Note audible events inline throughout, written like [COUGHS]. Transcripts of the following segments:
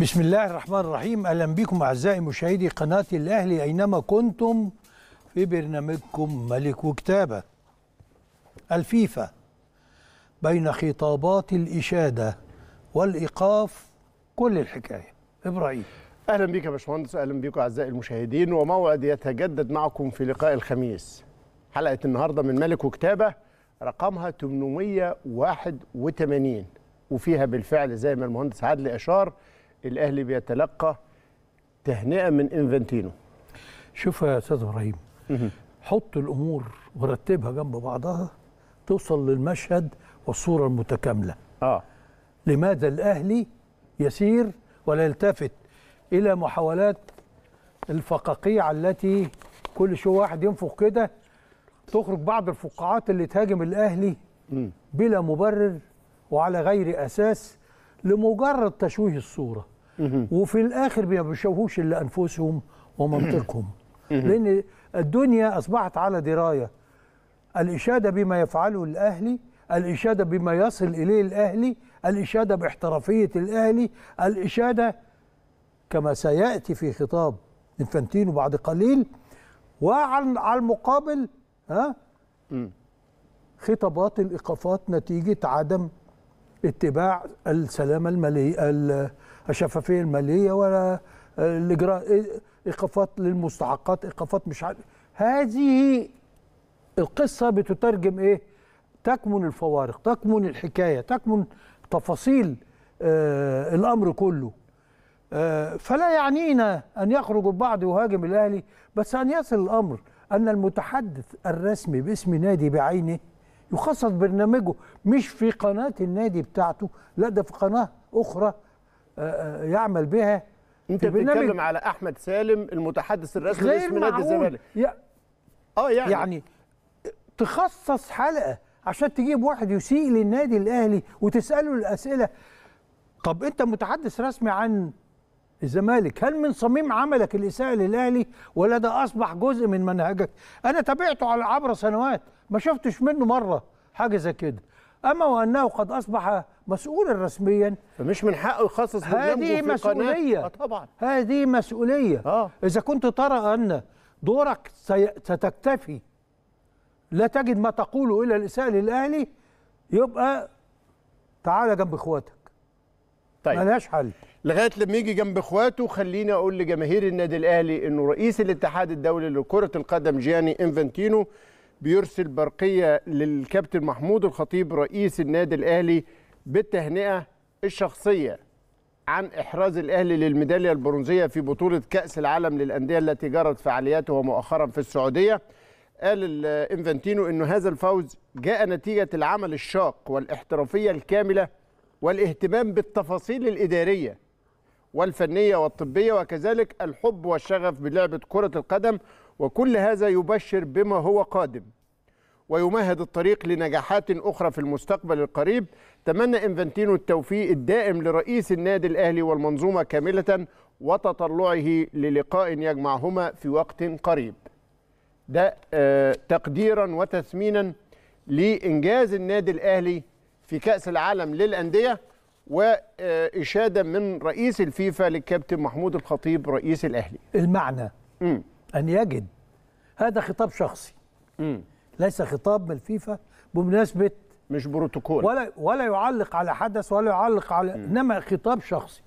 بسم الله الرحمن الرحيم اهلا بكم اعزائي مشاهدي قناه الاهلي اينما كنتم في برنامجكم ملك وكتابه الفيفا بين خطابات الاشاده والايقاف كل الحكايه ابراهيم اهلا بك يا باشمهندس اهلا بكم اعزائي المشاهدين وموعد يتجدد معكم في لقاء الخميس حلقه النهارده من ملك وكتابه رقمها 881 وفيها بالفعل زي ما المهندس عادل اشار الاهلي بيتلقى تهنئه من انفنتينو شوف يا استاذ ابراهيم حط الامور ورتبها جنب بعضها توصل للمشهد والصوره المتكامله اه لماذا الاهلي يسير ولا يلتفت الى محاولات الفقاقيع التي كل شويه واحد ينفخ كده تخرج بعض الفقاعات اللي تهاجم الاهلي بلا مبرر وعلى غير اساس لمجرد تشويه الصوره وفي الاخر ما بيشوفوش الا انفسهم ومنطقهم لان الدنيا اصبحت على درايه الاشاده بما يفعله الاهلي الاشاده بما يصل اليه الاهلي الاشاده باحترافيه الاهلي الاشاده كما سياتي في خطاب انفانتينو بعد قليل وعلى المقابل ها خطابات الايقافات نتيجه عدم اتباع السلامه الماليه الشفافيه الماليه ولا الاجراء ايقافات للمستحقات ايقافات مش عارف هذه القصه بتترجم ايه تكمن الفوارق تكمن الحكايه تكمن تفاصيل آه الامر كله آه فلا يعنينا ان يخرج البعض يهاجم الاهلي بس ان يصل الامر ان المتحدث الرسمي باسم نادي بعينه يخصص برنامجه مش في قناه النادي بتاعته لا ده في قناه اخرى آه، آه، يعمل بها انت بتتكلم على احمد سالم المتحدث الرسمي لاسم نادي الزمالك اه يعني يعني تخصص حلقه عشان تجيب واحد يسيء للنادي الاهلي وتساله الاسئله طب انت متحدث رسمي عن الزمالك هل من صميم عملك الاساءه للاهلي ولا ده اصبح جزء من منهجك انا تابعته على عبر سنوات ما شفتش منه مره حاجه زي كده اما وانه قد اصبح مسؤولا رسميا فمش من حقه يخصص هذه مسؤوليه آه طبعا هذه مسؤوليه آه. اذا كنت ترى ان دورك ستكتفي لا تجد ما تقوله الا الاساءه للاهلي يبقى تعالى جنب اخواتك طيب ملهاش حل لغايه لما يجي جنب اخواته خليني اقول لجماهير النادي الاهلي انه رئيس الاتحاد الدولي لكره القدم جياني انفانتينو بيرسل برقيه للكابتن محمود الخطيب رئيس النادي الاهلي بالتهنئه الشخصيه عن احراز الاهلي للميداليه البرونزيه في بطوله كاس العالم للانديه التي جرت فعالياتها مؤخرا في السعوديه قال الانفنتينو انه هذا الفوز جاء نتيجه العمل الشاق والاحترافيه الكامله والاهتمام بالتفاصيل الاداريه والفنيه والطبيه وكذلك الحب والشغف بلعبه كره القدم وكل هذا يبشر بما هو قادم ويمهد الطريق لنجاحات أخرى في المستقبل القريب تمنى إنفانتينو التوفيق الدائم لرئيس النادي الأهلي والمنظومة كاملة وتطلعه للقاء يجمعهما في وقت قريب ده آه، تقديرا وتثمينا لإنجاز النادي الأهلي في كأس العالم للأندية وإشادة من رئيس الفيفا للكابتن محمود الخطيب رئيس الأهلي المعنى م. أن يجد هذا خطاب شخصي م. ليس خطاب من الفيفا بمناسبة مش بروتوكول ولا ولا يعلق على حدث ولا يعلق على م. إنما خطاب شخصي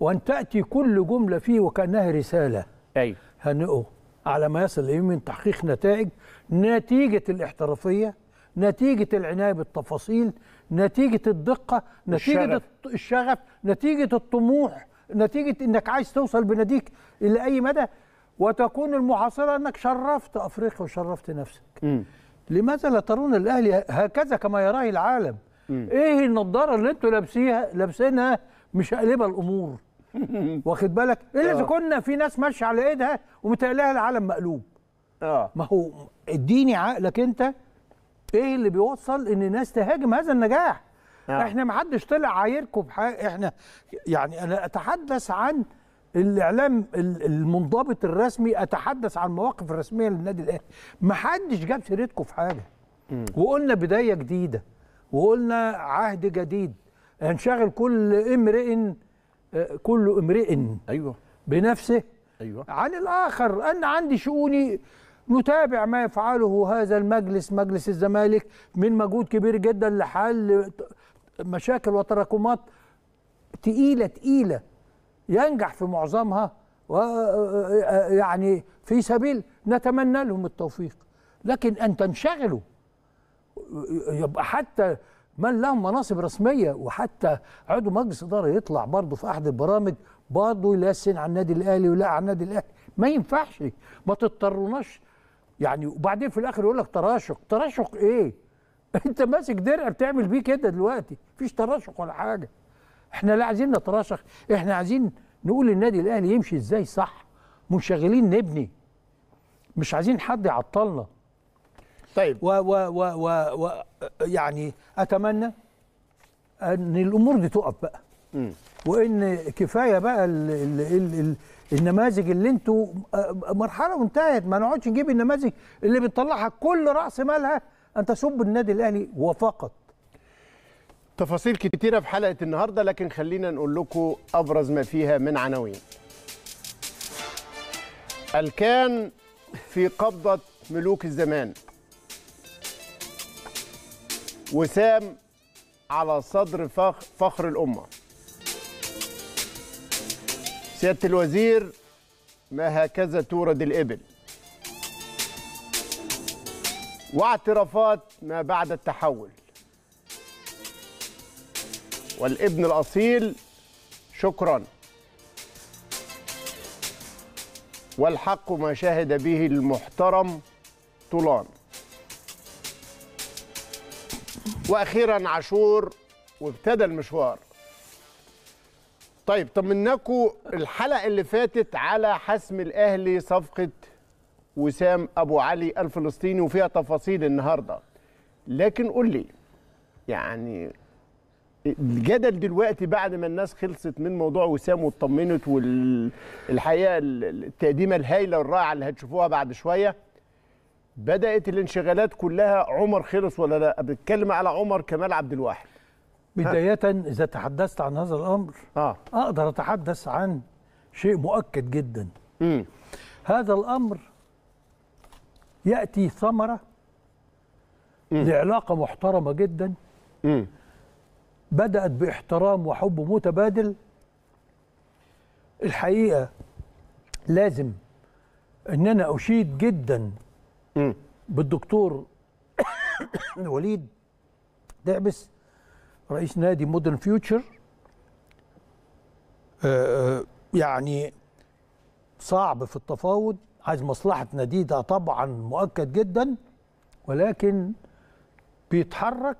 وأن تأتي كل جملة فيه وكأنها رسالة أي هنئه على ما يصل إليه من تحقيق نتائج نتيجة الاحترافية نتيجة العناية بالتفاصيل نتيجة الدقة نتيجة الشغف نتيجة الطموح نتيجة إنك عايز توصل بناديك إلى أي مدى وتكون المحاصرة أنك شرفت أفريقيا وشرفت نفسك م. لماذا لا ترون الأهلي هكذا كما يراه العالم م. إيه النضارة اللي أنتوا لابسيها لابسينها مش قلبة الأمور [LAUGHS] واخد بالك إلا إذا آه. كنا في ناس ماشية على إيدها ومتقلها العالم مقلوب آه. ما هو اديني عقلك أنت إيه اللي بيوصل إن الناس تهاجم هذا النجاح آه. احنا ما حدش طلع عايركم بحاجة إحنا يعني أنا أتحدث عن الاعلام المنضبط الرسمي اتحدث عن المواقف الرسميه للنادي الاهلي ما حدش جاب سيرتكم في حاجه وقلنا بدايه جديده وقلنا عهد جديد هنشغل كل امرئ آه، كل امرئ ايوه بنفسه ايوه عن الاخر انا عندي شؤوني نتابع ما يفعله هذا المجلس مجلس الزمالك من مجهود كبير جدا لحل مشاكل وتراكمات تقيله تقيله ينجح في معظمها ويعني في سبيل نتمنى لهم التوفيق لكن ان تنشغلوا يبقى حتى من لهم مناصب رسميه وحتى عضو مجلس اداره يطلع برضه في احد البرامج برضه يلسن على النادي الاهلي ولا على النادي الاهلي ما ينفعش ما تضطروناش يعني وبعدين في الاخر يقول لك تراشق تراشق ايه [LAUGHS] انت ماسك درع بتعمل بيه كده دلوقتي مفيش تراشق ولا حاجه احنا لا عايزين نتراشق احنا عايزين نقول للنادي الاهلي يمشي ازاي صح منشغلين نبني مش عايزين حد يعطلنا طيب و, و, و, و, و يعني اتمنى ان الامور دي تقف بقى م. وان كفايه بقى ال ال ال الـ النماذج اللي انتوا آه، مرحله وانتهت ما نقعدش نجيب النماذج اللي بتطلعها كل راس مالها ان تسب النادي الاهلي وفقط تفاصيل كتيرة في حلقة النهاردة لكن خلينا نقول لكم أبرز ما فيها من عناوين الكان في قبضة ملوك الزمان وسام على صدر فخ فخر الأمة سيادة الوزير ما هكذا تورد الإبل واعترافات ما بعد التحول والابن الأصيل شكرا والحق ما شهد به المحترم طولان واخيرا عاشور وابتدى المشوار طيب طمناكم الحلقه اللي فاتت على حسم الاهلي صفقه وسام ابو علي الفلسطيني وفيها تفاصيل النهارده لكن قول لي يعني الجدل دلوقتي بعد ما الناس خلصت من موضوع وسام واطمنت والحقيقه التقديمه الهايله الرائعه اللي هتشوفوها بعد شويه بدات الانشغالات كلها عمر خلص ولا لا بتكلم على عمر كمال عبد الواحد بدايه اذا تحدثت عن هذا الامر آه. اقدر اتحدث عن شيء مؤكد جدا م. هذا الامر ياتي ثمره م. لعلاقه محترمه جدا م. بدأت باحترام وحب متبادل الحقيقة لازم ان انا اشيد جدا بالدكتور [COUGHS] وليد دعبس رئيس نادي مودرن فيوتشر آه، آه، يعني صعب في التفاوض عايز مصلحة ناديه ده طبعا مؤكد جدا ولكن بيتحرك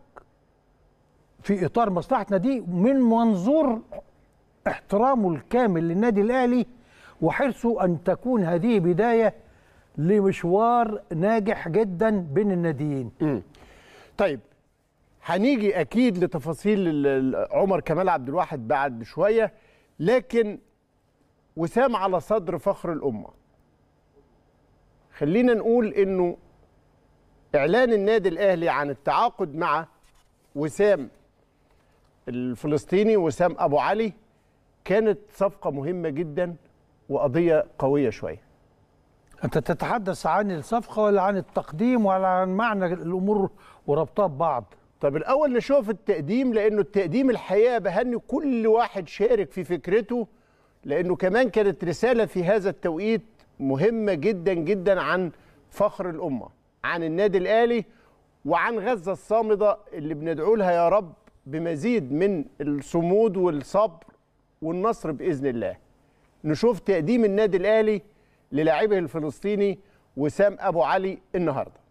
في اطار مصلحتنا دي من منظور احترامه الكامل للنادي الاهلي وحرصه ان تكون هذه بدايه لمشوار ناجح جدا بين الناديين. م. طيب هنيجي اكيد لتفاصيل عمر كمال عبد الواحد بعد شويه لكن وسام على صدر فخر الامه. خلينا نقول انه اعلان النادي الاهلي عن التعاقد مع وسام الفلسطيني وسام ابو علي كانت صفقه مهمه جدا وقضيه قويه شويه انت تتحدث عن الصفقه ولا عن التقديم ولا عن معنى الامور وربطها ببعض طب الاول نشوف التقديم لانه التقديم الحقيقه بهني كل واحد شارك في فكرته لانه كمان كانت رساله في هذا التوقيت مهمه جدا جدا عن فخر الامه عن النادي الاهلي وعن غزه الصامده اللي بندعو لها يا رب بمزيد من الصمود والصبر والنصر باذن الله. نشوف تقديم النادي الاهلي للاعبه الفلسطيني وسام ابو علي النهارده.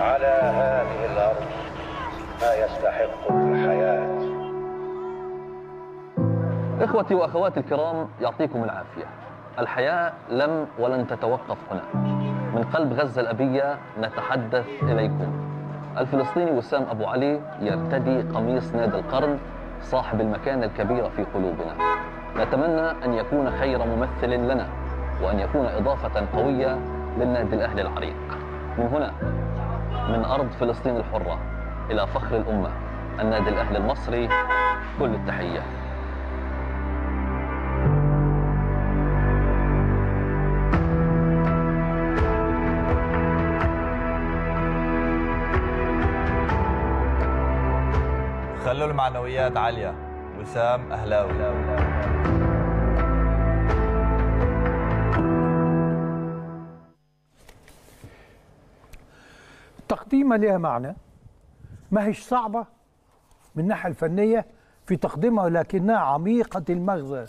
على هذه الارض ما يستحق الحياه. اخوتي واخواتي الكرام يعطيكم العافيه. الحياه لم ولن تتوقف هنا. من قلب غزة الأبية نتحدث إليكم الفلسطيني وسام أبو علي يرتدي قميص نادي القرن صاحب المكانة الكبيرة في قلوبنا نتمنى أن يكون خير ممثل لنا وأن يكون إضافة قوية للنادي الأهلي العريق من هنا من أرض فلسطين الحرة إلى فخر الأمة النادي الأهلي المصري كل التحية خلوا المعنويات عالية وسام أهلاوي تقديم لها معنى ما هيش صعبة من الناحية الفنية في تقديمها لكنها عميقة المغزى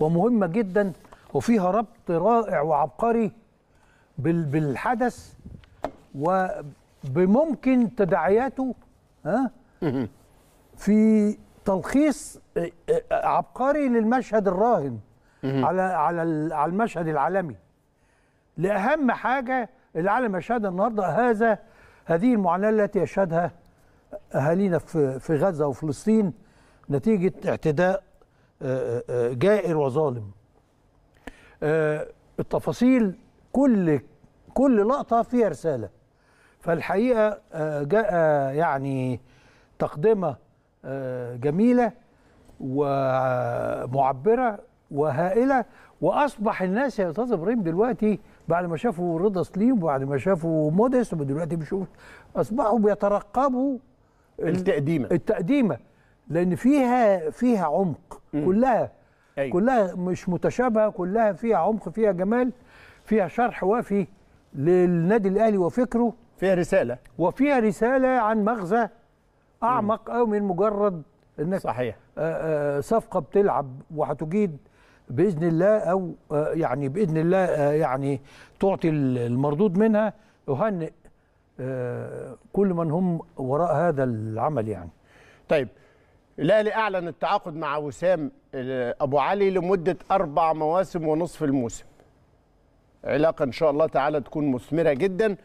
ومهمة جدا وفيها ربط رائع وعبقري بالحدث وبممكن تداعياته ها في تلخيص عبقري للمشهد الراهن على على على المشهد العالمي لاهم حاجه العالم يشهدها النهارده هذا هذه المعاناه التي يشهدها اهالينا في في غزه وفلسطين نتيجه اعتداء آه، آه، آه، جائر وظالم التفاصيل كل كل لقطه فيها رساله فالحقيقه جاء يعني تقدمه جميله ومعبره وهائله واصبح الناس يا استاذ ابراهيم دلوقتي بعد ما شافوا رضا سليم وبعد ما شافوا مودس ودلوقتي بيشوف اصبحوا بيترقبوا التقديمه التقديمه لان فيها فيها عمق كلها أي. أيوة. كلها مش متشابهه كلها فيها عمق فيها جمال فيها شرح وافي للنادي الاهلي وفكره فيها رساله وفيها رساله عن مغزى اعمق قوي من مجرد انك صحيح صفقه بتلعب وهتجيد باذن الله او يعني باذن الله يعني تعطي المردود منها اهنئ كل من هم وراء هذا العمل يعني طيب الاهلي اعلن التعاقد مع وسام ابو علي لمده اربع مواسم ونصف الموسم علاقه ان شاء الله تعالى تكون مثمره جدا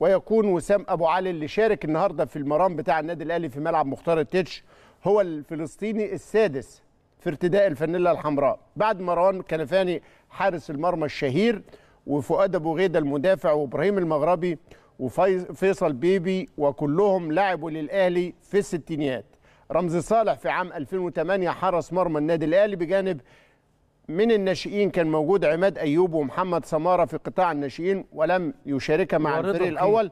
ويكون وسام ابو علي اللي شارك النهارده في المران بتاع النادي الاهلي في ملعب مختار التتش هو الفلسطيني السادس في ارتداء الفانيلا الحمراء بعد مروان كنفاني حارس المرمى الشهير وفؤاد ابو غيده المدافع وابراهيم المغربي وفيصل بيبي وكلهم لعبوا للاهلي في الستينيات رمزي صالح في عام 2008 حرس مرمى النادي الاهلي بجانب من الناشئين كان موجود عماد ايوب ومحمد سماره في قطاع الناشئين ولم يشارك مع الفريق الاول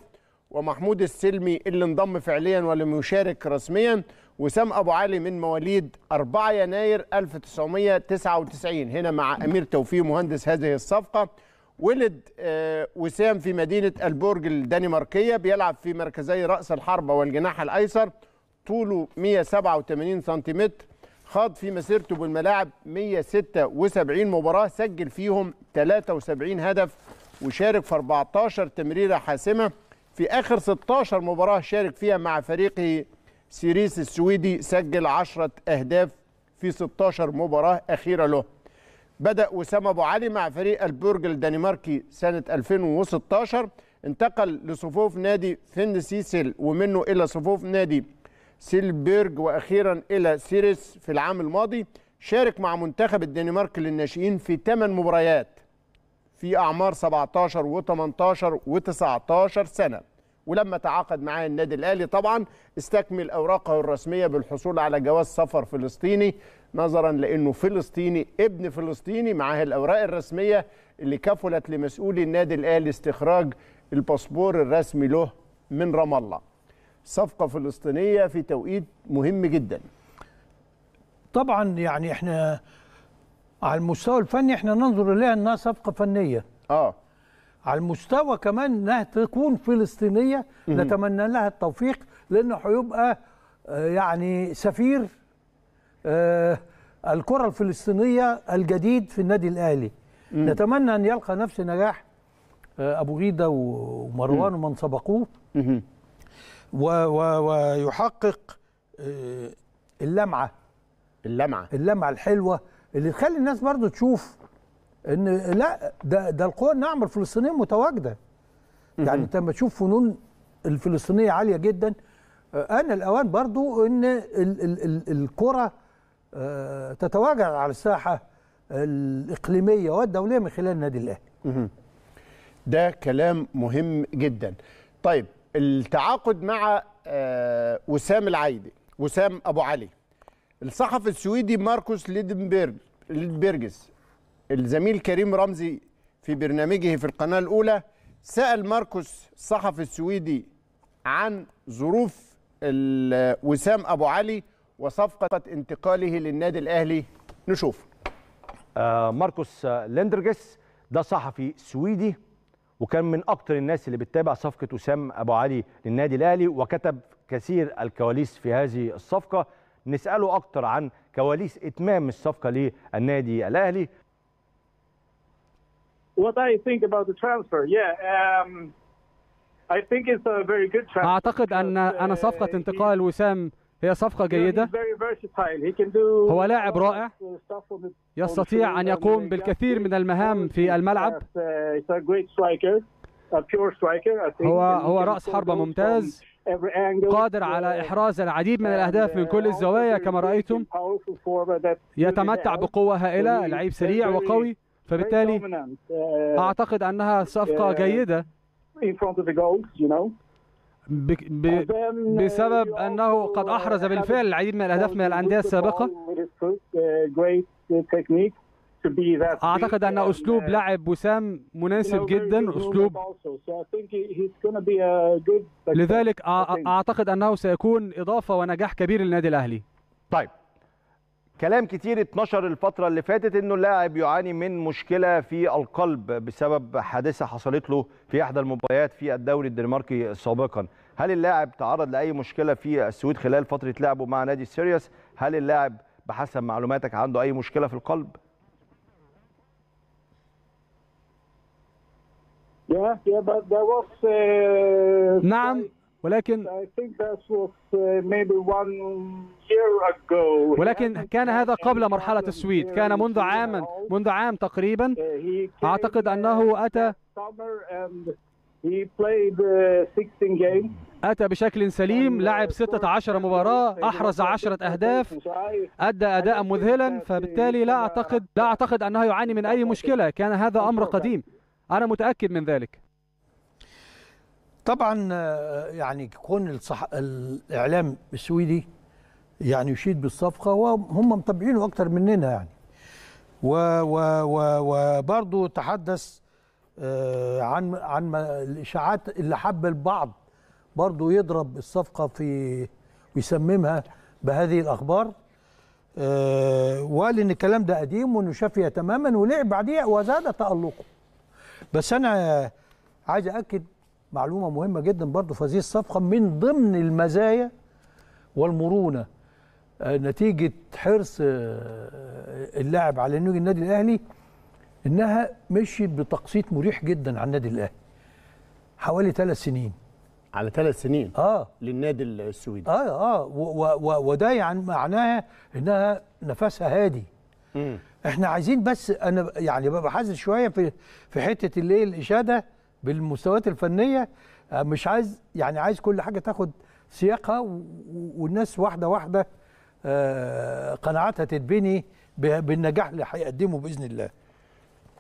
ومحمود السلمي اللي انضم فعليا ولم يشارك رسميا وسام ابو علي من مواليد 4 يناير 1999 هنا مع امير توفيق مهندس هذه الصفقه ولد آه، وسام في مدينه البرج الدنماركيه بيلعب في مركزي راس الحربه والجناح الايسر طوله 187 سنتيمتر خاض في مسيرته بالملاعب 176 مباراة سجل فيهم 73 هدف وشارك في 14 تمريرة حاسمة في آخر 16 مباراة شارك فيها مع فريقه سيريس السويدي سجل 10 أهداف في 16 مباراة أخيرة له بدأ وسام أبو علي مع فريق البرج الدنماركي سنة 2016 انتقل لصفوف نادي فين سيسل ومنه إلى صفوف نادي سيلبيرج واخيرا الى سيريس في العام الماضي شارك مع منتخب الدنمارك للناشئين في 8 مباريات في اعمار 17 و18 و19 سنه ولما تعاقد معاه النادي الاهلي طبعا استكمل اوراقه الرسميه بالحصول على جواز سفر فلسطيني نظرا لانه فلسطيني ابن فلسطيني معاه الاوراق الرسميه اللي كفلت لمسؤولي النادي الاهلي استخراج الباسبور الرسمي له من رام الله صفقه فلسطينيه في توقيت مهم جدا طبعا يعني احنا على المستوى الفني احنا ننظر اليها انها صفقه فنيه اه على المستوى كمان انها تكون فلسطينيه نتمنى لها التوفيق لانه هيبقى آه، يعني سفير آه، الكره الفلسطينيه الجديد في النادي الاهلي نتمنى ان يلقى نفس نجاح آه، ابو غيده ومروان ومن سبقوه ويحقق آه، اللمعه اللمعه اللمعه الحلوه اللي تخلي الناس برضو تشوف ان لا ده ده القوى الناعمه الفلسطينيه متواجده يعني انت لما تشوف فنون الفلسطينيه عاليه جدا آه، انا الأوان برضو أن الكرة آه، تتواجد على الساحة الإقليمية والدولية من خلال النادي الأهلي ده كلام مهم جدا طيب التعاقد مع آه، وسام العايدي وسام ابو علي الصحفي السويدي ماركوس ليدنبرج ليدبرجس الزميل كريم رمزي في برنامجه في القناه الاولى سال ماركوس الصحفي السويدي عن ظروف وسام ابو علي وصفقه انتقاله للنادي الاهلي نشوف آه ماركوس آه، ليندرجس ده صحفي سويدي وكان من اكتر الناس اللي بتتابع صفقه وسام ابو علي للنادي الاهلي وكتب كثير الكواليس في هذه الصفقه نساله اكتر عن كواليس اتمام الصفقه للنادي الاهلي What I think about the transfer, yeah, um, I think it's a very good transfer. أعتقد أن أن صفقة uh, انتقال وسام هي صفقة جيدة هو لاعب رائع يستطيع أن يقوم بالكثير من المهام في الملعب uh, هو هو رأس حربة ممتاز قادر على إحراز العديد من الأهداف من uh, كل الزوايا كما رأيتم يتمتع بقوة هائلة لعيب سريع وقوي فبالتالي uh, أعتقد أنها صفقة جيدة بسبب انه قد احرز بالفعل العديد من الاهداف من الانديه السابقه آه، اعتقد ان اسلوب لاعب وسام مناسب جدا اسلوب لذلك اعتقد انه سيكون اضافه ونجاح كبير للنادي الاهلي طيب كلام كتير اتنشر الفترة اللي فاتت انه اللاعب يعاني من مشكلة في القلب بسبب حادثة حصلت له في احدى المباريات في الدوري الدنماركي سابقا هل اللاعب تعرض لأي مشكلة في السويد خلال فترة لعبه مع نادي سيريوس هل اللاعب بحسب معلوماتك عنده أي مشكلة في القلب؟ Ja, det var, نعم طيب. ولكن uh, ولكن كان هذا قبل مرحلة السويد كان منذ عاما منذ عام تقريبا uh, أعتقد أنه أتى uh, أتى بشكل سليم لعب 16 مباراة أحرز 10 أهداف أدى أداء مذهلا فبالتالي لا أعتقد لا أعتقد أنه يعاني من أي مشكلة كان هذا أمر قديم أنا متأكد من ذلك طبعا آه، يعني كون الصح... الاعلام السويدي يعني يشيد بالصفقه وهم متابعينه اكتر مننا يعني و... و... و... وبرضه تحدث آه، عن عن الاشاعات اللي حب البعض برضه يضرب الصفقه في ويسممها بهذه الاخبار آه، وقال ان الكلام ده قديم وانه شافيها تماما ولعب بعديها وزاد تالقه بس انا عايز اكد معلومة مهمة جدا برضو في هذه الصفقة من ضمن المزايا والمرونة آه، نتيجة حرص آه، اللاعب على انه النادي الأهلي إنها مشيت بتقسيط مريح جدا على النادي الأهلي حوالي ثلاث سنين على ثلاث سنين اه للنادي السويدي اه اه وده يعني معناها انها نفسها هادي مم. احنا عايزين بس انا يعني ببقى حذر شويه في في حته الايه الاشاده بالمستويات الفنيه آه، مش عايز يعني عايز كل حاجه تاخد سياقها والناس واحده واحده آه، قناعاتها تتبني بالنجاح اللي هيقدمه باذن الله.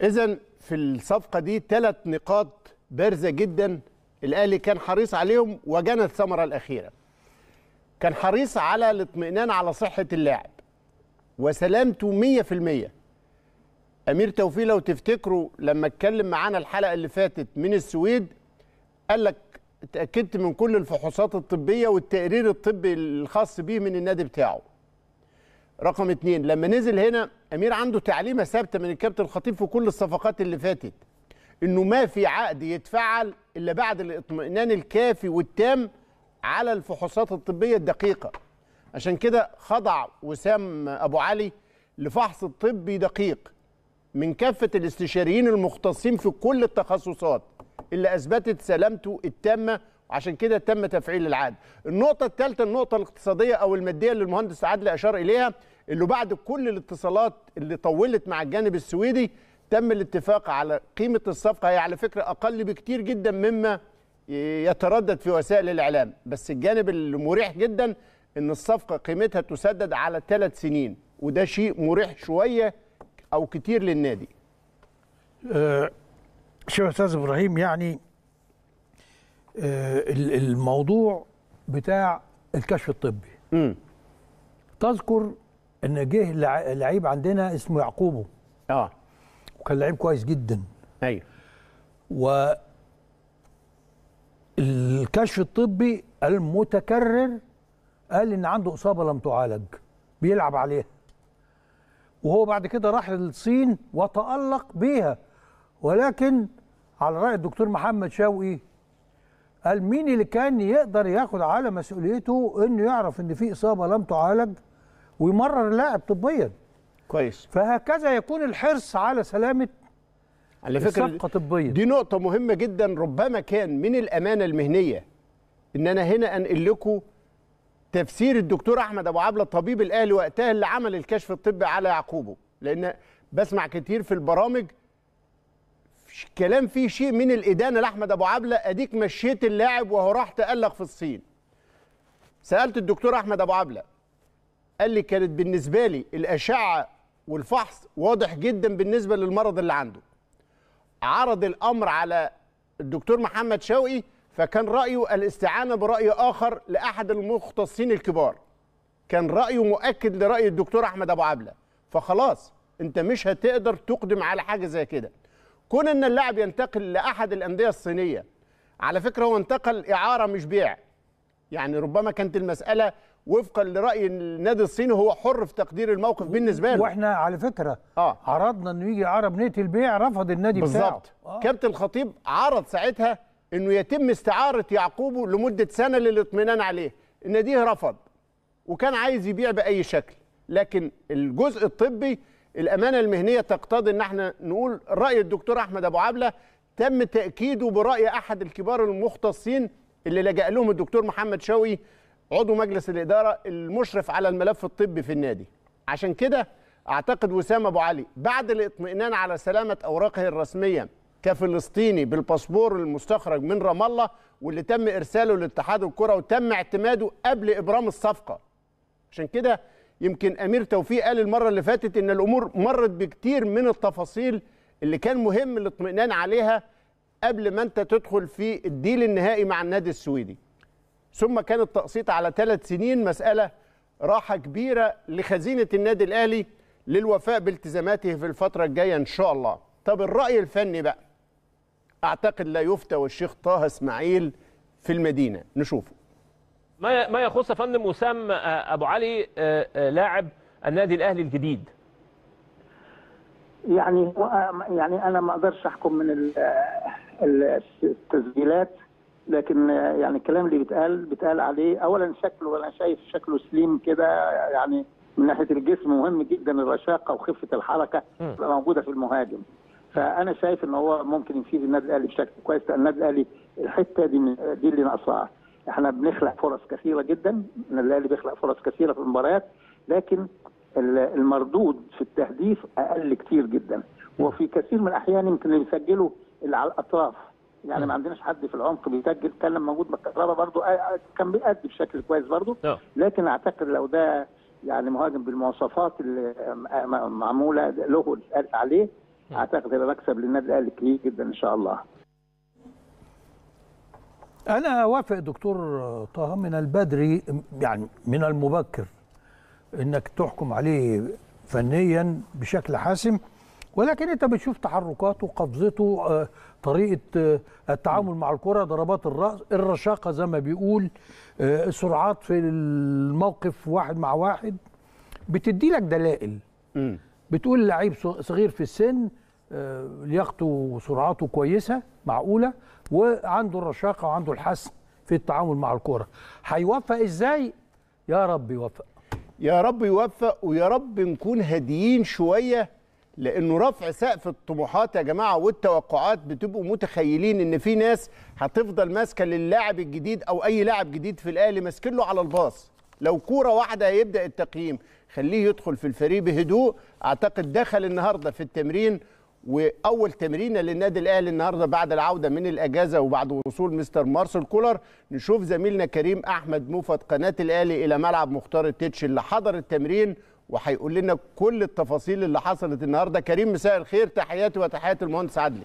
اذا في الصفقه دي ثلاث نقاط بارزه جدا الاهلي كان حريص عليهم وجنى الثمره الاخيره. كان حريص على الاطمئنان على صحه اللاعب وسلامته 100% امير توفيق لو تفتكروا لما اتكلم معانا الحلقه اللي فاتت من السويد قال لك اتاكدت من كل الفحوصات الطبيه والتقرير الطبي الخاص بيه من النادي بتاعه رقم اتنين لما نزل هنا امير عنده تعليمه ثابته من الكابتن الخطيب في كل الصفقات اللي فاتت انه ما في عقد يتفعل الا بعد الاطمئنان الكافي والتام على الفحوصات الطبيه الدقيقه عشان كده خضع وسام ابو علي لفحص طبي دقيق من كافة الاستشاريين المختصين في كل التخصصات اللي أثبتت سلامته التامة عشان كده تم تفعيل العقد النقطة الثالثة النقطة الاقتصادية أو المادية اللي المهندس عادل أشار إليها اللي بعد كل الاتصالات اللي طولت مع الجانب السويدي تم الاتفاق على قيمة الصفقة هي على فكرة أقل بكتير جدا مما يتردد في وسائل الإعلام بس الجانب المريح جدا أن الصفقة قيمتها تسدد على ثلاث سنين وده شيء مريح شوية او كتير للنادي أه شوف استاذ ابراهيم يعني أه الموضوع بتاع الكشف الطبي م. تذكر ان جه لعيب عندنا اسمه يعقوبه اه وكان لعيب كويس جدا ايوه و الكشف الطبي المتكرر قال ان عنده اصابه لم تعالج بيلعب عليها وهو بعد كده راح للصين وتألق بيها ولكن على رأي الدكتور محمد شوقي قال مين اللي كان يقدر ياخد على مسؤوليته انه يعرف ان في اصابه لم تعالج ويمرر اللاعب طبيا كويس فهكذا يكون الحرص على سلامه على فكره الصفقه طبيا دي نقطه مهمه جدا ربما كان من الامانه المهنيه ان انا هنا انقل لكم تفسير الدكتور احمد ابو عبله الطبيب الاهلي وقتها اللي عمل الكشف الطبي على يعقوبه لان بسمع كتير في البرامج كلام فيه شيء من الادانه لاحمد ابو عبله اديك مشيت اللاعب وهو راح تالق في الصين سالت الدكتور احمد ابو عبله قال لي كانت بالنسبه لي الاشعه والفحص واضح جدا بالنسبه للمرض اللي عنده عرض الامر على الدكتور محمد شوقي فكان رأيه الاستعانة برأي آخر لأحد المختصين الكبار كان رأيه مؤكد لرأي الدكتور أحمد أبو عبلة فخلاص أنت مش هتقدر تقدم على حاجة زي كده كون أن اللاعب ينتقل لأحد الأندية الصينية على فكرة هو انتقل إعارة مش بيع يعني ربما كانت المسألة وفقا لرأي النادي الصيني هو حر في تقدير الموقف بالنسبة له واحنا على فكرة آه. عرضنا انه يجي إعارة بنية البيع رفض النادي بالزبط. بتاعه بالظبط آه. كابتن الخطيب عرض ساعتها انه يتم استعاره يعقوبه لمده سنه للاطمئنان عليه الناديه رفض وكان عايز يبيع باي شكل لكن الجزء الطبي الامانه المهنيه تقتضي ان احنا نقول راي الدكتور احمد ابو عبله تم تاكيده براي احد الكبار المختصين اللي لجا لهم الدكتور محمد شوقي عضو مجلس الاداره المشرف على الملف الطبي في النادي عشان كده اعتقد وسام ابو علي بعد الاطمئنان على سلامه اوراقه الرسميه كفلسطيني بالباسبور المستخرج من رام الله واللي تم ارساله لاتحاد الكره وتم اعتماده قبل ابرام الصفقه عشان كده يمكن امير توفيق قال المره اللي فاتت ان الامور مرت بكتير من التفاصيل اللي كان مهم الاطمئنان عليها قبل ما انت تدخل في الديل النهائي مع النادي السويدي ثم كان التقسيط على ثلاث سنين مساله راحه كبيره لخزينه النادي الاهلي للوفاء بالتزاماته في الفتره الجايه ان شاء الله طب الراي الفني بقى اعتقد لا يفتى والشيخ طه اسماعيل في المدينه نشوفه ما ما يخص يا فندم وسام آه، ابو علي آه، آه، لاعب النادي الاهلي الجديد يعني هو يعني انا ما اقدرش احكم من التسجيلات لكن يعني الكلام اللي بيتقال بيتقال عليه اولا شكله انا شايف شكله سليم كده يعني من ناحيه الجسم مهم جدا الرشاقه وخفه الحركه تبقى موجوده في المهاجم فانا شايف ان هو ممكن يفيد النادي الاهلي بشكل كويس لان النادي الاهلي الحته دي دي اللي ناقصاها احنا بنخلق فرص كثيره جدا النادي الاهلي بيخلق فرص كثيره في المباريات لكن المردود في التهديف اقل كتير جدا وفي كثير من الاحيان يمكن اللي بيسجله اللي على الاطراف يعني ما عندناش حد في العمق بيسجل كان لما موجود بالكهرباء برضه كان بيأدي بشكل كويس برضه اه. لكن اعتقد لو ده يعني مهاجم بالمواصفات اللي معموله له عليه اعتقد هيبقى مكسب للنادي الاهلي كبير جدا ان شاء الله انا اوافق دكتور طه من البدري يعني من المبكر انك تحكم عليه فنيا بشكل حاسم ولكن انت بتشوف تحركاته قفزته آه، طريقه آه، التعامل مع الكره ضربات الراس الرشاقه زي ما بيقول آه، السرعات في الموقف واحد مع واحد بتدي لك دلائل بتقول لعيب صغير في السن آه، لياقته وسرعته كويسه معقوله وعنده الرشاقه وعنده الحسم في التعامل مع الكوره هيوفق ازاي يا رب يوفق يا رب يوفق ويا رب نكون هاديين شويه لانه رفع سقف الطموحات يا جماعه والتوقعات بتبقوا متخيلين ان في ناس هتفضل ماسكه للاعب الجديد او اي لاعب جديد في الاهلي ماسكين له على الباص لو كوره واحده هيبدا التقييم خليه يدخل في الفريق بهدوء اعتقد دخل النهارده في التمرين واول تمرينه للنادي الاهلي النهارده بعد العوده من الاجازه وبعد وصول مستر مارسل كولر نشوف زميلنا كريم احمد موفد قناه الاهلي الى ملعب مختار التتش اللي حضر التمرين وهيقول لنا كل التفاصيل اللي حصلت النهارده كريم مساء الخير تحياتي وتحيات المهندس عدلي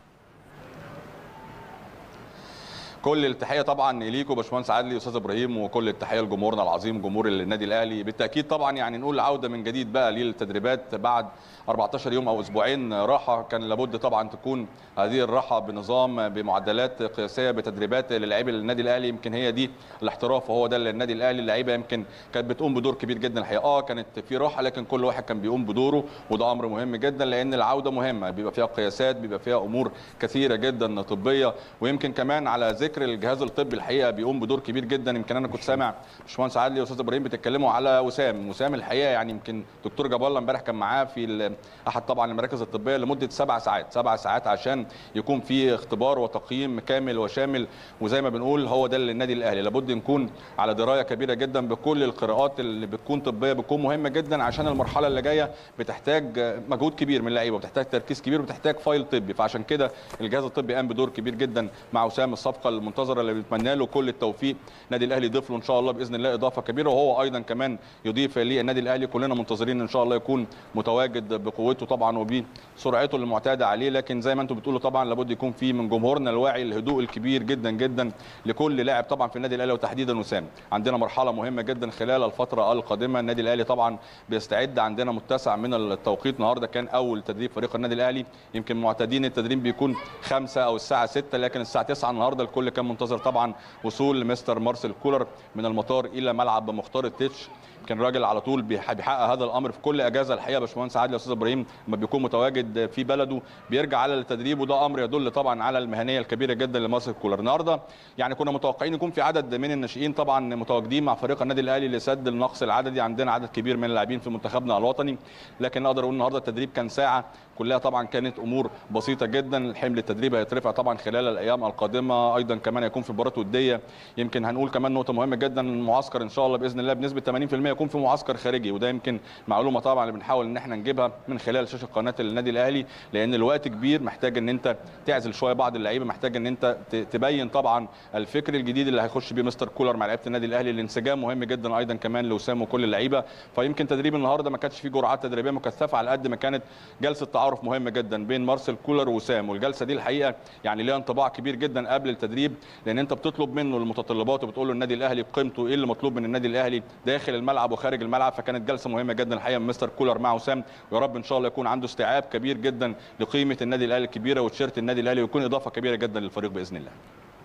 كل التحيه طبعا ليكوا باشمهندس عادلي استاذ ابراهيم وكل التحيه لجمهورنا العظيم جمهور النادي الاهلي بالتاكيد طبعا يعني نقول عوده من جديد بقى للتدريبات بعد 14 يوم او اسبوعين راحه كان لابد طبعا تكون هذه الراحه بنظام بمعدلات قياسيه بتدريبات للاعيبه النادي الاهلي يمكن هي دي الاحتراف وهو ده للنادي النادي الاهلي اللعيبه يمكن كانت بتقوم بدور كبير جدا الحقيقه اه كانت في راحه لكن كل واحد كان بيقوم بدوره وده امر مهم جدا لان العوده مهمه بيبقى فيها قياسات بيبقى فيها امور كثيره جدا طبيه ويمكن كمان على ذكر ذكر الجهاز الطبي الحقيقه بيقوم بدور كبير جدا يمكن انا كنت سامع باشمهندس عادلي واستاذ ابراهيم بتتكلموا على وسام وسام الحقيقه يعني يمكن دكتور جاب الله امبارح كان معاه في احد طبعا المراكز الطبيه لمده سبع ساعات سبع ساعات عشان يكون في اختبار وتقييم كامل وشامل وزي ما بنقول هو ده اللي النادي الاهلي لابد نكون على درايه كبيره جدا بكل القراءات اللي بتكون طبيه بتكون مهمه جدا عشان المرحله اللي جايه بتحتاج مجهود كبير من اللعيبه وبتحتاج تركيز كبير وبتحتاج فايل طبي فعشان كده الجهاز الطبي قام بدور كبير جدا مع وسام الصفقه المنتظره اللي بنتمنى له كل التوفيق النادي الاهلي يضيف له ان شاء الله باذن الله اضافه كبيره وهو ايضا كمان يضيف للنادي الاهلي كلنا منتظرين ان شاء الله يكون متواجد بقوته طبعا وبسرعته المعتاده عليه لكن زي ما انتم بتقولوا طبعا لابد يكون في من جمهورنا الواعي الهدوء الكبير جدا جدا لكل لاعب طبعا في النادي الاهلي وتحديدا وسام عندنا مرحله مهمه جدا خلال الفتره القادمه النادي الاهلي طبعا بيستعد عندنا متسع من التوقيت النهارده كان اول تدريب فريق النادي الاهلي يمكن معتادين التدريب بيكون 5 او الساعه 6 لكن الساعه 9 النهارده الكل كان منتظر طبعا وصول مستر مارسيل كولر من المطار الى ملعب مختار التتش كان راجل على طول بيحقق هذا الامر في كل اجازه الحقيقه باشمهندس عادل يا استاذ ابراهيم لما بيكون متواجد في بلده بيرجع على التدريب وده امر يدل طبعا على المهنيه الكبيره جدا لمارسيل كولر النهارده يعني كنا متوقعين يكون في عدد من الناشئين طبعا متواجدين مع فريق النادي الاهلي لسد النقص العددي عندنا عدد كبير من اللاعبين في منتخبنا الوطني لكن اقدر اقول النهارده التدريب كان ساعه كلها طبعا كانت امور بسيطه جدا الحمل التدريبي هيترفع طبعا خلال الايام القادمه ايضا كمان هيكون في مباراه وديه يمكن هنقول كمان نقطه مهمه جدا المعسكر ان شاء الله باذن الله بنسبه 80% يكون في معسكر خارجي وده يمكن معلومه طبعا اللي بنحاول ان احنا نجيبها من خلال شاشه قناه النادي الاهلي لان الوقت كبير محتاج ان انت تعزل شويه بعض اللعيبه محتاج ان انت تبين طبعا الفكر الجديد اللي هيخش بيه مستر كولر مع لعيبه النادي الاهلي الانسجام مهم جدا ايضا كمان لوسام وكل اللعيبه فيمكن تدريب النهارده ما كانش فيه جرعات تدريبيه مكثفه على قد ما كانت جلسه تعارف تعارف مهم جدا بين مارسيل كولر وسام والجلسه دي الحقيقه يعني ليها انطباع كبير جدا قبل التدريب لان انت بتطلب منه المتطلبات وبتقول له النادي الاهلي قيمته ايه اللي مطلوب من النادي الاهلي داخل الملعب وخارج الملعب فكانت جلسه مهمه جدا الحقيقه من مستر كولر مع وسام ويا رب ان شاء الله يكون عنده استيعاب كبير جدا لقيمه النادي الاهلي الكبيره وتيشيرت النادي الاهلي ويكون اضافه كبيره جدا للفريق باذن الله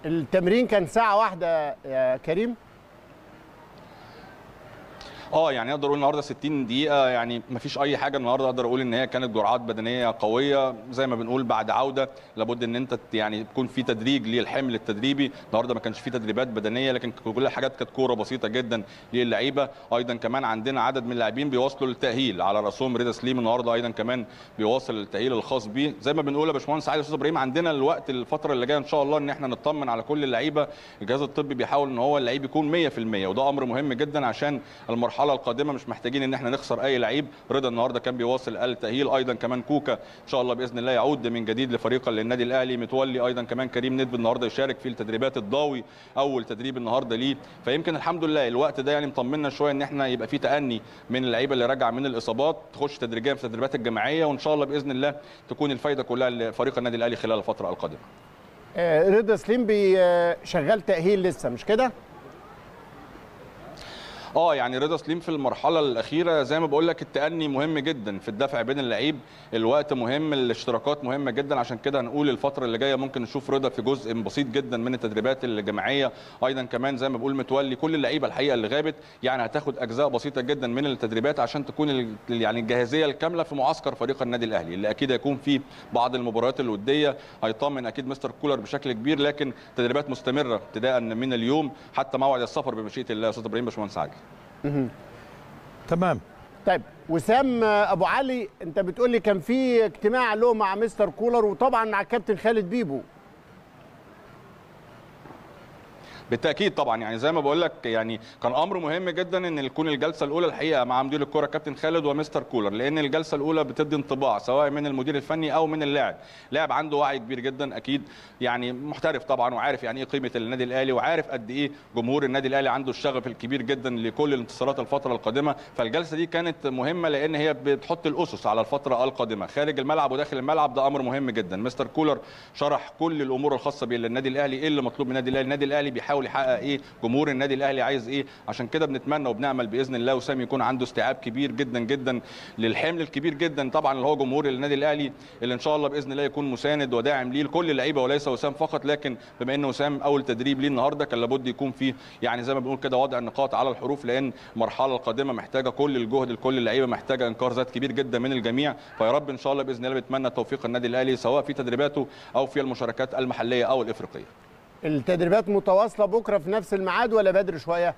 التمرين كان ساعه واحده يا كريم اه يعني اقدر اقول النهارده 60 دقيقه يعني ما فيش اي حاجه النهارده اقدر اقول ان هي كانت جرعات بدنيه قويه زي ما بنقول بعد عوده لابد ان انت يعني تكون في تدريج للحمل التدريبي النهارده ما كانش في تدريبات بدنيه لكن كل الحاجات كانت كوره بسيطه جدا للعيبه ايضا كمان عندنا عدد من اللاعبين بيواصلوا للتاهيل على راسهم رضا سليم النهارده ايضا كمان بيواصل التاهيل الخاص بيه زي ما بنقول يا باشمهندس عادل استاذ ابراهيم عندنا الوقت الفتره اللي جايه ان شاء الله ان احنا نطمن على كل اللعيبه الجهاز الطبي بيحاول ان هو اللعيب يكون 100% وده امر مهم جدا عشان المرحله المرحله القادمه مش محتاجين ان احنا نخسر اي لعيب رضا النهارده كان بيواصل التاهيل ايضا كمان كوكا ان شاء الله باذن الله يعود من جديد لفريق للنادي الاهلي متولي ايضا كمان كريم ندب النهارده يشارك في التدريبات الضاوي اول تدريب النهارده ليه فيمكن الحمد لله الوقت ده يعني مطمنا شويه ان احنا يبقى في تاني من اللعيبه اللي راجعه من الاصابات تخش تدريجيا في التدريبات الجماعيه وان شاء الله باذن الله تكون الفايده كلها لفريق النادي الاهلي خلال الفتره القادمه. آه، رضا سليم آه، شغال تاهيل لسه مش كده؟ اه يعني رضا سليم في المرحله الاخيره زي ما بقول لك التأني مهم جدا في الدفع بين اللعيب الوقت مهم الاشتراكات مهمه جدا عشان كده هنقول الفتره اللي جايه ممكن نشوف رضا في جزء بسيط جدا من التدريبات الجماعيه ايضا كمان زي ما بقول متولي كل اللعيبه الحقيقه اللي غابت يعني هتاخد اجزاء بسيطه جدا من التدريبات عشان تكون يعني الجاهزيه الكامله في معسكر فريق النادي الاهلي اللي اكيد هيكون فيه بعض المباريات الوديه هيطمن اكيد مستر كولر بشكل كبير لكن تدريبات مستمره ابتداء من اليوم حتى موعد السفر بمشيئه الله استاذ ابراهيم باشمهندس عادل تمام طيب وسام آه، ابو علي انت بتقول لي كان في اجتماع له مع مستر كولر وطبعا مع الكابتن خالد بيبو بالتاكيد طبعا يعني زي ما بقول لك يعني كان امر مهم جدا ان تكون الجلسه الاولى الحقيقه مع مدير الكره كابتن خالد ومستر كولر لان الجلسه الاولى بتدي انطباع سواء من المدير الفني او من اللاعب لاعب عنده وعي كبير جدا اكيد يعني محترف طبعا وعارف يعني ايه قيمه النادي الاهلي وعارف قد ايه جمهور النادي الاهلي عنده الشغف الكبير جدا لكل الانتصارات الفتره القادمه فالجلسه دي كانت مهمه لان هي بتحط الاسس على الفتره القادمه خارج الملعب وداخل الملعب ده امر مهم جدا مستر كولر شرح كل الامور الخاصه بالنادي الاهلي ايه اللي مطلوب من النادي الاهلي النادي الاهلي بيحاول بيحاول يحقق ايه جمهور النادي الاهلي عايز ايه عشان كده بنتمنى وبنعمل باذن الله وسام يكون عنده استيعاب كبير جدا جدا للحمل الكبير جدا طبعا اللي هو جمهور النادي الاهلي اللي ان شاء الله باذن الله يكون مساند وداعم ليه لكل اللعيبه وليس وسام فقط لكن بما ان وسام اول تدريب ليه النهارده كان لابد يكون فيه يعني زي ما بنقول كده وضع النقاط على الحروف لان المرحله القادمه محتاجه كل الجهد لكل اللعيبه محتاجه انكار ذات كبير جدا من الجميع فيا رب ان شاء الله باذن الله بنتمنى توفيق النادي الاهلي سواء في تدريباته او في المشاركات المحليه او الافريقيه التدريبات متواصله بكره في نفس الميعاد ولا بدري شويه؟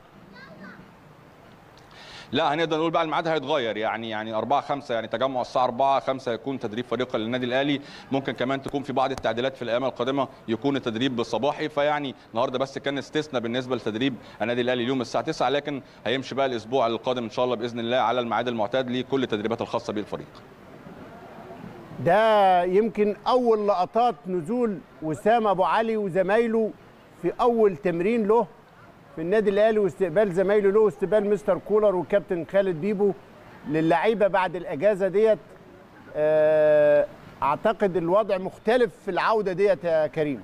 لا هنقدر نقول بقى الميعاد هيتغير يعني يعني 4 5 يعني تجمع الساعه 4 5 يكون تدريب فريق للنادي الاهلي ممكن كمان تكون في بعض التعديلات في الايام القادمه يكون التدريب صباحي فيعني النهارده بس كان استثناء بالنسبه لتدريب النادي الاهلي اليوم الساعه 9 لكن هيمشي بقى الاسبوع القادم ان شاء الله باذن الله على الميعاد المعتاد لكل التدريبات الخاصه بالفريق ده يمكن اول لقطات نزول وسام ابو علي وزمايله في اول تمرين له في النادي الاهلي واستقبال زمايله له واستقبال مستر كولر والكابتن خالد بيبو للعيبه بعد الاجازه ديت آه، اعتقد الوضع مختلف في العوده ديت يا كريم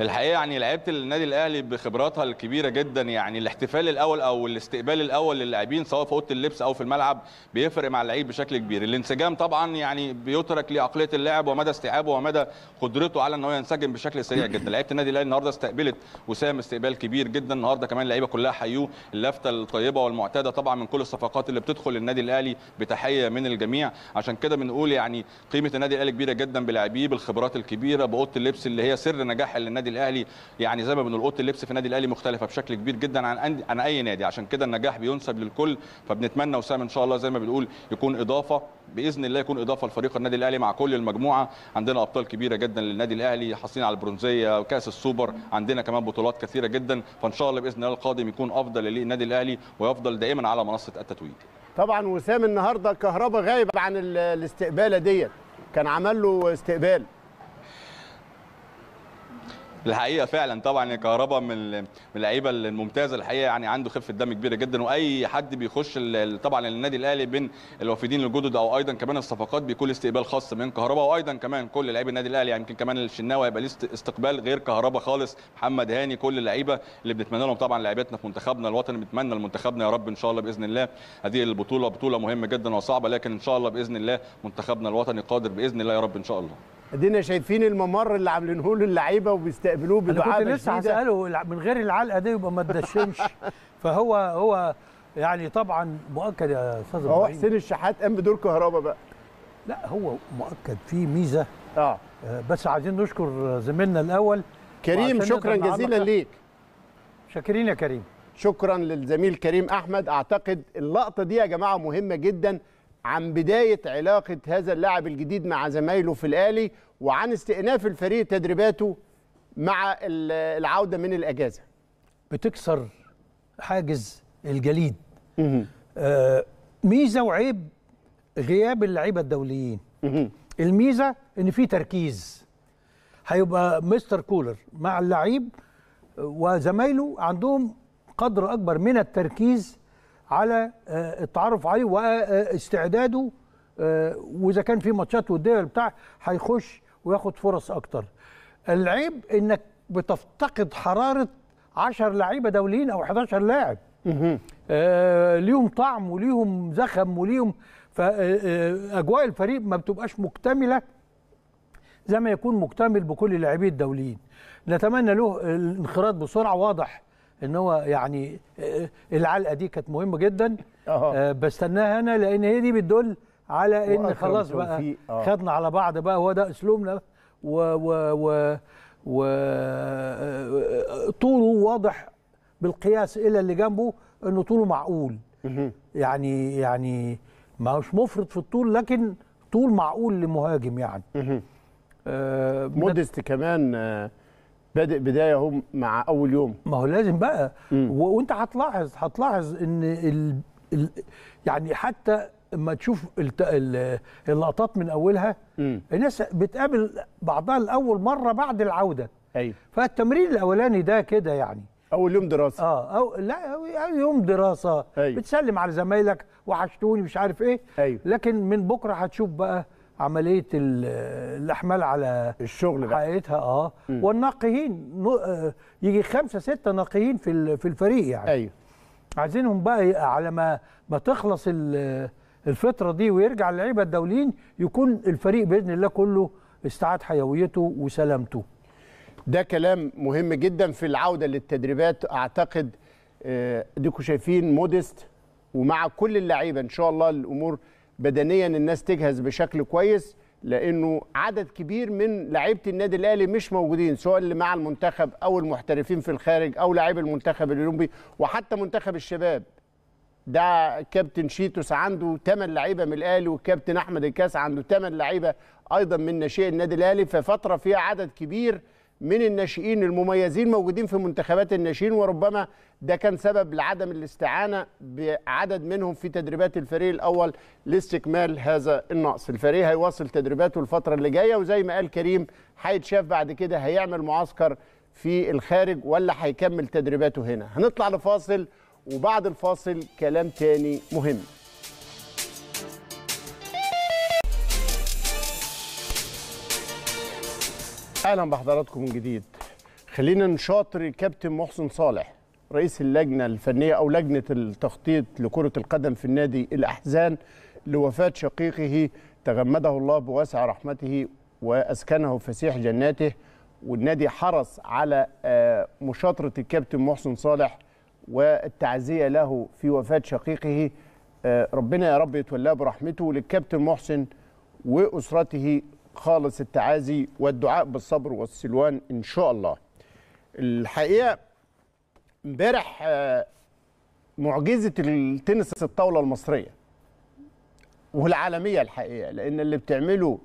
الحقيقه يعني لعيبه النادي الاهلي بخبراتها الكبيره جدا يعني الاحتفال الاول او الاستقبال الاول للاعبين سواء في اوضه اللبس او في الملعب بيفرق مع اللعيب بشكل كبير الانسجام طبعا يعني بيترك لعقليه اللاعب ومدى استيعابه ومدى قدرته على ان هو ينسجم بشكل سريع جدا لعيبه النادي الاهلي النهارده استقبلت وسام استقبال كبير جدا النهارده كمان اللعيبه كلها حيوه اللفته الطيبه والمعتاده طبعا من كل الصفقات اللي بتدخل النادي الاهلي بتحيه من الجميع عشان كده بنقول يعني قيمه النادي الاهلي كبيره جدا بلاعبيه بالخبرات الكبيره باوضه اللبس اللي هي سر نجاح النادي النادي الاهلي يعني زي ما بنقول اوضه اللبس في النادي الاهلي مختلفه بشكل كبير جدا عن عن اي نادي عشان كده النجاح بينسب للكل فبنتمنى وسام ان شاء الله زي ما بنقول يكون اضافه باذن الله يكون اضافه لفريق النادي الاهلي مع كل المجموعه عندنا ابطال كبيره جدا للنادي الاهلي حاصلين على البرونزيه وكاس السوبر عندنا كمان بطولات كثيره جدا فان شاء الله باذن الله القادم يكون افضل للنادي الاهلي ويفضل دائما على منصه التتويج طبعا وسام النهارده كهربا غايب عن الاستقباله ديت كان عمل له استقبال الحقيقه فعلا طبعا كهربا من اللعيبه الممتازه الحقيقه يعني عنده خفه دم كبيره جدا واي حد بيخش طبعا النادي الاهلي بين الوافدين الجدد او ايضا كمان الصفقات بيكون استقبال خاص من كهربا وايضا كمان كل لعيبه النادي الاهلي يعني يمكن كمان الشناوي هيبقى ليه استقبال غير كهربا خالص محمد هاني كل اللعيبه اللي بنتمنى لهم طبعا لعيبتنا في منتخبنا الوطني بنتمنى لمنتخبنا يا رب ان شاء الله باذن الله هذه البطوله بطوله مهمه جدا وصعبه لكن ان شاء الله باذن الله منتخبنا الوطني قادر باذن الله يا رب ان شاء الله ادينا شايفين الممر اللي عاملينه له اللعيبه وبيستقبلوه بدعاء كنت لسه هساله من غير العلقه دي يبقى ما تدشمش [LAUGHS] فهو هو يعني طبعا مؤكد يا استاذ هو حسين الشحات قام بدور كهرباء بقى لا هو مؤكد في ميزه اه, آه، بس عايزين نشكر زميلنا الاول كريم شكرا جزيلا ليك شاكرين يا كريم شكرا للزميل كريم احمد اعتقد اللقطه دي يا جماعه مهمه جدا عن بداية علاقة هذا اللاعب الجديد مع زمايله في الآلي وعن استئناف الفريق تدريباته مع العودة من الأجازة بتكسر حاجز الجليد آه ميزة وعيب غياب اللعيبة الدوليين الميزة إن في تركيز هيبقى مستر كولر مع اللعيب آه، وزمايله عندهم قدر أكبر من التركيز على آه، التعرف عليه واستعداده آه، آه، واذا كان في ماتشات وديه بتاع هيخش وياخد فرص اكتر العيب انك بتفتقد حراره 10 لعيبه دوليين او 11 لاعب آه ليهم طعم وليهم زخم وليهم فاجواء الفريق ما بتبقاش مكتمله زي ما يكون مكتمل بكل اللاعبين الدوليين نتمنى له الانخراط بسرعه واضح ان هو يعني آه، العلقه دي كانت مهمه جدا آه بستناها انا لان هي دي بتدل على ان خلاص بقى آه. خدنا على بعض بقى هو ده اسلوبنا و و و, و آه، طوله واضح بالقياس الى اللي جنبه انه طوله معقول يعني يعني ما هوش مفرط في الطول لكن طول معقول لمهاجم يعني آه مودست كمان آه بادئ بدايه اهو مع اول يوم ما هو لازم بقى وانت هتلاحظ هتلاحظ ان ال... ال... يعني حتى اما تشوف اللقطات من اولها مم. الناس بتقابل بعضها لاول مره بعد العوده ايوه فالتمرين الاولاني ده كده يعني اول يوم دراسه اه او لا اول يوم دراسه أيوه. بتسلم على زمايلك وحشتوني مش عارف ايه أيوه. لكن من بكره هتشوف بقى عمليه الاحمال على الشغل بقى. حقيقتها اه م. والناقيين آه، يجي خمسه سته ناقيين في في الفريق يعني ايوه عايزينهم بقى على ما ما تخلص الفتره دي ويرجع اللعيبه الدوليين يكون الفريق باذن الله كله استعاد حيويته وسلامته ده كلام مهم جدا في العوده للتدريبات اعتقد آه، اديكم شايفين مودست ومع كل اللعيبه ان شاء الله الامور بدنيا الناس تجهز بشكل كويس لانه عدد كبير من لعيبه النادي الاهلي مش موجودين سواء اللي مع المنتخب او المحترفين في الخارج او لاعبي المنتخب الاولمبي وحتى منتخب الشباب ده كابتن شيتوس عنده 8 لعيبه من الاهلي والكابتن احمد الكاس عنده 8 لعيبه ايضا من ناشئ النادي الاهلي ففتره فيها عدد كبير من الناشئين المميزين موجودين في منتخبات الناشئين وربما ده كان سبب لعدم الاستعانه بعدد منهم في تدريبات الفريق الاول لاستكمال هذا النقص الفريق هيواصل تدريباته الفتره اللي جايه وزي ما قال كريم هيتشاف بعد كده هيعمل معسكر في الخارج ولا هيكمل تدريباته هنا هنطلع لفاصل وبعد الفاصل كلام تاني مهم اهلا بحضراتكم من جديد خلينا نشاطر الكابتن محسن صالح رئيس اللجنه الفنيه او لجنه التخطيط لكره القدم في النادي الاحزان لوفاه شقيقه تغمده الله بواسع رحمته واسكنه فسيح جناته والنادي حرص على آه، مشاطره الكابتن محسن صالح والتعزيه له في وفاه شقيقه آه، ربنا يا رب يتولاه برحمته للكابتن محسن واسرته خالص التعازي والدعاء بالصبر والسلوان ان شاء الله الحقيقه امبارح آه، معجزه التنس الطاوله المصريه والعالميه الحقيقه لان اللي بتعمله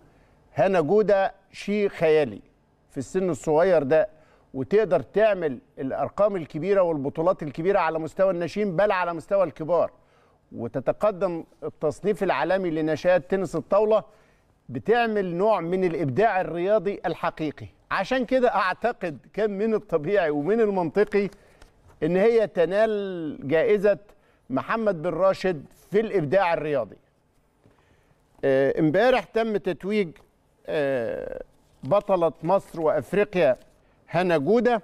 هنا جوده شيء خيالي في السن الصغير ده وتقدر تعمل الارقام الكبيره والبطولات الكبيره على مستوى الناشئين بل على مستوى الكبار وتتقدم التصنيف العالمي لنشاط تنس الطاوله بتعمل نوع من الابداع الرياضي الحقيقي عشان كده اعتقد كان من الطبيعي ومن المنطقي ان هي تنال جائزه محمد بن راشد في الابداع الرياضي آه، امبارح تم تتويج آه، بطله مصر وافريقيا هنا جوده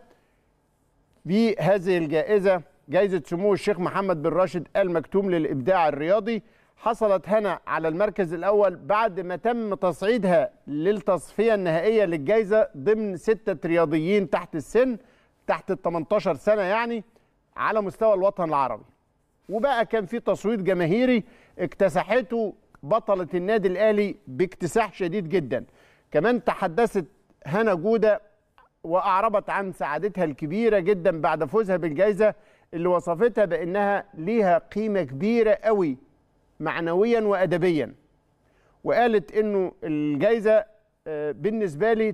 بهذه الجائزه جائزه سمو الشيخ محمد بن راشد المكتوم للابداع الرياضي حصلت هنا على المركز الأول بعد ما تم تصعيدها للتصفية النهائية للجائزة ضمن ستة رياضيين تحت السن تحت ال 18 سنة يعني على مستوى الوطن العربي وبقى كان في تصويت جماهيري اكتسحته بطلة النادي الأهلي باكتساح شديد جدا كمان تحدثت هنا جودة وأعربت عن سعادتها الكبيرة جدا بعد فوزها بالجائزة اللي وصفتها بأنها ليها قيمة كبيرة قوي معنويا وادبيا وقالت انه الجائزه آه، بالنسبه لي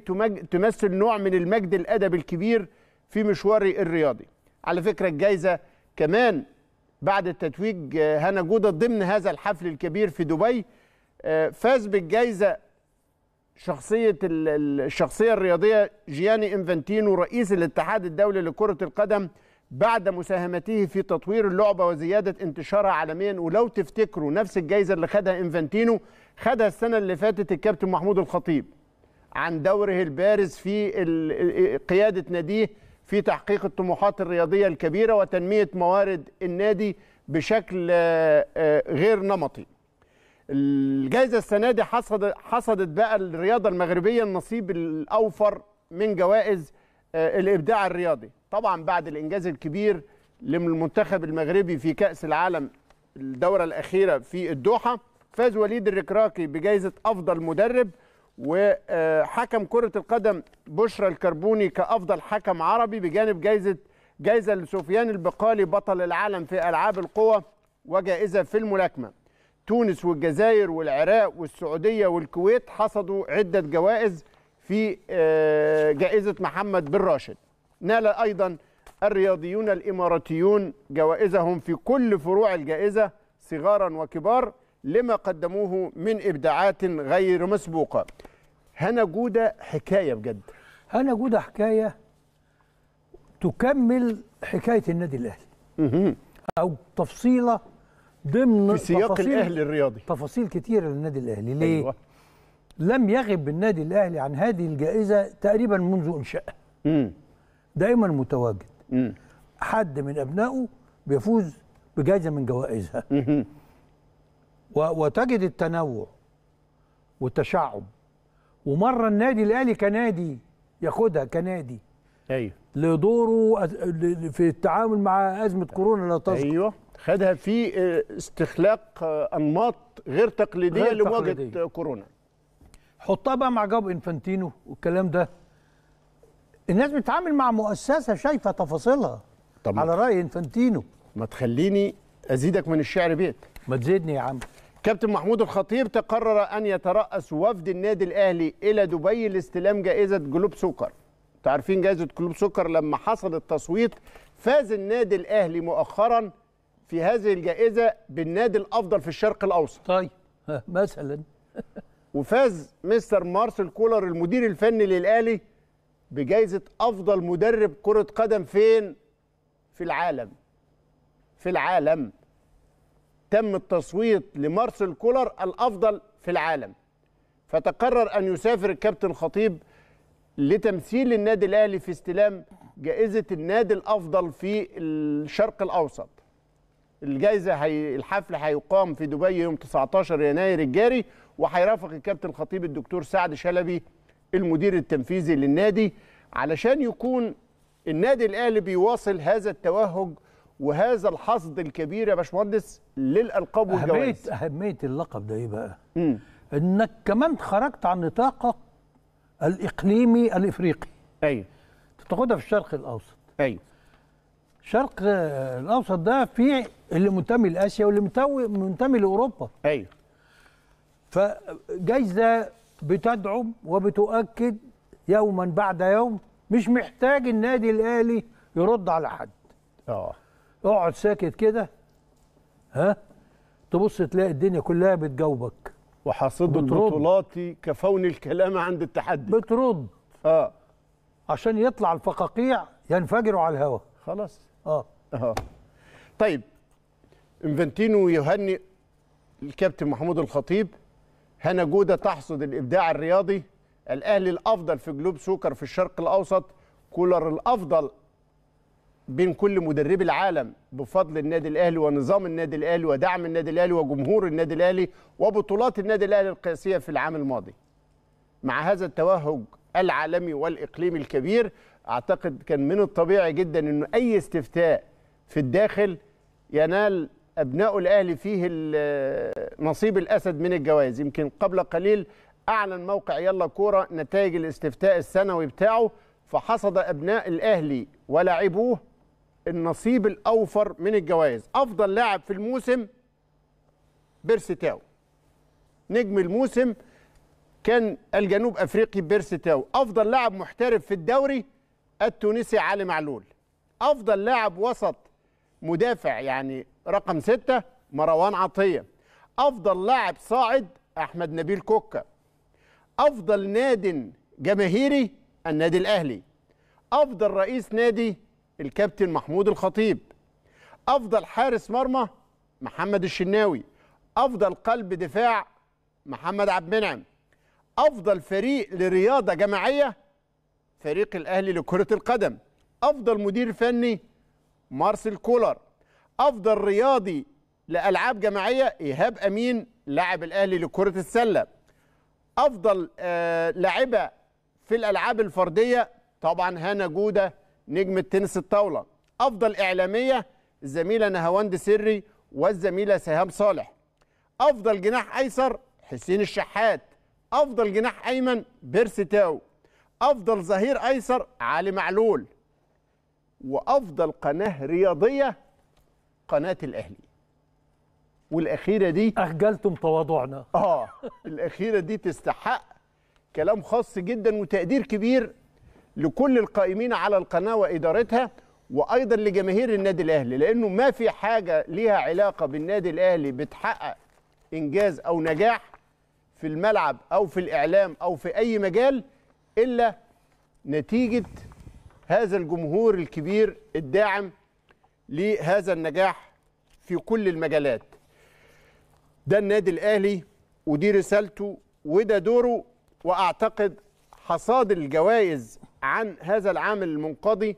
تمثل نوع من المجد الادبي الكبير في مشواري الرياضي على فكره الجائزه كمان بعد التتويج آه، هنا جوده ضمن هذا الحفل الكبير في دبي آه، فاز بالجائزه شخصيه الشخصيه الرياضيه جياني انفانتينو رئيس الاتحاد الدولي لكره القدم بعد مساهمته في تطوير اللعبه وزياده انتشارها عالميا ولو تفتكروا نفس الجائزه اللي خدها انفانتينو خدها السنه اللي فاتت الكابتن محمود الخطيب عن دوره البارز في قياده ناديه في تحقيق الطموحات الرياضيه الكبيره وتنميه موارد النادي بشكل آه، آه، غير نمطي. الجائزه السنه دي حصدت بقى الرياضه المغربيه النصيب الاوفر من جوائز آه، الابداع الرياضي طبعا بعد الانجاز الكبير للمنتخب المغربي في كاس العالم الدوره الاخيره في الدوحه فاز وليد الركراكي بجائزه افضل مدرب وحكم كره القدم بشرى الكربوني كافضل حكم عربي بجانب جائزه جائزه لسفيان البقالي بطل العالم في العاب القوى وجائزه في الملاكمه تونس والجزائر والعراق والسعوديه والكويت حصدوا عده جوائز في آه، جائزه محمد بن راشد نال أيضا الرياضيون الإماراتيون جوائزهم في كل فروع الجائزة صغارا وكبار لما قدموه من إبداعات غير مسبوقة هنا جودة حكاية بجد هنا جودة حكاية تكمل حكاية النادي الأهلي أو تفصيلة ضمن في سياق الأهلي الرياضي تفاصيل كثيره للنادي الأهلي ليه؟ أيوة. لم يغب النادي الأهلي عن هذه الجائزة تقريبا منذ إنشائها دائما متواجد م. حد من ابنائه بيفوز بجائزه من جوائزها وتجد التنوع والتشعب ومره النادي الاهلي كنادي ياخدها كنادي ايوه لدوره في التعامل مع ازمه كورونا لا تذكر ايوه خدها في آه، استخلاق آه، انماط غير تقليديه لمواجهه كورونا حطها بقى مع جاب انفانتينو والكلام ده الناس بتتعامل مع مؤسسه شايفه تفاصيلها طب على راي انفانتينو ما تخليني ازيدك من الشعر بيت ما تزيدني يا عم كابتن محمود الخطيب تقرر ان يترأس وفد النادي الاهلي الى دبي لاستلام جائزه جلوب سكر عارفين جائزه جلوب سكر لما حصل التصويت فاز النادي الاهلي مؤخرا في هذه الجائزه بالنادي الافضل في الشرق الاوسط طيب مثلا وفاز مستر مارسل كولر المدير الفني للاهلي بجائزه افضل مدرب كره قدم فين في العالم في العالم تم التصويت لمارسيل كولر الافضل في العالم فتقرر ان يسافر الكابتن خطيب لتمثيل النادي الاهلي في استلام جائزه النادي الافضل في الشرق الاوسط الجائزه هي الحفل هيقام في دبي يوم 19 يناير الجاري وهيرافق الكابتن الخطيب الدكتور سعد شلبي المدير التنفيذي للنادي علشان يكون النادي الاهلي بيواصل هذا التوهج وهذا الحصد الكبير يا باشمهندس للالقاب والجوائز اهميه اهميه اللقب ده ايه بقى؟ مم. انك كمان خرجت عن نطاقك الاقليمي الافريقي ايوه تاخدها في الشرق الاوسط ايوه الشرق الاوسط ده فيه اللي منتمي لاسيا واللي منتمي لاوروبا ايوه فجايزه بتدعم وبتؤكد يوما بعد يوم مش محتاج النادي الاهلي يرد على حد اه اقعد ساكت كده ها تبص تلاقي الدنيا كلها بتجاوبك وحصد بطولاتي كفون الكلام عند التحدي بترد اه عشان يطلع الفقاقيع ينفجروا على الهوا خلاص اه اه طيب انفنتينو يهنئ الكابتن محمود الخطيب هنا جوده تحصد الابداع الرياضي الاهلي الافضل في جلوب سوكر في الشرق الاوسط كولر الافضل بين كل مدربي العالم بفضل النادي الاهلي ونظام النادي الاهلي ودعم النادي الاهلي وجمهور النادي الاهلي وبطولات النادي الاهلي القياسيه في العام الماضي. مع هذا التوهج العالمي والاقليمي الكبير اعتقد كان من الطبيعي جدا انه اي استفتاء في الداخل ينال أبناء الأهلي فيه نصيب الأسد من الجوائز يمكن قبل قليل أعلن موقع يلا كورة نتائج الاستفتاء السنوي بتاعه فحصد أبناء الأهلي ولاعبوه النصيب الأوفر من الجوائز أفضل لاعب في الموسم بيرسي تاو نجم الموسم كان الجنوب أفريقي بيرسي تاو أفضل لاعب محترف في الدوري التونسي علي معلول أفضل لاعب وسط مدافع يعني رقم ستة مروان عطيه افضل لاعب صاعد احمد نبيل كوكا افضل ناد جماهيري النادي الاهلي افضل رئيس نادي الكابتن محمود الخطيب افضل حارس مرمى محمد الشناوي افضل قلب دفاع محمد عبد المنعم افضل فريق لرياضه جماعيه فريق الاهلي لكره القدم افضل مدير فني مارسيل كولر افضل رياضي لالعاب جماعيه ايهاب امين لاعب الاهلي لكره السله افضل آه، لاعبه في الالعاب الفرديه طبعا هنا جوده نجم التنس الطاوله افضل اعلاميه الزميله نهاوند سري والزميله سهام صالح افضل جناح ايسر حسين الشحات افضل جناح ايمن بيرسي تاو افضل ظهير ايسر علي معلول وافضل قناه رياضيه قناه الاهلي والاخيره دي اخجلتم تواضعنا اه الاخيره دي تستحق كلام خاص جدا وتقدير كبير لكل القائمين على القناه وادارتها وايضا لجماهير النادي الاهلي لانه ما في حاجه ليها علاقه بالنادي الاهلي بتحقق انجاز او نجاح في الملعب او في الاعلام او في اي مجال الا نتيجه هذا الجمهور الكبير الداعم لهذا النجاح في كل المجالات ده النادي الاهلي ودي رسالته وده دوره واعتقد حصاد الجوائز عن هذا العام المنقضي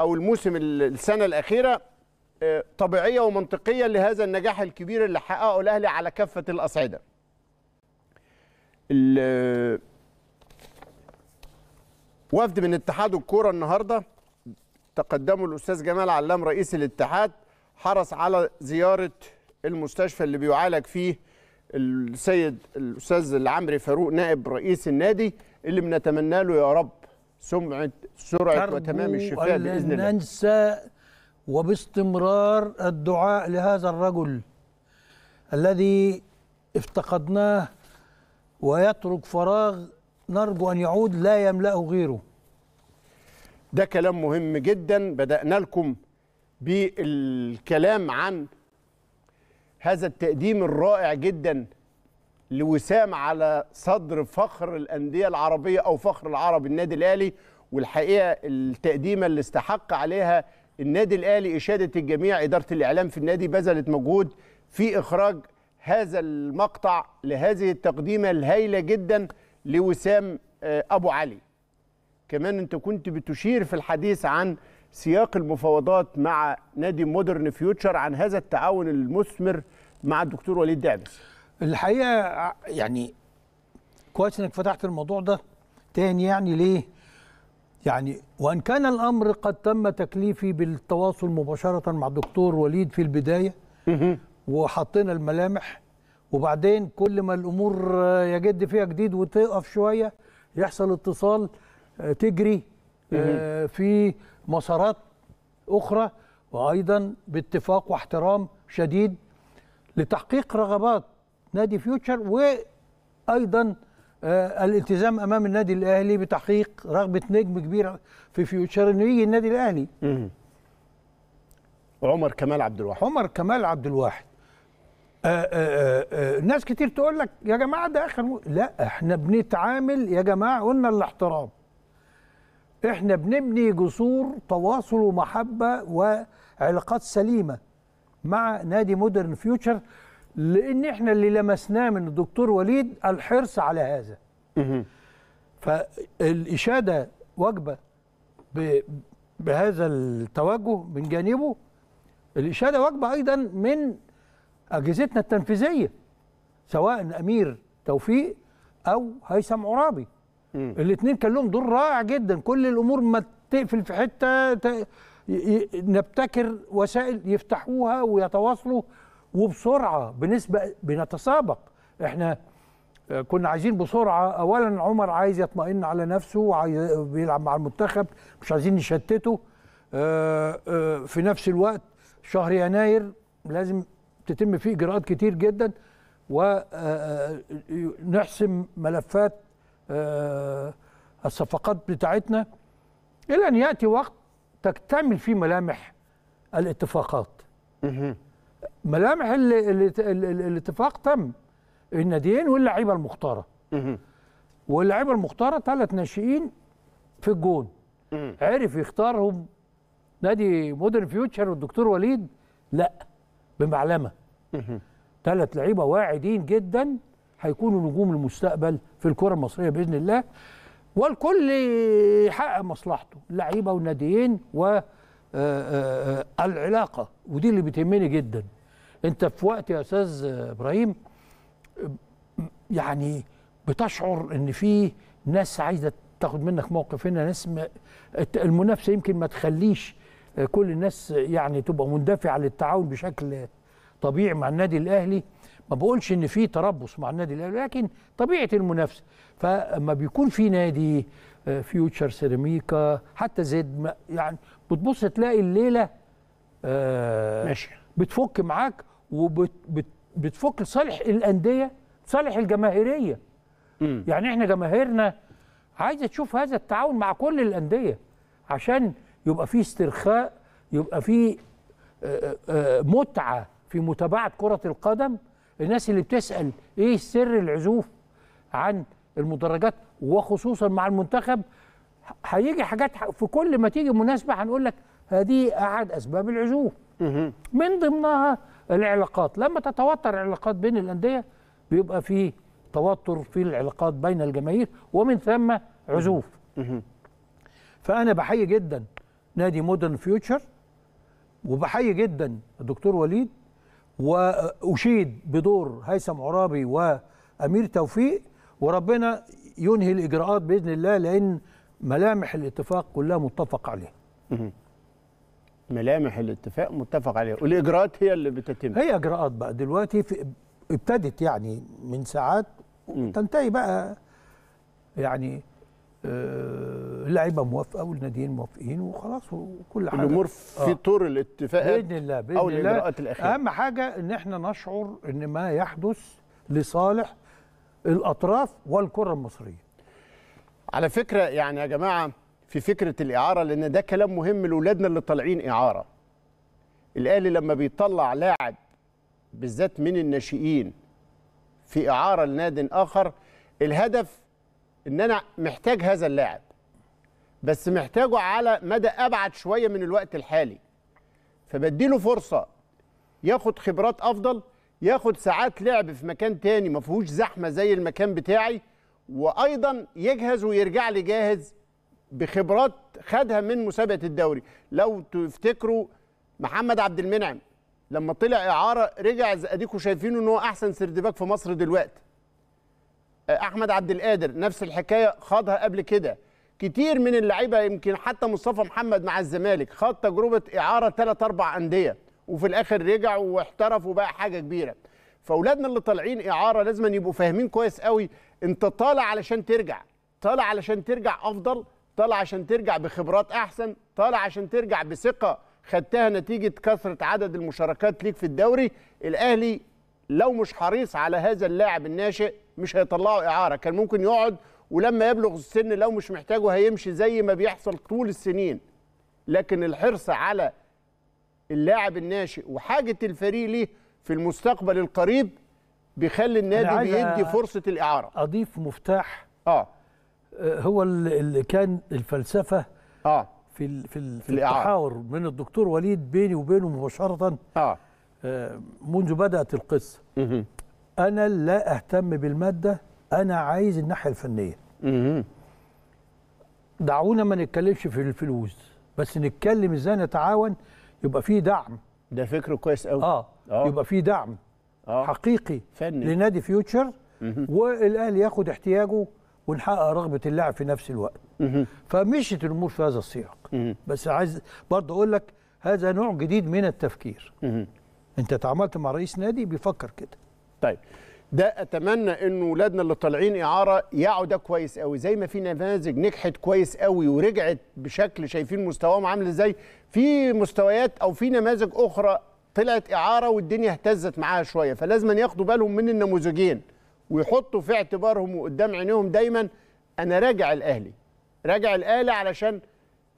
او الموسم السنه الاخيره آه، طبيعيه ومنطقيه لهذا النجاح الكبير اللي حققه الاهلي على كافه الاصعده وفد من اتحاد الكوره النهارده تقدمه الاستاذ جمال علام رئيس الاتحاد حرص على زياره المستشفى اللي بيعالج فيه السيد الاستاذ العمري فاروق نائب رئيس النادي اللي بنتمنى له يا رب سمعه سرعه وتمام الشفاء باذن الله ننسى وباستمرار الدعاء لهذا الرجل الذي افتقدناه ويترك فراغ نرجو ان يعود لا يملاه غيره ده كلام مهم جدا بدأنا لكم بالكلام عن هذا التقديم الرائع جدا لوسام على صدر فخر الأندية العربية أو فخر العرب النادي الأهلي والحقيقة التقديمة اللي استحق عليها النادي الأهلي إشادة الجميع إدارة الإعلام في النادي بذلت مجهود في إخراج هذا المقطع لهذه التقديمة الهائلة جدا لوسام آه، أبو علي كمان انت كنت بتشير في الحديث عن سياق المفاوضات مع نادي مودرن فيوتشر عن هذا التعاون المثمر مع الدكتور وليد دعبس الحقيقه يعني كويس انك فتحت الموضوع ده تاني يعني ليه يعني وان كان الامر قد تم تكليفي بالتواصل مباشره مع الدكتور وليد في البدايه وحطينا الملامح وبعدين كل ما الامور يجد فيها جديد وتقف شويه يحصل اتصال آه، تجري آه، في مسارات أخرى وأيضا باتفاق واحترام شديد لتحقيق رغبات نادي فيوتشر وأيضا آه، الالتزام أمام النادي الأهلي بتحقيق رغبة نجم كبير في فيوتشر إنه يجي النادي الأهلي عمر كمال عبد الواحد عمر كمال عبد الواحد ناس كتير تقول لك يا جماعه ده اخر لا احنا بنتعامل يا جماعه قلنا الاحترام احنا بنبني جسور تواصل ومحبه وعلاقات سليمه مع نادي مودرن فيوتشر لان احنا اللي لمسناه من الدكتور وليد الحرص على هذا فالاشاده واجبه بهذا التوجه من جانبه الاشاده واجبه ايضا من اجهزتنا التنفيذيه سواء امير توفيق او هيثم عرابي الاثنين كان لهم دور رائع جدا كل الامور ما تقفل في حته ت... ي... نبتكر وسائل يفتحوها ويتواصلوا وبسرعه بنسبه بنتسابق احنا آه، كنا عايزين بسرعه اولا عمر عايز يطمئن على نفسه وعايز بيلعب مع المنتخب مش عايزين نشتته آه، آه، في نفس الوقت شهر يناير لازم تتم فيه اجراءات كتير جدا ونحسم ملفات آه، الصفقات بتاعتنا الى ان ياتي وقت تكتمل فيه ملامح الاتفاقات ملامح الاتفاق تم الناديين واللعيبه المختاره واللعيبه المختاره ثلاث ناشئين في الجون عرف يختارهم نادي مودرن فيوتشر والدكتور وليد لا بمعلمه ثلاث لعيبه واعدين جدا هيكونوا نجوم المستقبل في الكره المصريه باذن الله والكل يحقق مصلحته اللعيبه والناديين والعلاقه آه، آه، آه، ودي اللي بتهمني جدا انت في وقت يا استاذ ابراهيم يعني بتشعر ان في ناس عايزه تاخد منك موقف هنا ناس المنافسه يمكن ما تخليش كل الناس يعني تبقى مندفعه للتعاون بشكل طبيعي مع النادي الاهلي ما بقولش ان في تربص مع النادي الاهلي لكن طبيعه المنافسه فما بيكون في نادي فيوتشر آه، سيراميكا حتى زد يعني بتبص تلاقي الليله آه، ماشي بتفك معاك وبتفك لصالح الانديه لصالح الجماهيريه يعني احنا جماهيرنا عايزه تشوف هذا التعاون مع كل الانديه عشان يبقى في استرخاء يبقى في آه، متعه في متابعه كره القدم الناس اللي بتسال ايه سر العزوف عن المدرجات وخصوصا مع المنتخب هيجي حاجات في كل ما تيجي مناسبه هنقول لك هذه احد اسباب العزوف من ضمنها العلاقات لما تتوتر العلاقات بين الانديه بيبقى في توتر في العلاقات بين الجماهير ومن ثم عزوف فانا بحيي جدا نادي مودرن فيوتشر وبحيي جدا الدكتور وليد واشيد بدور هيثم عرابي وامير توفيق وربنا ينهي الاجراءات باذن الله لان ملامح الاتفاق كلها متفق عليها ملامح الاتفاق متفق عليها والاجراءات هي اللي بتتم هي اجراءات بقى دلوقتي في ابتدت يعني من ساعات وتنتهي بقى يعني آه، اللعيبه موافقه والناديين موافقين وخلاص وكل حاجه الامور في آه. طور الاتفاقات باذن الله باذن او الاجراءات الاخيره اهم حاجه ان احنا نشعر ان ما يحدث لصالح الاطراف والكره المصريه على فكره يعني يا جماعه في فكره الاعاره لان ده كلام مهم لاولادنا اللي طالعين اعاره الاهلي لما بيطلع لاعب بالذات من الناشئين في اعاره لناد اخر الهدف ان انا محتاج هذا اللاعب بس محتاجه على مدى ابعد شويه من الوقت الحالي فبديله فرصه ياخد خبرات افضل ياخد ساعات لعب في مكان تاني ما فيهوش زحمه زي المكان بتاعي وايضا يجهز ويرجع لي جاهز بخبرات خدها من مسابقه الدوري لو تفتكروا محمد عبد المنعم لما طلع اعاره رجع اديكم شايفينه ان هو احسن باك في مصر دلوقتي احمد عبد القادر نفس الحكايه خاضها قبل كده كتير من اللعيبه يمكن حتى مصطفى محمد مع الزمالك خاض تجربه اعاره ثلاث اربع انديه وفي الاخر رجع واحترف وبقى حاجه كبيره فاولادنا اللي طالعين اعاره لازم يبقوا فاهمين كويس قوي انت طالع علشان ترجع طالع علشان ترجع افضل طالع عشان ترجع بخبرات احسن طالع عشان ترجع بثقه خدتها نتيجه كثره عدد المشاركات ليك في الدوري الاهلي لو مش حريص على هذا اللاعب الناشئ مش هيطلعوا اعاره كان ممكن يقعد ولما يبلغ السن لو مش محتاجه هيمشي زي ما بيحصل طول السنين لكن الحرص على اللاعب الناشئ وحاجه الفريق ليه في المستقبل القريب بيخلي النادي بيدي فرصه الاعاره اضيف مفتاح اه هو اللي كان الفلسفه اه في في, في التحاور من الدكتور وليد بيني وبينه مباشره آه. منذ بدات القصه انا لا اهتم بالماده انا عايز الناحيه الفنيه دعونا ما نتكلمش في الفلوس بس نتكلم ازاي نتعاون يبقى في دعم ده فكر كويس قوي آه. اه يبقي في دعم أوه. حقيقي فني لنادي فيوتشر والاهلي ياخد احتياجه ونحقق رغبه اللاعب في نفس الوقت فمشيت الامور في هذا السياق بس عايز برضه اقول لك هذا نوع جديد من التفكير انت تعاملت مع رئيس نادي بيفكر كده طيب ده اتمنى ان اولادنا اللي طالعين اعاره يعوا ده كويس قوي زي ما في نماذج نجحت كويس قوي ورجعت بشكل شايفين مستواهم عامل ازاي في مستويات او في نماذج اخرى طلعت اعاره والدنيا اهتزت معاها شويه فلازم ياخدوا بالهم من النموذجين ويحطوا في اعتبارهم وقدام عينيهم دايما انا راجع الاهلي راجع الاهلي علشان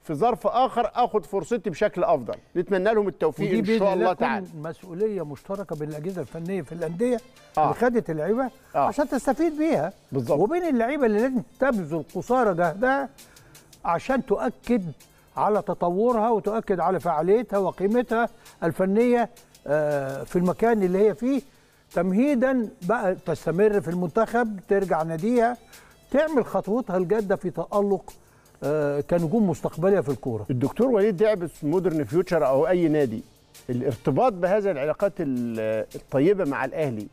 في ظرف اخر اخد فرصتي بشكل افضل نتمنى لهم التوفيق ان شاء الله تعالى مسؤوليه مشتركه بين الاجهزه الفنيه في الانديه آه. اللي خدت اللعيبه آه. عشان تستفيد بيها بالظبط وبين اللعيبه اللي لازم تبذل قصارى جهدها عشان تؤكد على تطورها وتؤكد على فعاليتها وقيمتها الفنيه آه، في المكان اللي هي فيه تمهيدا بقى تستمر في المنتخب ترجع ناديها تعمل خطوتها الجاده في تالق آه، كنجوم مستقبليه في الكوره الدكتور وليد دعبس مودرن فيوتشر او اي نادي الارتباط بهذا العلاقات الطيبه مع الاهلي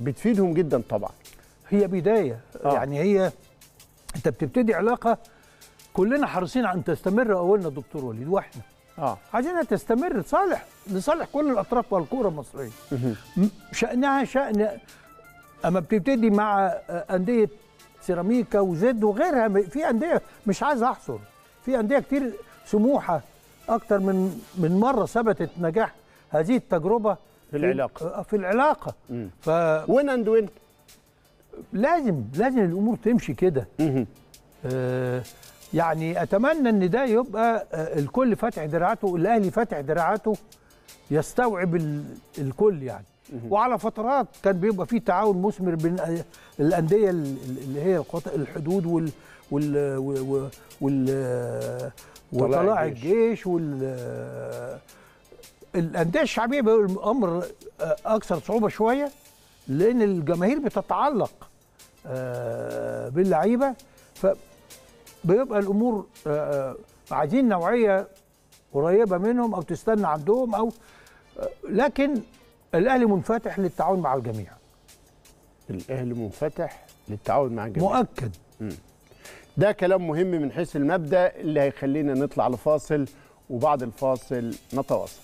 بتفيدهم جدا طبعا هي بدايه آه. يعني هي انت بتبتدي علاقه كلنا حريصين ان تستمر اولنا دكتور وليد واحنا اه عايزينها تستمر صالح لصالح كل الاطراف والكوره المصريه شانها شان اما بتبتدي مع انديه سيراميكا وزد وغيرها في انديه مش عايز احصر في انديه كتير سموحه اكتر من من مره ثبتت نجاح هذه التجربه في العلاقه في العلاقه ف وين اند وين لازم لازم الامور تمشي كده آه يعني اتمنى ان ده يبقى آه، الكل فاتح دراعاته الاهلي فاتح دراعاته يستوعب الكل يعني وعلى فترات كان بيبقى في تعاون مثمر بين الانديه اللي هي الحدود وال وال وال وطلاع الجيش وال الانديه الشعبيه بيبقى الامر آه، اكثر صعوبه شويه لان الجماهير بتتعلق آه، باللعيبه فبيبقى الامور آه، عايزين نوعيه قريبه منهم او تستنى عندهم او لكن الاهلي منفتح للتعاون مع الجميع الاهلي منفتح للتعاون مع الجميع مؤكد ده كلام مهم من حيث المبدا اللي هيخلينا نطلع لفاصل وبعد الفاصل نتواصل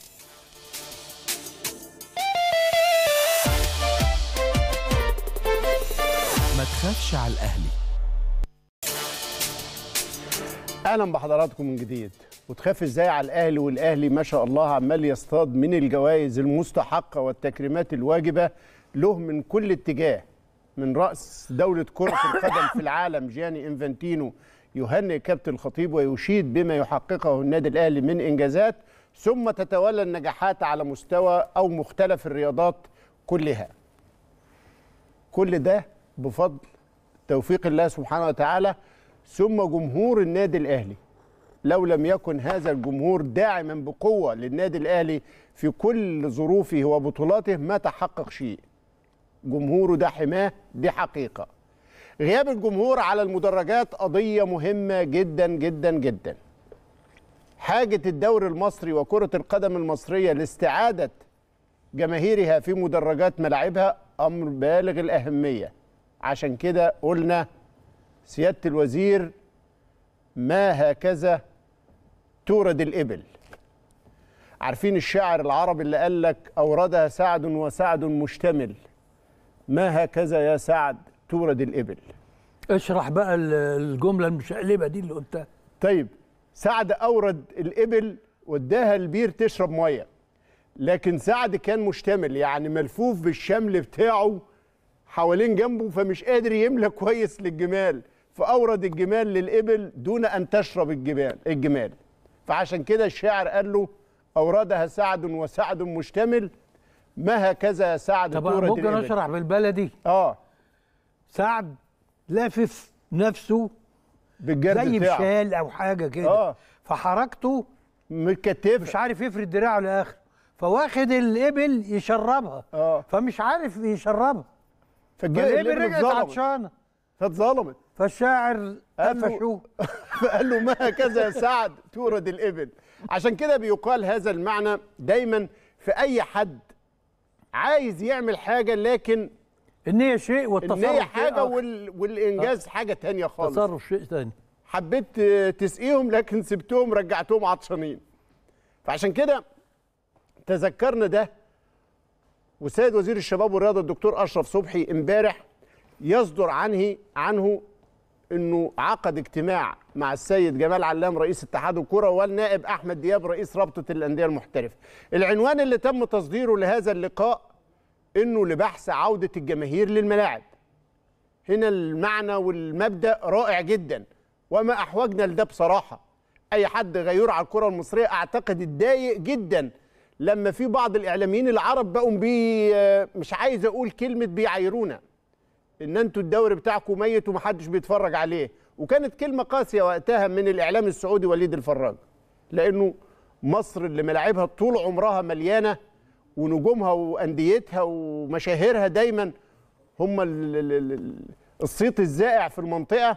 ما تخافش على الاهلي اهلا بحضراتكم من جديد وتخاف ازاي على الاهلي والاهلي ما شاء الله عمال يصطاد من الجوائز المستحقه والتكريمات الواجبه له من كل اتجاه من راس دوله كره القدم في العالم جياني انفانتينو يهنئ كابتن الخطيب ويشيد بما يحققه النادي الاهلي من انجازات ثم تتولى النجاحات على مستوى او مختلف الرياضات كلها كل ده بفضل توفيق الله سبحانه وتعالى ثم جمهور النادي الاهلي لو لم يكن هذا الجمهور داعما بقوة للنادي الأهلي في كل ظروفه وبطولاته ما تحقق شيء جمهوره ده حماه دي حقيقة غياب الجمهور على المدرجات قضية مهمة جدا جدا جدا حاجة الدوري المصري وكرة القدم المصرية لاستعادة جماهيرها في مدرجات ملاعبها أمر بالغ الأهمية عشان كده قلنا سيادة الوزير ما هكذا تورد الإبل عارفين الشاعر العربي اللي قال لك أوردها سعد وسعد مشتمل ما هكذا يا سعد تورد الإبل اشرح بقى الجملة المشقلبة دي اللي قلتها طيب سعد أورد الإبل وداها البير تشرب مية لكن سعد كان مشتمل يعني ملفوف بالشمل بتاعه حوالين جنبه فمش قادر يملى [LAUGHS] كويس للجمال فأورد الجمال للإبل دون أن تشرب الجمال الجمال فعشان كده الشاعر قال له أوردها سعد وسعد مشتمل ما هكذا سعد طب أنا ممكن أشرح بالبلدي اه سعد لافف نفسه بالجرد زي بتاعه. أو حاجة كده آه. فحركته متكتفة مش عارف يفرد دراعه لآخر فواخد الإبل يشربها آه. فمش عارف يشربها فالإبل رجعت عطشانة فاتظلمت فالشاعر قفشوه [LAUGHS] فقال له ما هكذا يا سعد تورد الإبل عشان كده بيقال هذا المعنى دايما في أي حد عايز يعمل حاجة لكن النية شيء والتصرف النية حاجة وال... والإنجاز أه. حاجة تانية خالص تصرف شيء تاني حبيت تسقيهم لكن سبتهم رجعتهم عطشانين فعشان كده تذكرنا ده والسيد وزير الشباب والرياضه الدكتور اشرف صبحي امبارح يصدر عنه عنه انه عقد اجتماع مع السيد جمال علام رئيس اتحاد الكره والنائب احمد دياب رئيس رابطه الانديه المحترفه. العنوان اللي تم تصديره لهذا اللقاء انه لبحث عوده الجماهير للملاعب. هنا المعنى والمبدا رائع جدا وما احوجنا لده بصراحه. اي حد غيور على الكره المصريه اعتقد اتضايق جدا لما في بعض الاعلاميين العرب بقوا بي مش عايز اقول كلمه بيعايرونا ان انتوا الدوري بتاعكم ميت ومحدش بيتفرج عليه وكانت كلمه قاسيه وقتها من الاعلام السعودي وليد الفراج لانه مصر اللي ملاعبها طول عمرها مليانه ونجومها وانديتها ومشاهيرها دايما هم الصيت الزائع في المنطقه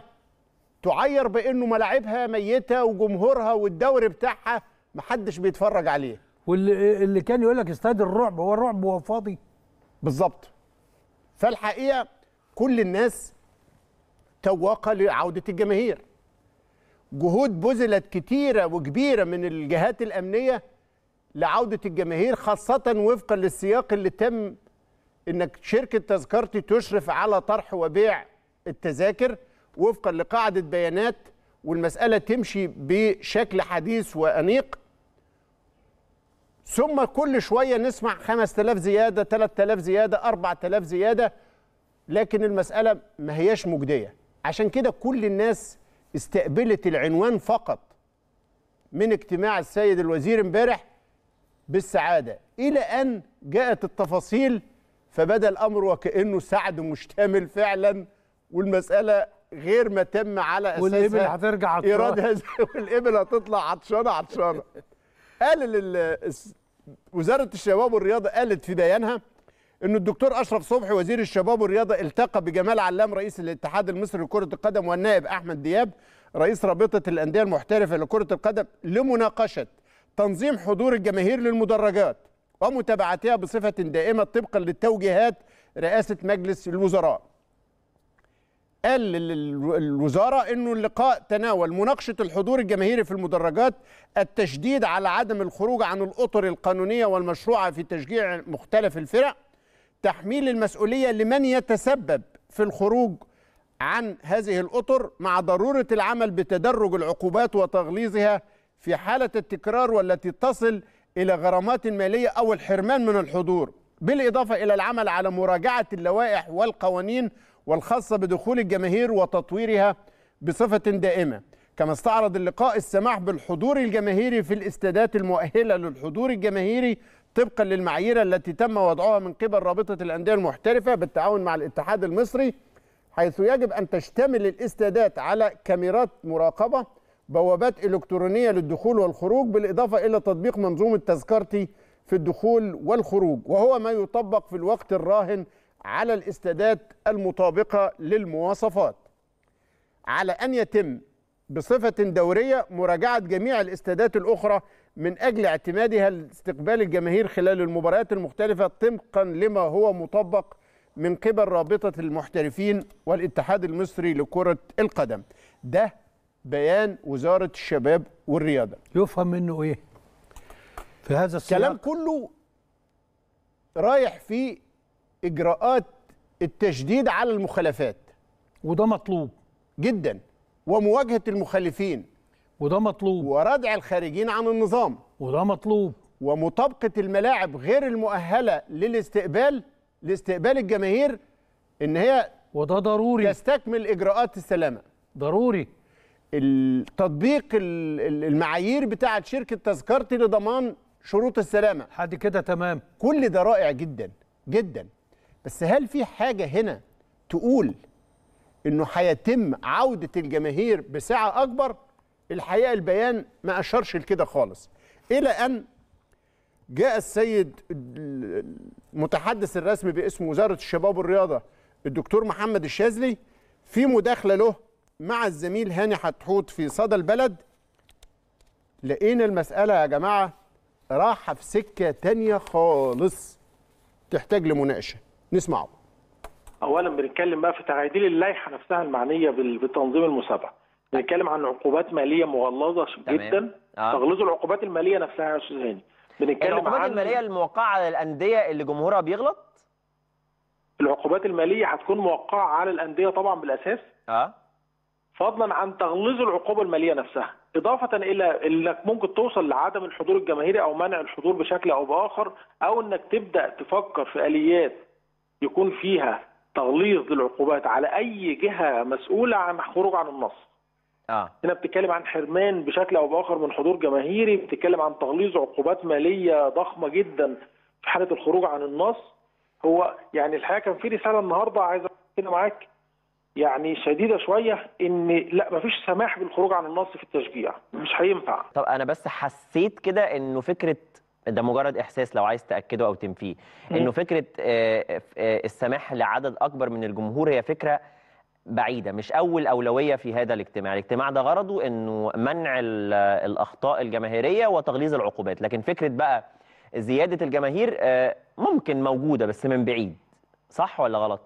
تعير بانه ملاعبها ميته وجمهورها والدوري بتاعها محدش بيتفرج عليه واللي اللي كان يقول لك استاد الرعب هو الرعب هو فاضي بالظبط فالحقيقه كل الناس تواقه لعوده الجماهير جهود بذلت كتيره وكبيره من الجهات الامنيه لعوده الجماهير خاصه وفقا للسياق اللي تم انك شركه تذكرتي تشرف على طرح وبيع التذاكر وفقا لقاعده بيانات والمساله تمشي بشكل حديث وانيق ثم كل شويه نسمع 5000 زياده 3000 زياده 4000 زياده لكن المسألة ما هياش مجدية عشان كده كل الناس استقبلت العنوان فقط من اجتماع السيد الوزير امبارح بالسعادة إلى أن جاءت التفاصيل فبدا الأمر وكأنه سعد مشتمل فعلا والمسألة غير ما تم على أساسها والإبل هترجع عطشانة إرادة [LAUGHS] والإبل هتطلع عطشانة عطشانة قال وزارة الشباب والرياضة قالت في بيانها ان الدكتور اشرف صبحي وزير الشباب والرياضه التقى بجمال علام رئيس الاتحاد المصري لكره القدم والنائب احمد دياب رئيس رابطه الانديه المحترفه لكره القدم لمناقشه تنظيم حضور الجماهير للمدرجات ومتابعتها بصفه دائمه طبقا للتوجيهات رئاسه مجلس الوزراء. قال الوزاره انه اللقاء تناول مناقشه الحضور الجماهيري في المدرجات، التشديد على عدم الخروج عن الاطر القانونيه والمشروعه في تشجيع مختلف الفرق، تحميل المسؤوليه لمن يتسبب في الخروج عن هذه الاطر مع ضروره العمل بتدرج العقوبات وتغليظها في حاله التكرار والتي تصل الى غرامات ماليه او الحرمان من الحضور بالاضافه الى العمل على مراجعه اللوائح والقوانين والخاصه بدخول الجماهير وتطويرها بصفه دائمه كما استعرض اللقاء السماح بالحضور الجماهيري في الاستادات المؤهله للحضور الجماهيري طبقا للمعايير التي تم وضعها من قبل رابطه الانديه المحترفه بالتعاون مع الاتحاد المصري حيث يجب ان تشتمل الاستادات على كاميرات مراقبه بوابات الكترونيه للدخول والخروج بالاضافه الى تطبيق منظومه تذكرتي في الدخول والخروج وهو ما يطبق في الوقت الراهن على الاستادات المطابقه للمواصفات على ان يتم بصفه دوريه مراجعه جميع الاستادات الاخرى من أجل اعتمادها لاستقبال الجماهير خلال المباريات المختلفة طبقا لما هو مطبق من قبل رابطة المحترفين والاتحاد المصري لكرة القدم ده بيان وزارة الشباب والرياضة يفهم منه إيه؟ في هذا السياق الكلام كله رايح في إجراءات التشديد على المخالفات وده مطلوب جدا ومواجهة المخالفين وده مطلوب وردع الخارجين عن النظام وده مطلوب ومطابقة الملاعب غير المؤهلة للاستقبال لاستقبال الجماهير إن هي وده ضروري تستكمل إجراءات السلامة ضروري التطبيق المعايير بتاعة شركة تذكرتي لضمان شروط السلامة حد كده تمام كل ده رائع جدا جدا بس هل في حاجة هنا تقول إنه هيتم عودة الجماهير بسعة أكبر؟ الحقيقه البيان ما اشارش لكده خالص الى ان جاء السيد المتحدث الرسمي باسم وزاره الشباب والرياضه الدكتور محمد الشاذلي في مداخله له مع الزميل هاني حتحوت في صدى البلد لقينا المساله يا جماعه راحه في سكه تانية خالص تحتاج لمناقشه نسمعه اولا بنتكلم بقى في تعديل اللائحه نفسها المعنيه بتنظيم المسابقه بنتكلم عن عقوبات ماليه مغلظه جدا آه. تغليظ العقوبات الماليه نفسها يا استاذ هاني بنتكلم العقوبات عن الماليه الموقعه على الانديه اللي جمهورها بيغلط العقوبات الماليه هتكون موقعه على الانديه طبعا بالاساس اه فضلا عن تغليظ العقوبه الماليه نفسها اضافه الى انك ممكن توصل لعدم الحضور الجماهيري او منع الحضور بشكل او باخر او انك تبدا تفكر في اليات يكون فيها تغليظ للعقوبات على اي جهه مسؤوله عن خروج عن النص اه هنا بتتكلم عن حرمان بشكل او باخر من حضور جماهيري بتتكلم عن تغليظ عقوبات ماليه ضخمه جدا في حاله الخروج عن النص هو يعني الحقيقه كان في رساله النهارده عايز كده معاك يعني شديده شويه ان لا مفيش سماح بالخروج عن النص في التشجيع مش هينفع طب انا بس حسيت كده انه فكره ده مجرد احساس لو عايز تاكده او تنفيه انه فكره آه، آه، السماح لعدد اكبر من الجمهور هي فكره بعيده مش اول اولويه في هذا الاجتماع الاجتماع ده غرضه انه منع الاخطاء الجماهيريه وتغليظ العقوبات لكن فكره بقى زياده الجماهير آه، ممكن موجوده بس من بعيد صح ولا غلط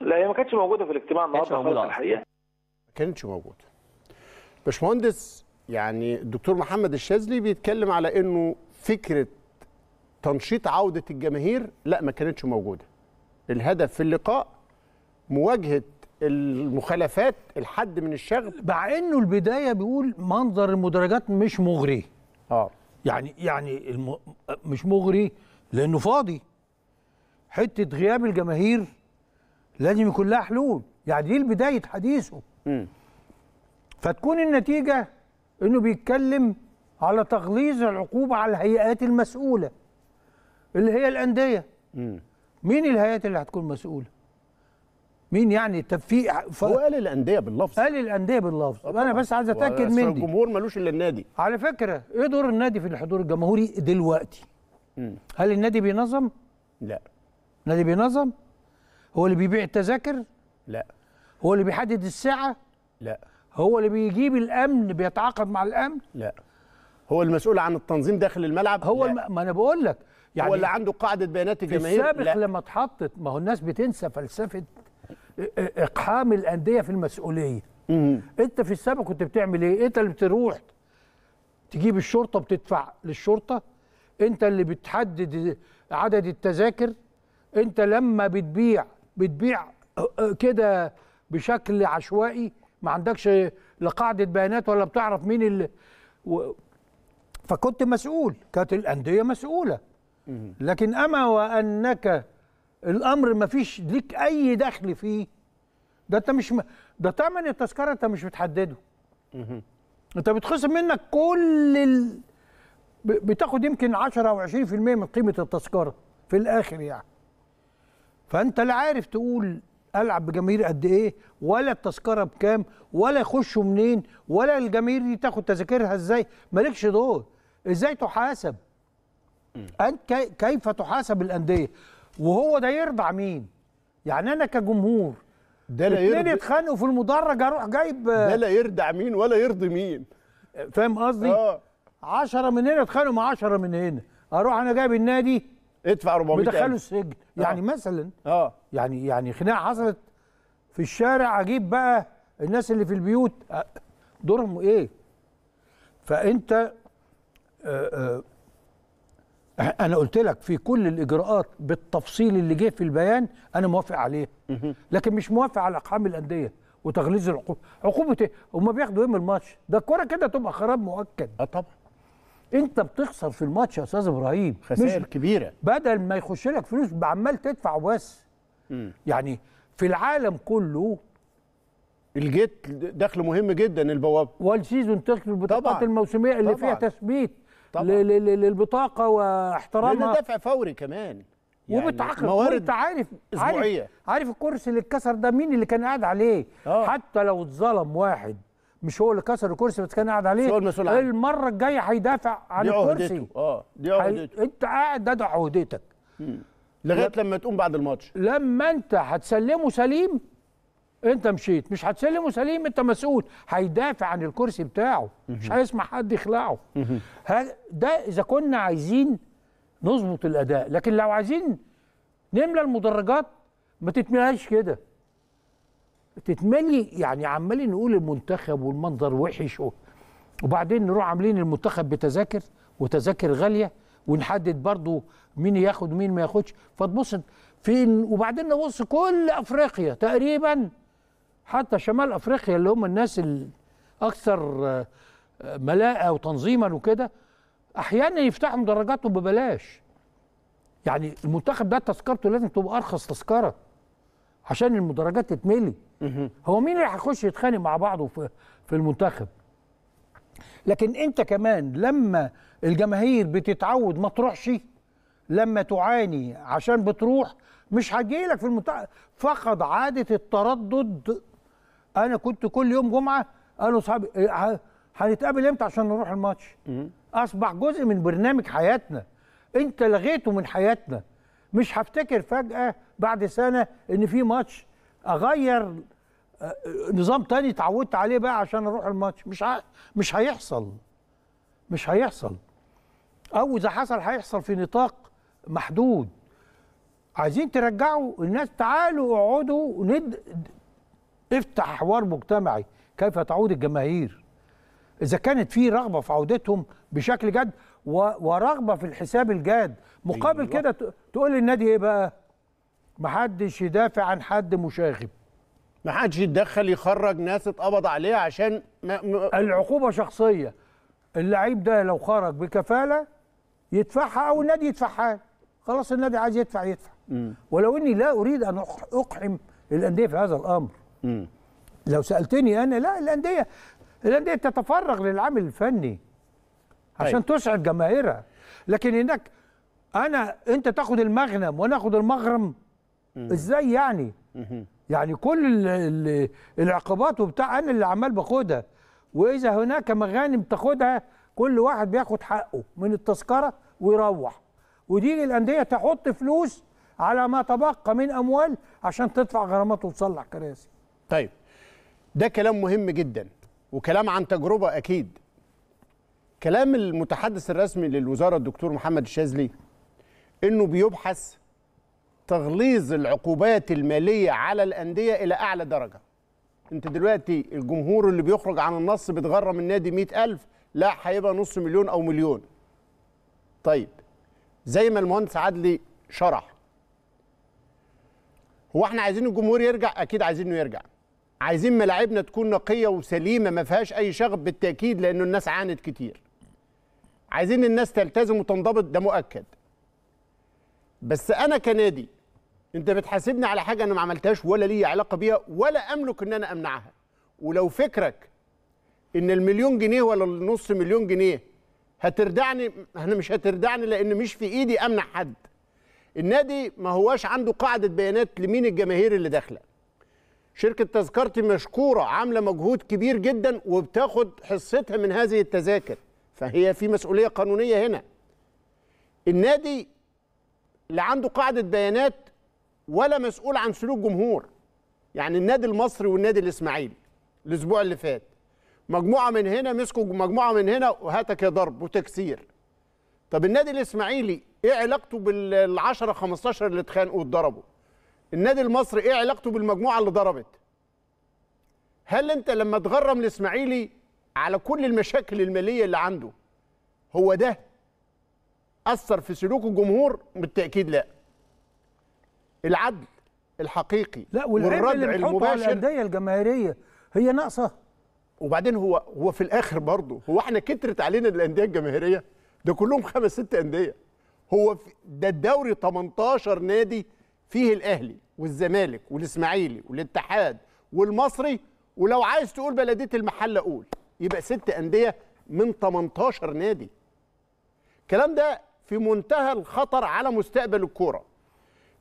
لا هي ما كانتش موجوده في الاجتماع النهارده موجودة الحقيقه ما كانتش موجوده باشمهندس يعني الدكتور محمد الشاذلي بيتكلم على انه فكره تنشيط عوده الجماهير لا ما كانتش موجوده الهدف في اللقاء مواجهه المخالفات الحد من الشغب مع انه البدايه بيقول منظر المدرجات مش مغري اه يعني يعني الم... مش مغري لانه فاضي حته غياب الجماهير لازم يكون لها حلول يعني دي بدايه حديثه م. فتكون النتيجه انه بيتكلم على تغليظ العقوبه على الهيئات المسؤوله اللي هي الانديه م. مين الهيئات اللي هتكون مسؤوله مين يعني طب في ف... هو قال الانديه باللفظ قال الانديه باللفظ آه، انا بس عايز اتاكد مني الجمهور ملوش الا النادي على فكره ايه دور النادي في الحضور الجماهوري دلوقتي مم. هل النادي بينظم لا النادي بينظم هو اللي بيبيع التذاكر لا هو اللي بيحدد الساعه لا هو اللي بيجيب الامن بيتعاقد مع الامن لا هو المسؤول عن التنظيم داخل الملعب هو الم... ما انا بقول لك يعني هو اللي عنده قاعده بيانات الجماهير السابق لا. لما اتحطت ما هو الناس بتنسى فلسفه اقحام الانديه في المسؤوليه مم. انت في السابق كنت بتعمل ايه انت اللي بتروح تجيب الشرطه بتدفع للشرطه انت اللي بتحدد عدد التذاكر انت لما بتبيع بتبيع أه، أه، كده بشكل عشوائي ما عندكش لا قاعده بيانات ولا بتعرف مين اللي و... فكنت مسؤول كانت الانديه مسؤوله لكن اما وانك الامر ما فيش ليك اي دخل فيه ده انت مش م... ده تمن التذكره انت مش بتحدده انت بتخصم منك كل ال... بتاخد يمكن 10 او 20% من قيمه التذكره في الاخر يعني فانت لا عارف تقول العب بجماهير قد ايه ولا التذكره بكام ولا يخشوا منين ولا الجماهير دي تاخد تذاكرها ازاي مالكش دور ازاي تحاسب انت كيف تحاسب الانديه وهو ده يرضع مين يعني انا كجمهور ده لا يرضي يتخانقوا في المدرج اروح جايب ده لا يرضع مين ولا يرضي مين فاهم قصدي؟ اه 10 من هنا اتخانقوا مع 10 من هنا اروح انا جايب النادي ادفع 400 مدخله السجن آه. يعني مثلا اه يعني يعني خناقه حصلت في الشارع اجيب بقى الناس اللي في البيوت دورهم ايه؟ فانت آه، آه، انا قلت لك في كل الاجراءات بالتفصيل اللي جه في البيان انا موافق عليه لكن مش موافق على اقحام الانديه وتغليظ العقوبه عقوبه ايه هم بياخدوا ايه من الماتش ده الكوره كده تبقى خراب مؤكد اه طبعا انت بتخسر في الماتش يا استاذ ابراهيم خسائر كبيره بدل ما يخش لك فلوس عمال تدفع بس يعني في العالم كله الجيت دخل مهم جدا البوابه والسيزون تخلص البطاقات الموسميه اللي طبعًا. فيها تثبيت طبعا للبطاقه واحترامها دفع فوري كمان يعني وبتعاقب موارد انت عارف اسبوعيه عارف, الكرسي اللي اتكسر ده مين اللي كان قاعد عليه أوه. حتى لو اتظلم واحد مش هو اللي كسر الكرسي بس كان قاعد عليه هو المسؤول عنه المره الجايه هيدافع عن دي عهدته اه دي عهدته انت قاعد ده ده عهدتك لغايه لما تقوم بعد الماتش لما انت هتسلمه سليم انت مشيت مش هتسلمه سليم انت مسؤول هيدافع عن الكرسي بتاعه مش هيسمع حد يخلعه ده اذا كنا عايزين نظبط الاداء لكن لو عايزين نملى المدرجات ما تتملاش كده تتملي يعني عمالين نقول المنتخب والمنظر وحش وبعدين نروح عاملين المنتخب بتذاكر وتذاكر غاليه ونحدد برضو مين ياخد ومين ما ياخدش فتبص فين وبعدين نبص كل افريقيا تقريبا حتى شمال افريقيا اللي هم الناس الاكثر آه، ملاءه وتنظيما وكده احيانا يفتحوا مدرجاتهم ببلاش يعني المنتخب ده تذكرته لازم تبقى ارخص تذكره عشان المدرجات تتملي هو مين اللي هيخش يتخانق مع بعضه في, في المنتخب لكن انت كمان لما الجماهير بتتعود ما تروحش لما تعاني عشان بتروح مش هتجيلك في المنتخب فقد عاده التردد انا كنت كل يوم جمعه قالوا اصحابي إيه، هنتقابل امتى عشان نروح الماتش اصبح جزء من برنامج حياتنا انت لغيته من حياتنا مش هفتكر فجاه بعد سنه ان في ماتش اغير آه، نظام تاني اتعودت عليه بقى عشان اروح الماتش مش ه... مش هيحصل مش هيحصل او اذا حصل هيحصل في نطاق محدود عايزين ترجعوا الناس تعالوا اقعدوا ند... افتح حوار مجتمعي كيف تعود الجماهير اذا كانت في رغبه في عودتهم بشكل جاد ورغبه في الحساب الجاد مقابل أيوة. كده تقول للنادي ايه بقى محدش يدافع عن حد مشاغب محدش يتدخل يخرج ناس اتقبض عليها عشان ما م... العقوبه شخصيه اللعيب ده لو خرج بكفاله يدفعها او النادي يدفعها خلاص النادي عايز يدفع يدفع م. ولو اني لا اريد ان اقحم الانديه في هذا الامر لو سالتني انا لا الانديه الانديه تتفرغ للعامل الفني عشان أيوة. تسعد جماهيرها لكن هناك انا انت تاخد المغنم وانا اخد المغرم مم. ازاي يعني مم. يعني كل العقبات وبتاع انا اللي عمال باخدها واذا هناك مغانم تاخدها كل واحد بياخد حقه من التذكره ويروح ودي الانديه تحط فلوس على ما تبقى من اموال عشان تدفع غرامات وتصلح كراسي طيب ده كلام مهم جدا وكلام عن تجربه اكيد كلام المتحدث الرسمي للوزاره الدكتور محمد الشاذلي انه بيبحث تغليظ العقوبات الماليه على الانديه الى اعلى درجه انت دلوقتي الجمهور اللي بيخرج عن النص بتغرم النادي مئة ألف لا هيبقى نص مليون أو مليون طيب زي ما المهندس عدلي شرح هو احنا عايزين الجمهور يرجع اكيد عايزينه يرجع عايزين ملاعبنا تكون نقيه وسليمه ما فيهاش اي شغب بالتاكيد لانه الناس عانت كتير عايزين الناس تلتزم وتنضبط ده مؤكد بس انا كنادي انت بتحاسبني على حاجه انا ما عملتهاش ولا لي علاقه بيها ولا املك ان انا امنعها ولو فكرك ان المليون جنيه ولا النص مليون جنيه هتردعني انا مش هتردعني لان مش في ايدي امنع حد النادي ما هواش عنده قاعده بيانات لمين الجماهير اللي داخله شركة تذكرتي مشكورة عاملة مجهود كبير جدا وبتاخد حصتها من هذه التذاكر فهي في مسؤولية قانونية هنا النادي اللي عنده قاعدة بيانات ولا مسؤول عن سلوك جمهور يعني النادي المصري والنادي الإسماعيلي الأسبوع اللي فات مجموعة من هنا مسكوا مجموعة من هنا وهاتك يا ضرب وتكسير طب النادي الإسماعيلي إيه علاقته بالعشرة 10 15 اللي اتخانقوا واتضربوا النادي المصري ايه علاقته بالمجموعه اللي ضربت هل انت لما تغرم الاسماعيلي على كل المشاكل الماليه اللي عنده هو ده اثر في سلوك الجمهور بالتاكيد لا العدل الحقيقي لا والردع المباشر الانديه الجماهيريه هي ناقصه وبعدين هو هو في الاخر برضه هو احنا كترت علينا الانديه الجماهيريه ده كلهم خمس ست انديه هو ده الدوري 18 نادي فيه الاهلي والزمالك والاسماعيلي والاتحاد والمصري ولو عايز تقول بلديه المحله قول يبقى ست انديه من 18 نادي الكلام ده في منتهى الخطر على مستقبل الكوره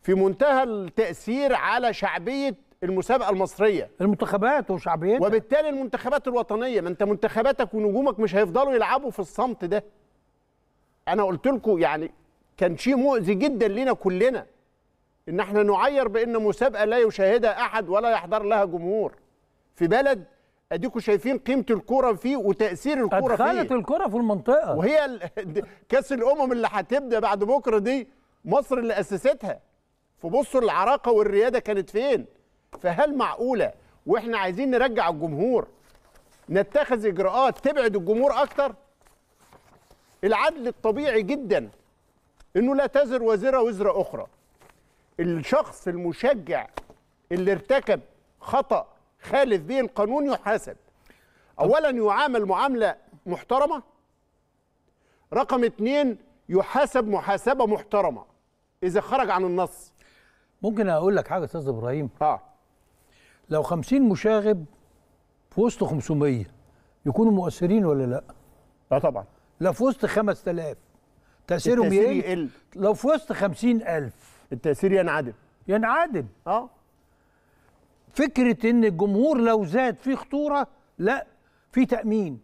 في منتهى التاثير على شعبيه المسابقه المصريه المنتخبات وشعبيتها وبالتالي المنتخبات الوطنيه ما انت منتخباتك ونجومك مش هيفضلوا يلعبوا في الصمت ده انا قلت لكم يعني كان شيء مؤذي جدا لينا كلنا ان احنا نعير بان مسابقه لا يشاهدها احد ولا يحضر لها جمهور في بلد اديكم شايفين قيمه الكوره فيه وتاثير الكوره فيه ادخلت الكوره في المنطقه وهي [LAUGHS] كاس الامم اللي هتبدا بعد بكره دي مصر اللي اسستها فبصوا العراقه والرياده كانت فين فهل معقوله واحنا عايزين نرجع الجمهور نتخذ اجراءات تبعد الجمهور اكتر العدل الطبيعي جدا انه لا تزر وزره وزر اخرى الشخص المشجع اللي ارتكب خطأ خالف به القانون يحاسب أولا يعامل معاملة محترمة رقم اتنين يحاسب محاسبة محترمة إذا خرج عن النص ممكن أقول لك حاجة أستاذ إبراهيم آه لو 50 مشاغب في وسط 500 يكونوا مؤثرين ولا لا؟ اه طبعا لو في وسط 5000 تأثيرهم يقل لو في وسط 50000 التاثير ينعدم ينعدم اه فكره ان الجمهور لو زاد في خطوره لا في تامين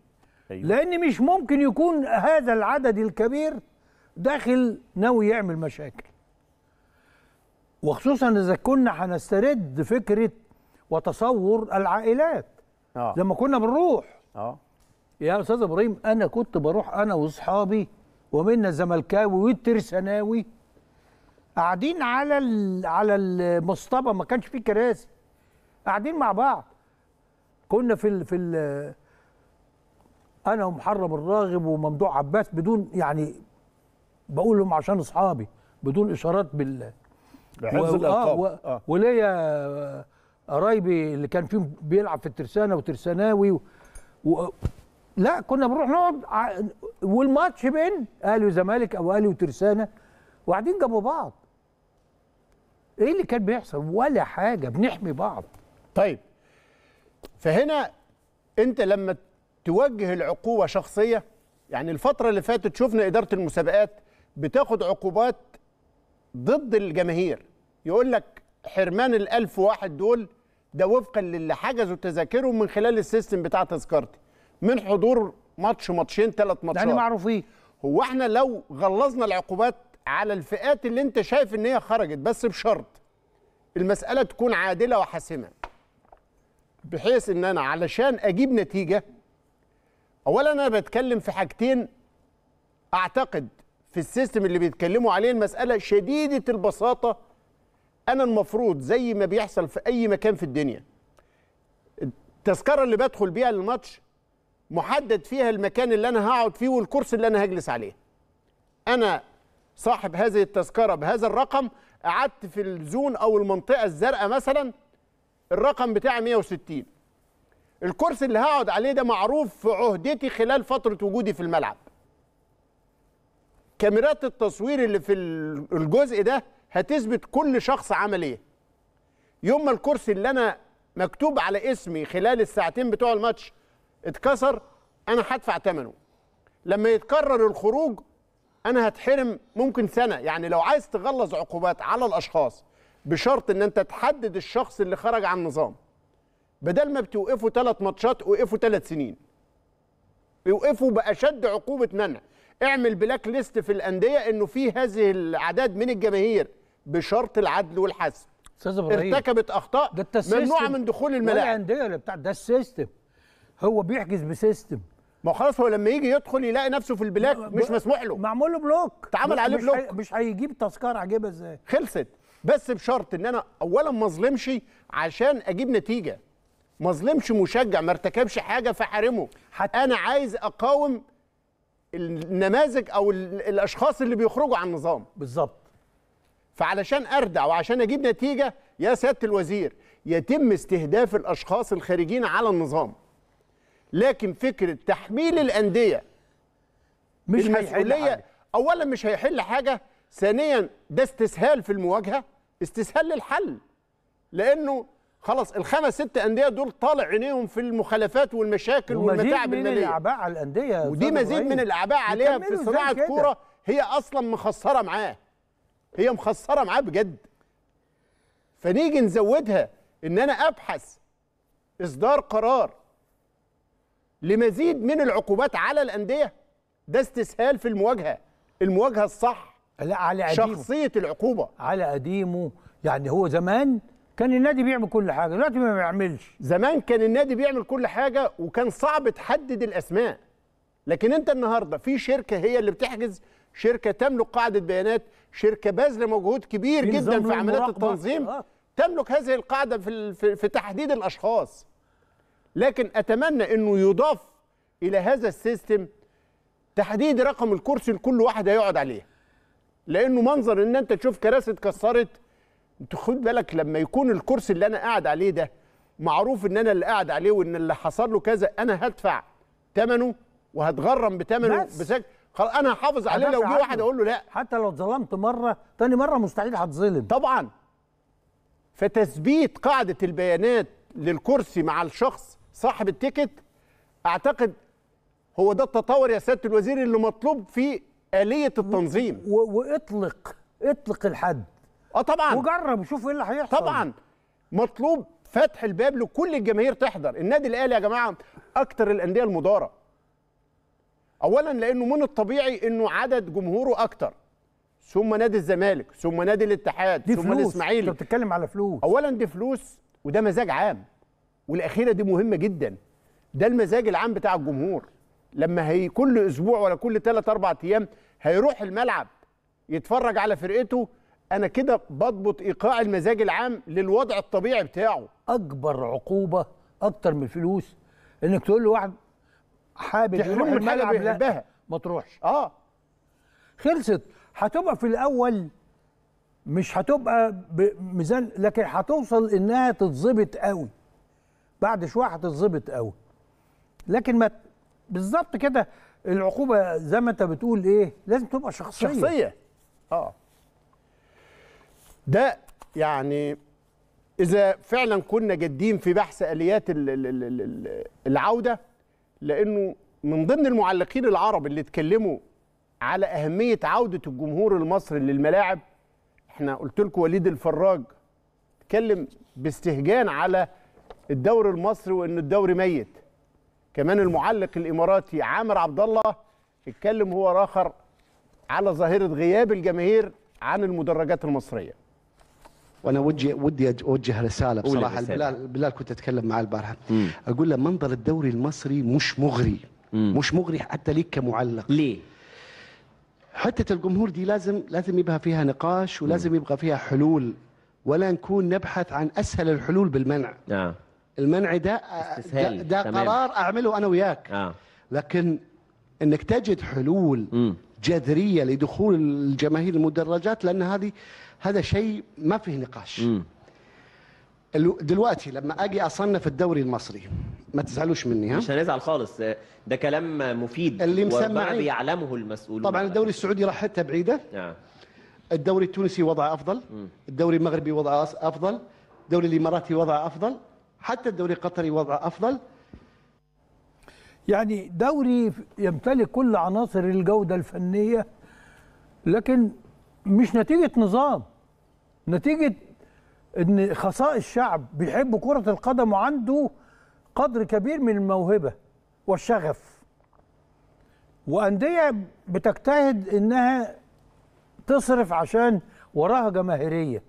أيوة. لان مش ممكن يكون هذا العدد الكبير داخل ناوي يعمل مشاكل وخصوصا اذا كنا هنسترد فكره وتصور العائلات آه. لما كنا بنروح آه. يا استاذ ابراهيم انا كنت بروح انا واصحابي ومنا الزملكاوي والترسناوي قاعدين على على المصطبه ما كانش فيه كراسي قاعدين مع بعض كنا في ال في ال انا ومحرم الراغب وممدوح عباس بدون يعني بقول لهم عشان اصحابي بدون اشارات بال بحفظ آه، الالقاب و... آه. وليا قرايبي اللي كان فيهم بيلعب في الترسانه وترساناوي و... و... لا كنا بنروح نقعد والماتش بين اهلي وزمالك او اهلي وترسانه وقاعدين جنب بعض ايه اللي كان بيحصل ولا حاجه بنحمي بعض طيب فهنا انت لما توجه العقوبه شخصيه يعني الفتره اللي فاتت شفنا اداره المسابقات بتاخد عقوبات ضد الجماهير يقول لك حرمان ال1000 واحد دول ده وفقا للي حجزوا تذاكرهم من خلال السيستم بتاع تذكرتي من حضور ماتش ماتشين ثلاث ماتشات يعني معروفين هو احنا لو غلظنا العقوبات على الفئات اللي انت شايف ان هي خرجت بس بشرط المساله تكون عادله وحاسمه بحيث ان انا علشان اجيب نتيجه اولا انا بتكلم في حاجتين اعتقد في السيستم اللي بيتكلموا عليه المساله شديده البساطه انا المفروض زي ما بيحصل في اي مكان في الدنيا التذكره اللي بدخل بيها للماتش محدد فيها المكان اللي انا هقعد فيه والكرسي اللي انا هجلس عليه انا صاحب هذه التذكره بهذا الرقم قعدت في الزون او المنطقه الزرقاء مثلا الرقم بتاعي 160 الكرسي اللي هقعد عليه ده معروف في عهدتي خلال فتره وجودي في الملعب كاميرات التصوير اللي في الجزء ده هتثبت كل شخص عمل ايه يوم ما الكرسي اللي انا مكتوب على اسمي خلال الساعتين بتوع الماتش اتكسر انا هدفع ثمنه لما يتكرر الخروج انا هتحرم ممكن سنه يعني لو عايز تغلظ عقوبات على الاشخاص بشرط ان انت تحدد الشخص اللي خرج عن النظام بدل ما بتوقفوا ثلاث ماتشات وقفوا ثلاث سنين يوقفوا باشد عقوبه منع اعمل بلاك ليست في الانديه انه في هذه الاعداد من الجماهير بشرط العدل والحسم استاذ ابراهيم ارتكبت اخطاء ممنوعه من دخول الملاعب الانديه اللي بتاع ده السيستم هو بيحجز بسيستم ما خلاص هو لما يجي يدخل يلاقي نفسه في البلاك مش مسموح له معمول له بلوك اتعمل عليه بلوك مش, مش هيجيب تذكره عجيبه ازاي خلصت بس بشرط ان انا اولا ما اظلمش عشان اجيب نتيجه ما اظلمش مشجع ما ارتكبش حاجه فحارمه حتى انا عايز اقاوم النماذج او الاشخاص اللي بيخرجوا عن النظام بالظبط فعلشان اردع وعشان اجيب نتيجه يا سياده الوزير يتم استهداف الاشخاص الخارجين على النظام لكن فكره تحميل الانديه مش المسؤوليه اولا مش هيحل حاجه ثانيا ده استسهال في المواجهه استسهال للحل لانه خلاص الخمس ست انديه دول طالع عينيهم في المخالفات والمشاكل والمتاعب الماليه من الاعباء على الانديه ودي مزيد من الاعباء عليها في صناعه كوره هي اصلا مخسره معاه هي مخسره معاه بجد فنيجي نزودها ان انا ابحث اصدار قرار لمزيد من العقوبات على الانديه ده استسهال في المواجهه المواجهه الصح لا على قديمه شخصيه العقوبه على قديمه يعني هو زمان كان النادي بيعمل كل حاجه دلوقتي ما بيعملش زمان كان النادي بيعمل كل حاجه وكان صعب تحدد الاسماء لكن انت النهارده في شركه هي اللي بتحجز شركه تملك قاعده بيانات شركه باذله مجهود كبير جدا في عمليات التنظيم آه. تملك هذه القاعده في في تحديد الاشخاص لكن اتمنى انه يضاف الى هذا السيستم تحديد رقم الكرسي لكل واحد هيقعد عليه لانه منظر ان انت تشوف كراسي اتكسرت خد بالك لما يكون الكرسي اللي انا قاعد عليه ده معروف ان انا اللي قاعد عليه وان اللي حصل له كذا انا هدفع ثمنه وهتغرم بثمنه بس خلاص انا هحافظ عليه لو جه واحد اقول له لا حتى لو اتظلمت مره ثاني مره مستحيل هتظلم طبعا فتثبيت قاعده البيانات للكرسي مع الشخص صاحب التيكت اعتقد هو ده التطور يا سياده الوزير اللي مطلوب في اليه التنظيم واطلق اطلق الحد اه طبعا وجرب شوف ايه اللي هيحصل طبعا مطلوب فتح الباب لكل الجماهير تحضر النادي الاهلي يا جماعه اكتر الانديه المداره اولا لانه من الطبيعي انه عدد جمهوره اكتر ثم نادي الزمالك ثم نادي الاتحاد ثم الاسماعيلي انت بتتكلم على فلوس اولا دي فلوس وده مزاج عام والاخيره دي مهمه جدا ده المزاج العام بتاع الجمهور لما هي كل اسبوع ولا كل 3 4 ايام هيروح الملعب يتفرج على فرقته انا كده بضبط ايقاع المزاج العام للوضع الطبيعي بتاعه اكبر عقوبه اكتر من الفلوس انك تقول لواحد حابب يروح الملعب لا ما تروحش اه خلصت هتبقى في الاول مش هتبقى بميزان لكن هتوصل انها تتظبط قوي بعد شويه هتتظبط قوي لكن ما بالظبط كده العقوبه زي ما انت بتقول ايه لازم تبقى شخصيه شخصيه اه ده يعني اذا فعلا كنا جادين في بحث اليات العوده لانه من ضمن المعلقين العرب اللي اتكلموا على اهميه عوده الجمهور المصري للملاعب احنا قلت لكم وليد الفراج اتكلم باستهجان على الدوري المصري وان الدوري ميت كمان المعلق الاماراتي عامر عبد الله اتكلم هو الاخر على ظاهره غياب الجماهير عن المدرجات المصريه وانا ودي ودي اوجه رساله بصراحه بلال بلال كنت اتكلم معاه البارحه اقول له منظر الدوري المصري مش مغري مم. مش مغري حتى ليك كمعلق ليه حته الجمهور دي لازم لازم يبقى فيها نقاش ولازم يبقى فيها حلول ولا نكون نبحث عن اسهل الحلول بالمنع آه. المنع ده استسهال. ده, قرار اعمله انا وياك آه. لكن انك تجد حلول م. جذريه لدخول الجماهير المدرجات لان هذه هذا شيء ما فيه نقاش م. دلوقتي لما اجي اصنف الدوري المصري ما تزعلوش مني ها مش هنزعل خالص ده كلام مفيد اللي مسمعين يعلمه المسؤولون طبعا الدوري السعودي راحتها بعيده نعم الدوري التونسي وضعه افضل الدوري المغربي وضعه افضل الدوري الاماراتي وضعه افضل حتى الدوري القطري وضع أفضل يعني دوري يمتلك كل عناصر الجودة الفنية لكن مش نتيجة نظام نتيجة ان خصاء الشعب بيحب كرة القدم وعنده قدر كبير من الموهبة والشغف وأندية بتجتهد انها تصرف عشان وراها جماهيريه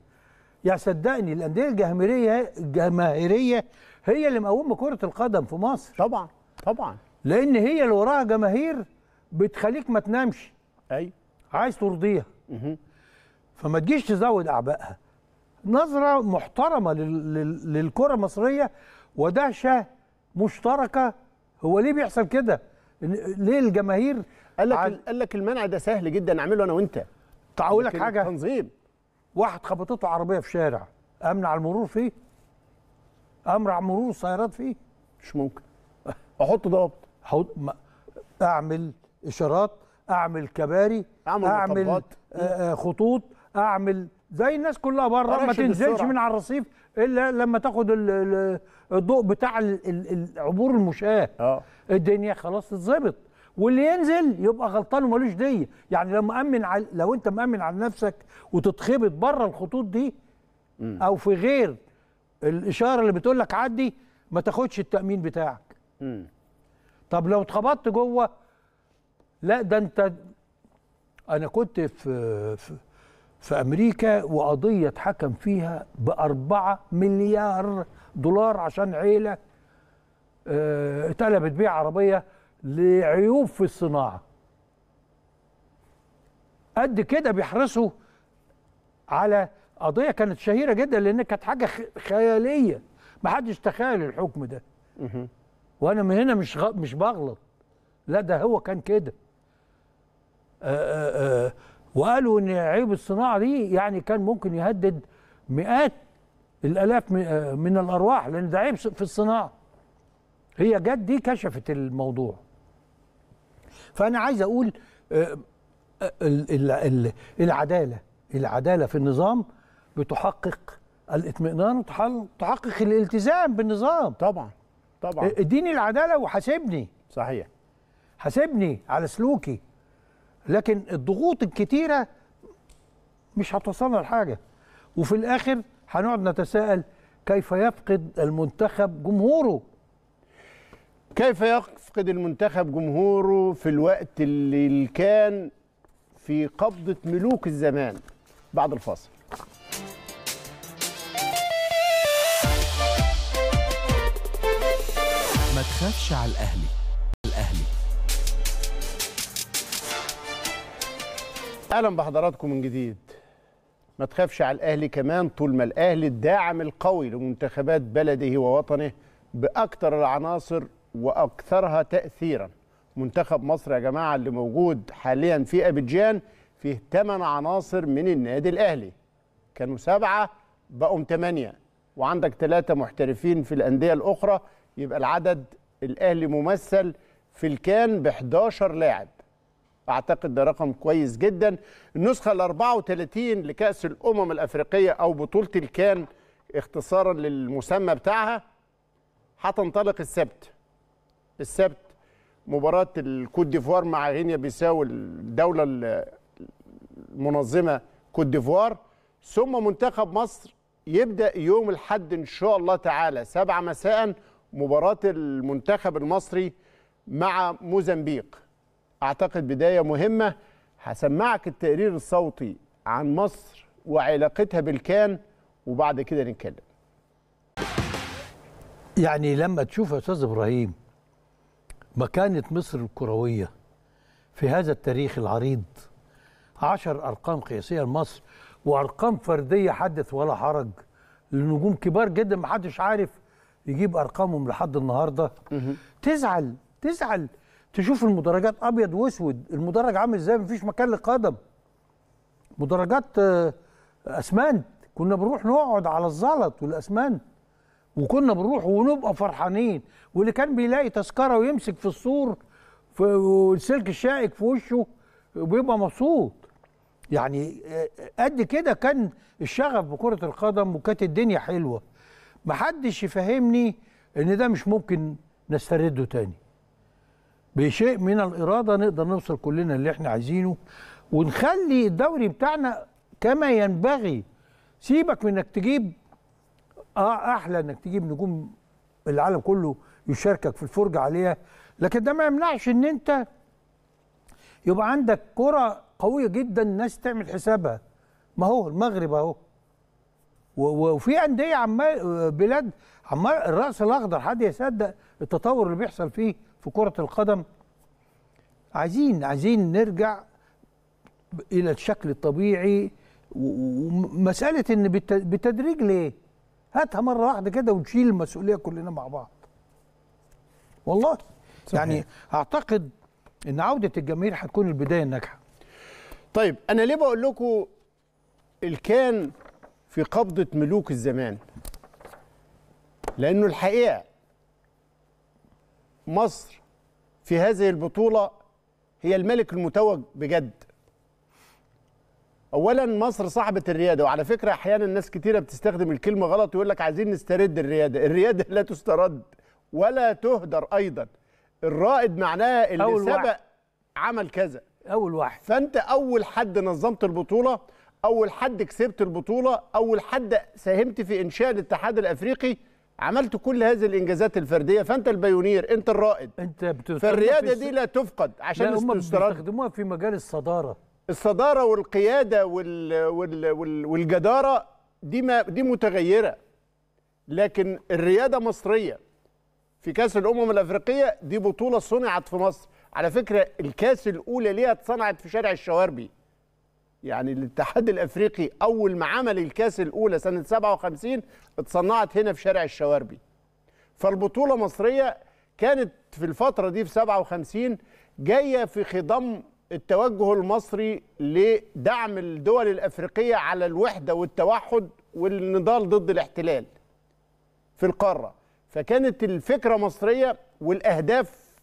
يا صدقني الانديه الجماهيريه الجماهيريه هي اللي مقومه كره القدم في مصر طبعا طبعا لان هي اللي وراها جماهير بتخليك ما تنامش ايوه عايز ترضيها فما تجيش تزود اعبائها نظره محترمه للكره المصريه ودهشه مشتركه هو ليه بيحصل كده ليه الجماهير قال لك قال لك المنع ده سهل جدا اعمله انا وانت تعاول لك حاجه تنظيم واحد خبطته عربيه في شارع امنع المرور فيه امنع مرور السيارات فيه مش ممكن احط ضابط حط اعمل اشارات اعمل كباري اعمل, أعمل آه، آه، خطوط اعمل زي الناس كلها بره ما تنزلش من على الرصيف الا لما تاخد الضوء بتاع عبور المشاه آه. الدنيا خلاص اتظبط واللي ينزل يبقى غلطان ومالوش ديه يعني لو مأمن على لو انت مأمن على نفسك وتتخبط بره الخطوط دي م. او في غير الاشاره اللي بتقول لك عدي ما تاخدش التأمين بتاعك م. طب لو اتخبطت جوه لا ده انت انا كنت في في, في امريكا وقضيه اتحكم فيها بأربعة مليار دولار عشان عيله آه، اتقلبت بيع عربيه لعيوب في الصناعه قد كده بيحرصوا على قضيه كانت شهيره جدا لان كانت حاجه خياليه ما حدش تخيل الحكم ده وانا من هنا مش غ... مش بغلط لا ده هو كان كده آه، آه، آه، وقالوا ان عيب الصناعه دي يعني كان ممكن يهدد مئات الالاف من الارواح لان ده عيب في الصناعه هي جت دي كشفت الموضوع فانا عايز اقول آه، آه، العداله العداله في النظام بتحقق الاطمئنان وتحقق الالتزام بالنظام طبعا طبعا اديني العداله وحاسبني صحيح حاسبني على سلوكي لكن الضغوط الكتيره مش هتوصلنا لحاجه وفي الاخر هنقعد نتساءل كيف يفقد المنتخب جمهوره كيف يفقد المنتخب جمهوره في الوقت اللي كان في قبضة ملوك الزمان بعد الفاصل ما تخافش على الأهلي الأهلي أهلا بحضراتكم من جديد ما تخافش على الأهلي كمان طول ما الأهلي الداعم القوي لمنتخبات بلده ووطنه بأكثر العناصر واكثرها تاثيرا منتخب مصر يا جماعه اللي موجود حاليا في ابيجان فيه 8 عناصر من النادي الاهلي كانوا سبعه بقوا 8 وعندك ثلاثه محترفين في الانديه الاخرى يبقى العدد الاهلي ممثل في الكان ب 11 لاعب اعتقد ده رقم كويس جدا النسخه ال 34 لكاس الامم الافريقيه او بطوله الكان اختصارا للمسمى بتاعها هتنطلق السبت السبت مباراه الكوت ديفوار مع غينيا بيساو الدوله المنظمه كوت ديفوار ثم منتخب مصر يبدا يوم الاحد ان شاء الله تعالى سبعة مساء مباراه المنتخب المصري مع موزمبيق اعتقد بدايه مهمه هسمعك التقرير الصوتي عن مصر وعلاقتها بالكان وبعد كده نتكلم يعني لما تشوف يا استاذ ابراهيم مكانة مصر الكروية في هذا التاريخ العريض عشر أرقام قياسية لمصر وأرقام فردية حدث ولا حرج لنجوم كبار جدا ما حدش عارف يجيب أرقامهم لحد النهاردة تزعل تزعل تشوف المدرجات أبيض وأسود المدرج عامل إزاي مفيش مكان للقدم مدرجات آه، أسمنت كنا بنروح نقعد على الزلط والأسمنت وكنا بنروح ونبقى فرحانين واللي كان بيلاقي تذكره ويمسك في السور في السلك الشائك في وشه بيبقى مبسوط يعني قد كده كان الشغف بكرة القدم وكانت الدنيا حلوة محدش يفهمني ان ده مش ممكن نسترده تاني بشيء من الإرادة نقدر نوصل كلنا اللي احنا عايزينه ونخلي الدوري بتاعنا كما ينبغي سيبك من انك تجيب اه احلى انك تجيب نجوم العالم كله يشاركك في الفرجه عليها لكن ده ما يمنعش ان انت يبقى عندك كره قويه جدا الناس تعمل حسابها ما هو المغرب اهو وفي انديه عمال بلاد عمال الراس الاخضر حد يصدق التطور اللي بيحصل فيه في كره القدم عايزين عايزين نرجع الى الشكل الطبيعي ومساله ان بالتدريج ليه هاتها مره واحده كده ونشيل المسؤوليه كلنا مع بعض والله صحيح. يعني اعتقد ان عوده الجماهير هتكون البدايه الناجحه طيب انا ليه بقول لكم الكان في قبضه ملوك الزمان لانه الحقيقه مصر في هذه البطوله هي الملك المتوج بجد اولا مصر صاحبه الرياده وعلى فكره احيانا ناس كتيره بتستخدم الكلمه غلط ويقول لك عايزين نسترد الرياده الرياده لا تسترد ولا تهدر ايضا الرائد معناها اللي أول سبق واحد. عمل كذا اول واحد فانت اول حد نظمت البطوله اول حد كسبت البطوله اول حد ساهمت في انشاء الاتحاد الافريقي عملت كل هذه الانجازات الفرديه فانت البيونير انت الرائد انت فالرياده دي لا تفقد عشان لا هم بيستخدموها في مجال الصداره الصداره والقياده وال وال وال والجداره دي ما دي متغيره لكن الرياده مصريه في كاس الامم الافريقيه دي بطوله صنعت في مصر على فكره الكاس الاولى ليها اتصنعت في شارع الشواربي يعني الاتحاد الافريقي اول ما عمل الكاس الاولى سنه 57 اتصنعت هنا في شارع الشواربي فالبطوله مصريه كانت في الفتره دي في 57 جايه في خضم التوجه المصري لدعم الدول الافريقيه على الوحده والتوحد والنضال ضد الاحتلال في القاره فكانت الفكره مصريه والاهداف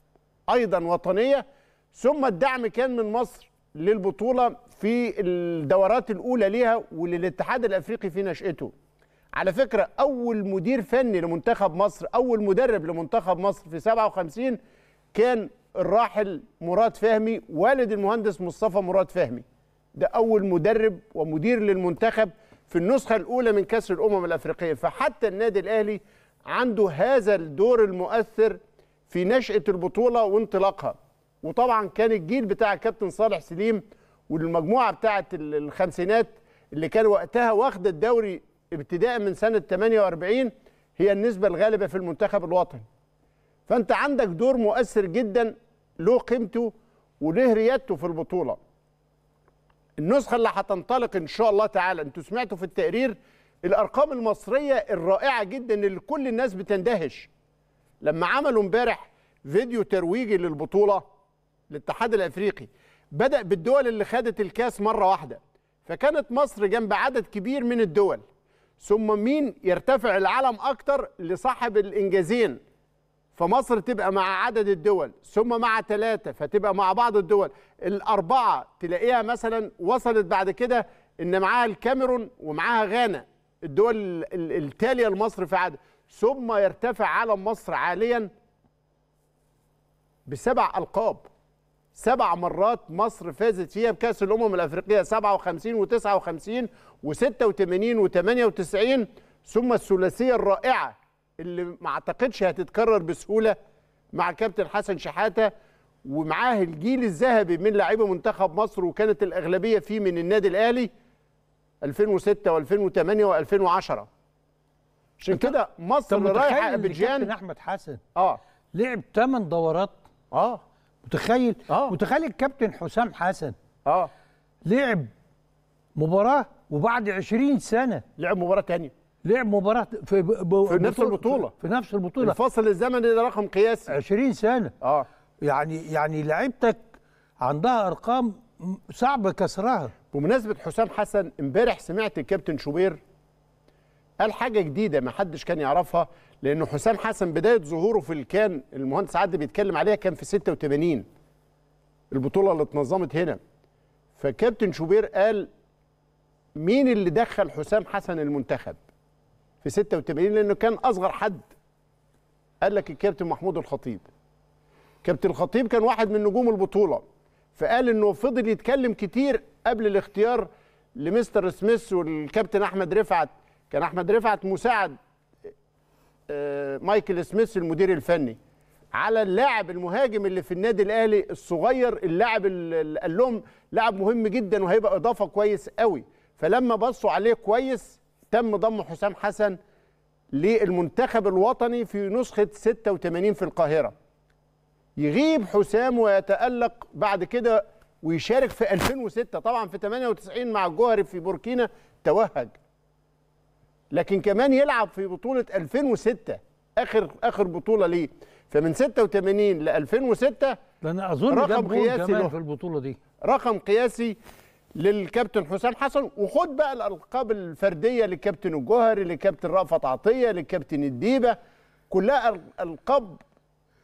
ايضا وطنيه ثم الدعم كان من مصر للبطوله في الدورات الاولى ليها وللاتحاد الافريقي في نشاته على فكره اول مدير فني لمنتخب مصر اول مدرب لمنتخب مصر في 57 كان الراحل مراد فهمي والد المهندس مصطفى مراد فهمي ده أول مدرب ومدير للمنتخب في النسخة الأولى من كأس الأمم الأفريقية فحتى النادي الأهلي عنده هذا الدور المؤثر في نشأة البطولة وانطلاقها وطبعا كان الجيل بتاع الكابتن صالح سليم والمجموعة بتاعة الخمسينات اللي كان وقتها واخدة الدوري ابتداء من سنة 48 هي النسبة الغالبة في المنتخب الوطني فانت عندك دور مؤثر جدا له قيمته وله ريادته في البطوله النسخه اللي هتنطلق ان شاء الله تعالى انتوا سمعتوا في التقرير الارقام المصريه الرائعه جدا اللي كل الناس بتندهش لما عملوا امبارح فيديو ترويجي للبطوله الاتحاد الافريقي بدا بالدول اللي خدت الكاس مره واحده فكانت مصر جنب عدد كبير من الدول ثم مين يرتفع العلم اكتر لصاحب الانجازين فمصر تبقى مع عدد الدول ثم مع ثلاثة فتبقى مع بعض الدول الأربعة تلاقيها مثلا وصلت بعد كده إن معاها الكاميرون ومعاها غانا الدول التالية لمصر في عدد ثم يرتفع علم مصر عاليا بسبع ألقاب سبع مرات مصر فازت فيها بكأس الأمم الأفريقية 57 و59 و86 و98 ثم الثلاثية الرائعة اللي ما اعتقدش هتتكرر بسهوله مع كابتن حسن شحاته ومعاه الجيل الذهبي من لاعيبه منتخب مصر وكانت الاغلبيه فيه من النادي الاهلي 2006 و2008 و2010 عشان كده مصر رايحه اذربيجان احمد حسن اه لعب 8 دورات اه متخيل آه. متخيل الكابتن حسام حسن اه لعب مباراه وبعد 20 سنه لعب مباراه ثانيه لعب مباراه في, ب... في نفس البطوله في نفس البطوله الفصل الزمني ده رقم قياسي 20 سنه اه يعني يعني لعيبتك عندها ارقام صعب كسرها بمناسبه حسام حسن امبارح سمعت الكابتن شوبير قال حاجه جديده ما حدش كان يعرفها لان حسام حسن بدايه ظهوره في الكان المهندس عدلي بيتكلم عليها كان في 86 البطوله اللي اتنظمت هنا فكابتن شوبير قال مين اللي دخل حسام حسن المنتخب في 86 لانه كان اصغر حد قال لك الكابتن محمود الخطيب كابتن الخطيب كان واحد من نجوم البطوله فقال انه فضل يتكلم كتير قبل الاختيار لمستر سميث والكابتن احمد رفعت كان احمد رفعت مساعد آه، مايكل سميث المدير الفني على اللاعب المهاجم اللي في النادي الاهلي الصغير اللاعب اللي قال لهم لاعب مهم جدا وهيبقى اضافه كويس قوي فلما بصوا عليه كويس تم ضم حسام حسن للمنتخب الوطني في نسخة 86 في القاهرة يغيب حسام ويتألق بعد كده ويشارك في 2006 طبعا في 98 مع الجوهري في بوركينا توهج لكن كمان يلعب في بطولة 2006 آخر آخر بطولة ليه فمن 86 ل 2006 لأن أظن رقم قياسي في البطولة دي رقم قياسي للكابتن حسام حسن وخد بقى الالقاب الفرديه للكابتن الجوهري للكابتن رأفت عطيه للكابتن الديبه كلها القاب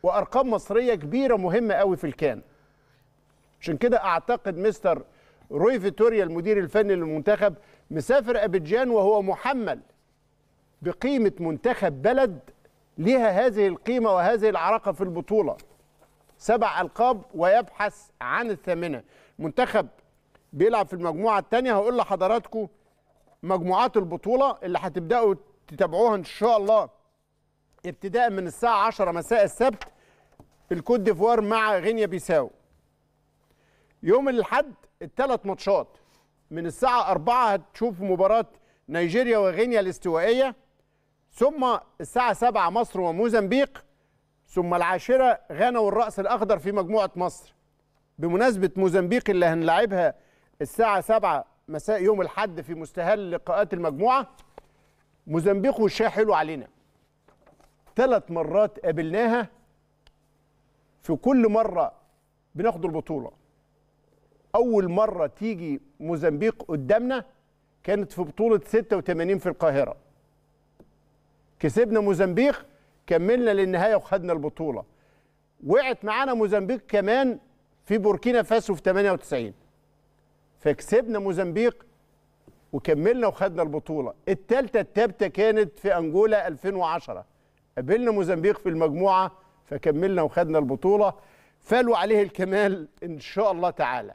وارقام مصريه كبيره مهمه قوي في الكان عشان كده اعتقد مستر روي فيتوريا المدير الفني للمنتخب مسافر ابيجان وهو محمل بقيمه منتخب بلد لها هذه القيمه وهذه العراقه في البطوله سبع القاب ويبحث عن الثامنه منتخب بيلعب في المجموعه الثانيه هقول لحضراتكم مجموعات البطوله اللي هتبداوا تتابعوها ان شاء الله ابتداء من الساعه 10 مساء السبت الكوت ديفوار مع غينيا بيساو يوم الاحد الثلاث ماتشات من الساعه 4 هتشوف مباراه نيجيريا وغينيا الاستوائيه ثم الساعه 7 مصر وموزمبيق ثم العاشره غانا والراس الاخضر في مجموعه مصر بمناسبه موزمبيق اللي هنلاعبها الساعة 7 مساء يوم الحد في مستهل لقاءات المجموعة موزمبيق والشاي حلو علينا ثلاث مرات قابلناها في كل مرة بناخد البطولة أول مرة تيجي موزمبيق قدامنا كانت في بطولة 86 في القاهرة كسبنا موزمبيق كملنا للنهاية وخدنا البطولة وقعت معانا موزمبيق كمان في بوركينا فاسو في 98 فكسبنا موزمبيق وكملنا وخدنا البطوله الثالثه الثابته كانت في انجولا 2010 قابلنا موزمبيق في المجموعه فكملنا وخدنا البطوله فالوا عليه الكمال ان شاء الله تعالى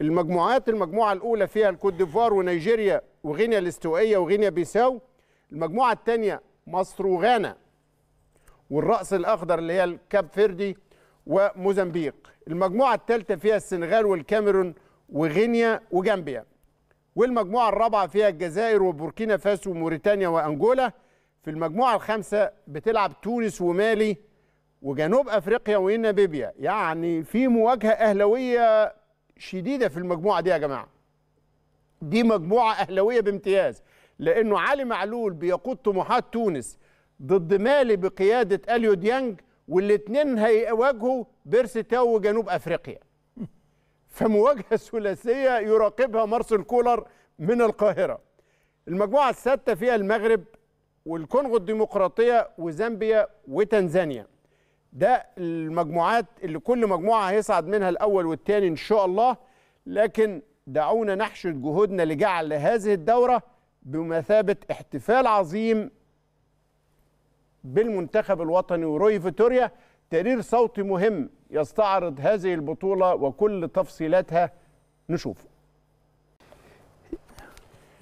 المجموعات المجموعه الاولى فيها الكوت ديفوار ونيجيريا وغينيا الاستوائيه وغينيا بيساو المجموعه الثانيه مصر وغانا والراس الاخضر اللي هي الكاب فيردي وموزمبيق المجموعه الثالثه فيها السنغال والكاميرون وغينيا وجامبيا والمجموعة الرابعة فيها الجزائر وبوركينا فاسو وموريتانيا وأنجولا في المجموعة الخامسة بتلعب تونس ومالي وجنوب أفريقيا وينابيبيا يعني في مواجهة اهلاويه شديدة في المجموعة دي يا جماعة دي مجموعة اهلاويه بامتياز لأنه علي معلول بيقود طموحات تونس ضد مالي بقيادة أليو ديانج والاثنين هيواجهوا بيرسي تاو وجنوب أفريقيا فمواجهة ثلاثية يراقبها مارسيل كولر من القاهرة المجموعة السادسة فيها المغرب والكونغو الديمقراطية وزامبيا وتنزانيا ده المجموعات اللي كل مجموعة هيصعد منها الأول والثاني إن شاء الله لكن دعونا نحشد جهودنا لجعل هذه الدورة بمثابة احتفال عظيم بالمنتخب الوطني وروي فيتوريا تقرير صوتي مهم يستعرض هذه البطولة وكل تفصيلاتها نشوفه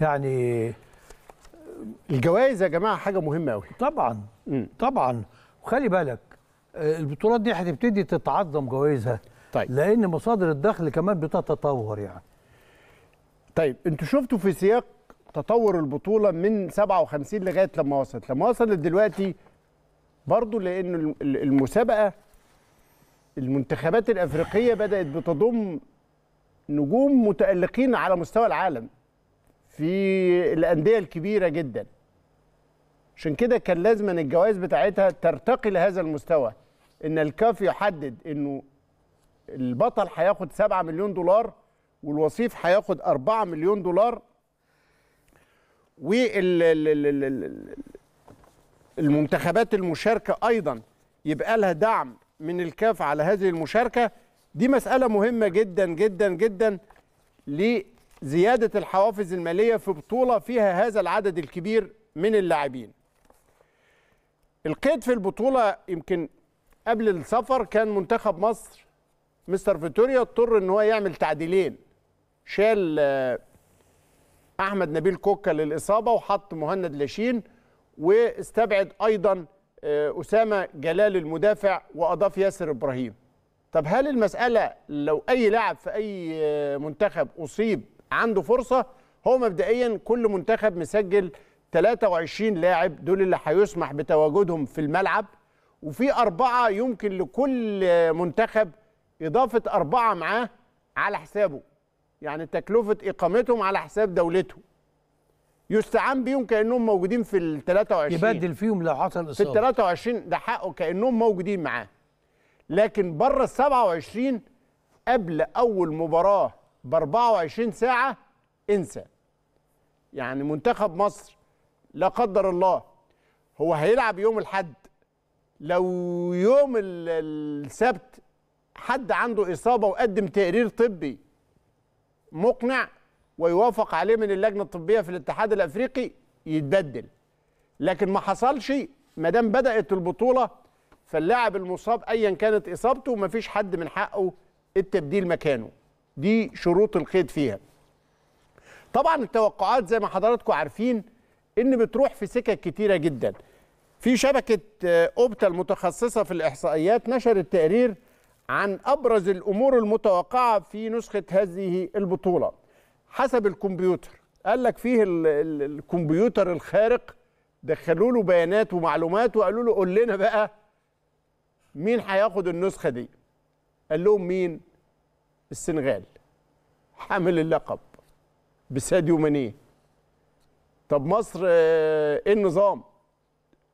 يعني الجوائز يا جماعة حاجة مهمة أوي طبعا م. طبعا وخلي بالك البطولات دي هتبتدي تتعظم جوائزها طيب. لأن مصادر الدخل كمان بتتطور يعني طيب انتوا شفتوا في سياق تطور البطولة من 57 لغاية لما وصلت لما وصلت دلوقتي برضو لأن المسابقة المنتخبات الأفريقية بدأت بتضم نجوم متألقين على مستوى العالم في الأندية الكبيرة جدا عشان كده كان لازم أن الجوائز بتاعتها ترتقي لهذا المستوى إن الكاف يحدد إنه البطل هياخد 7 مليون دولار والوصيف هياخد 4 مليون دولار وال المنتخبات المشاركة أيضا يبقى لها دعم من الكاف على هذه المشاركة دي مسألة مهمة جدا جدا جدا لزيادة الحوافز المالية في بطولة فيها هذا العدد الكبير من اللاعبين القيد في البطولة يمكن قبل السفر كان منتخب مصر مستر فيتوريا اضطر ان هو يعمل تعديلين شال آه، احمد نبيل كوكا للاصابه وحط مهند لاشين واستبعد أيضا آه، أسامة جلال المدافع وأضاف ياسر إبراهيم طب هل المسألة لو أي لاعب في أي آه، منتخب أصيب عنده فرصة هو مبدئيا كل منتخب مسجل 23 لاعب دول اللي هيسمح بتواجدهم في الملعب وفي أربعة يمكن لكل آه، منتخب إضافة أربعة معاه على حسابه يعني تكلفة إقامتهم على حساب دولته يستعان بيهم كانهم موجودين في ال 23 يبدل فيهم لو حصل اصابه في ال 23 ده حقه كانهم موجودين معاه لكن بره ال 27 قبل اول مباراه ب 24 ساعه انسى يعني منتخب مصر لا قدر الله هو هيلعب يوم الحد لو يوم السبت حد عنده اصابه وقدم تقرير طبي مقنع ويوافق عليه من اللجنه الطبيه في الاتحاد الافريقي يتبدل لكن ما حصلش ما دام بدات البطوله فاللاعب المصاب ايا كانت اصابته ما فيش حد من حقه التبديل مكانه دي شروط القيد فيها طبعا التوقعات زي ما حضراتكم عارفين ان بتروح في سكك كتيره جدا في شبكه آه، اوبتا المتخصصه في الاحصائيات نشرت تقرير عن ابرز الامور المتوقعه في نسخه هذه البطوله حسب الكمبيوتر قال لك فيه الـ الـ الكمبيوتر الخارق دخلوا له بيانات ومعلومات وقالوا له قول لنا بقى مين هياخد النسخه دي قال لهم مين السنغال حامل اللقب بساديو ماني طب مصر آه، ايه النظام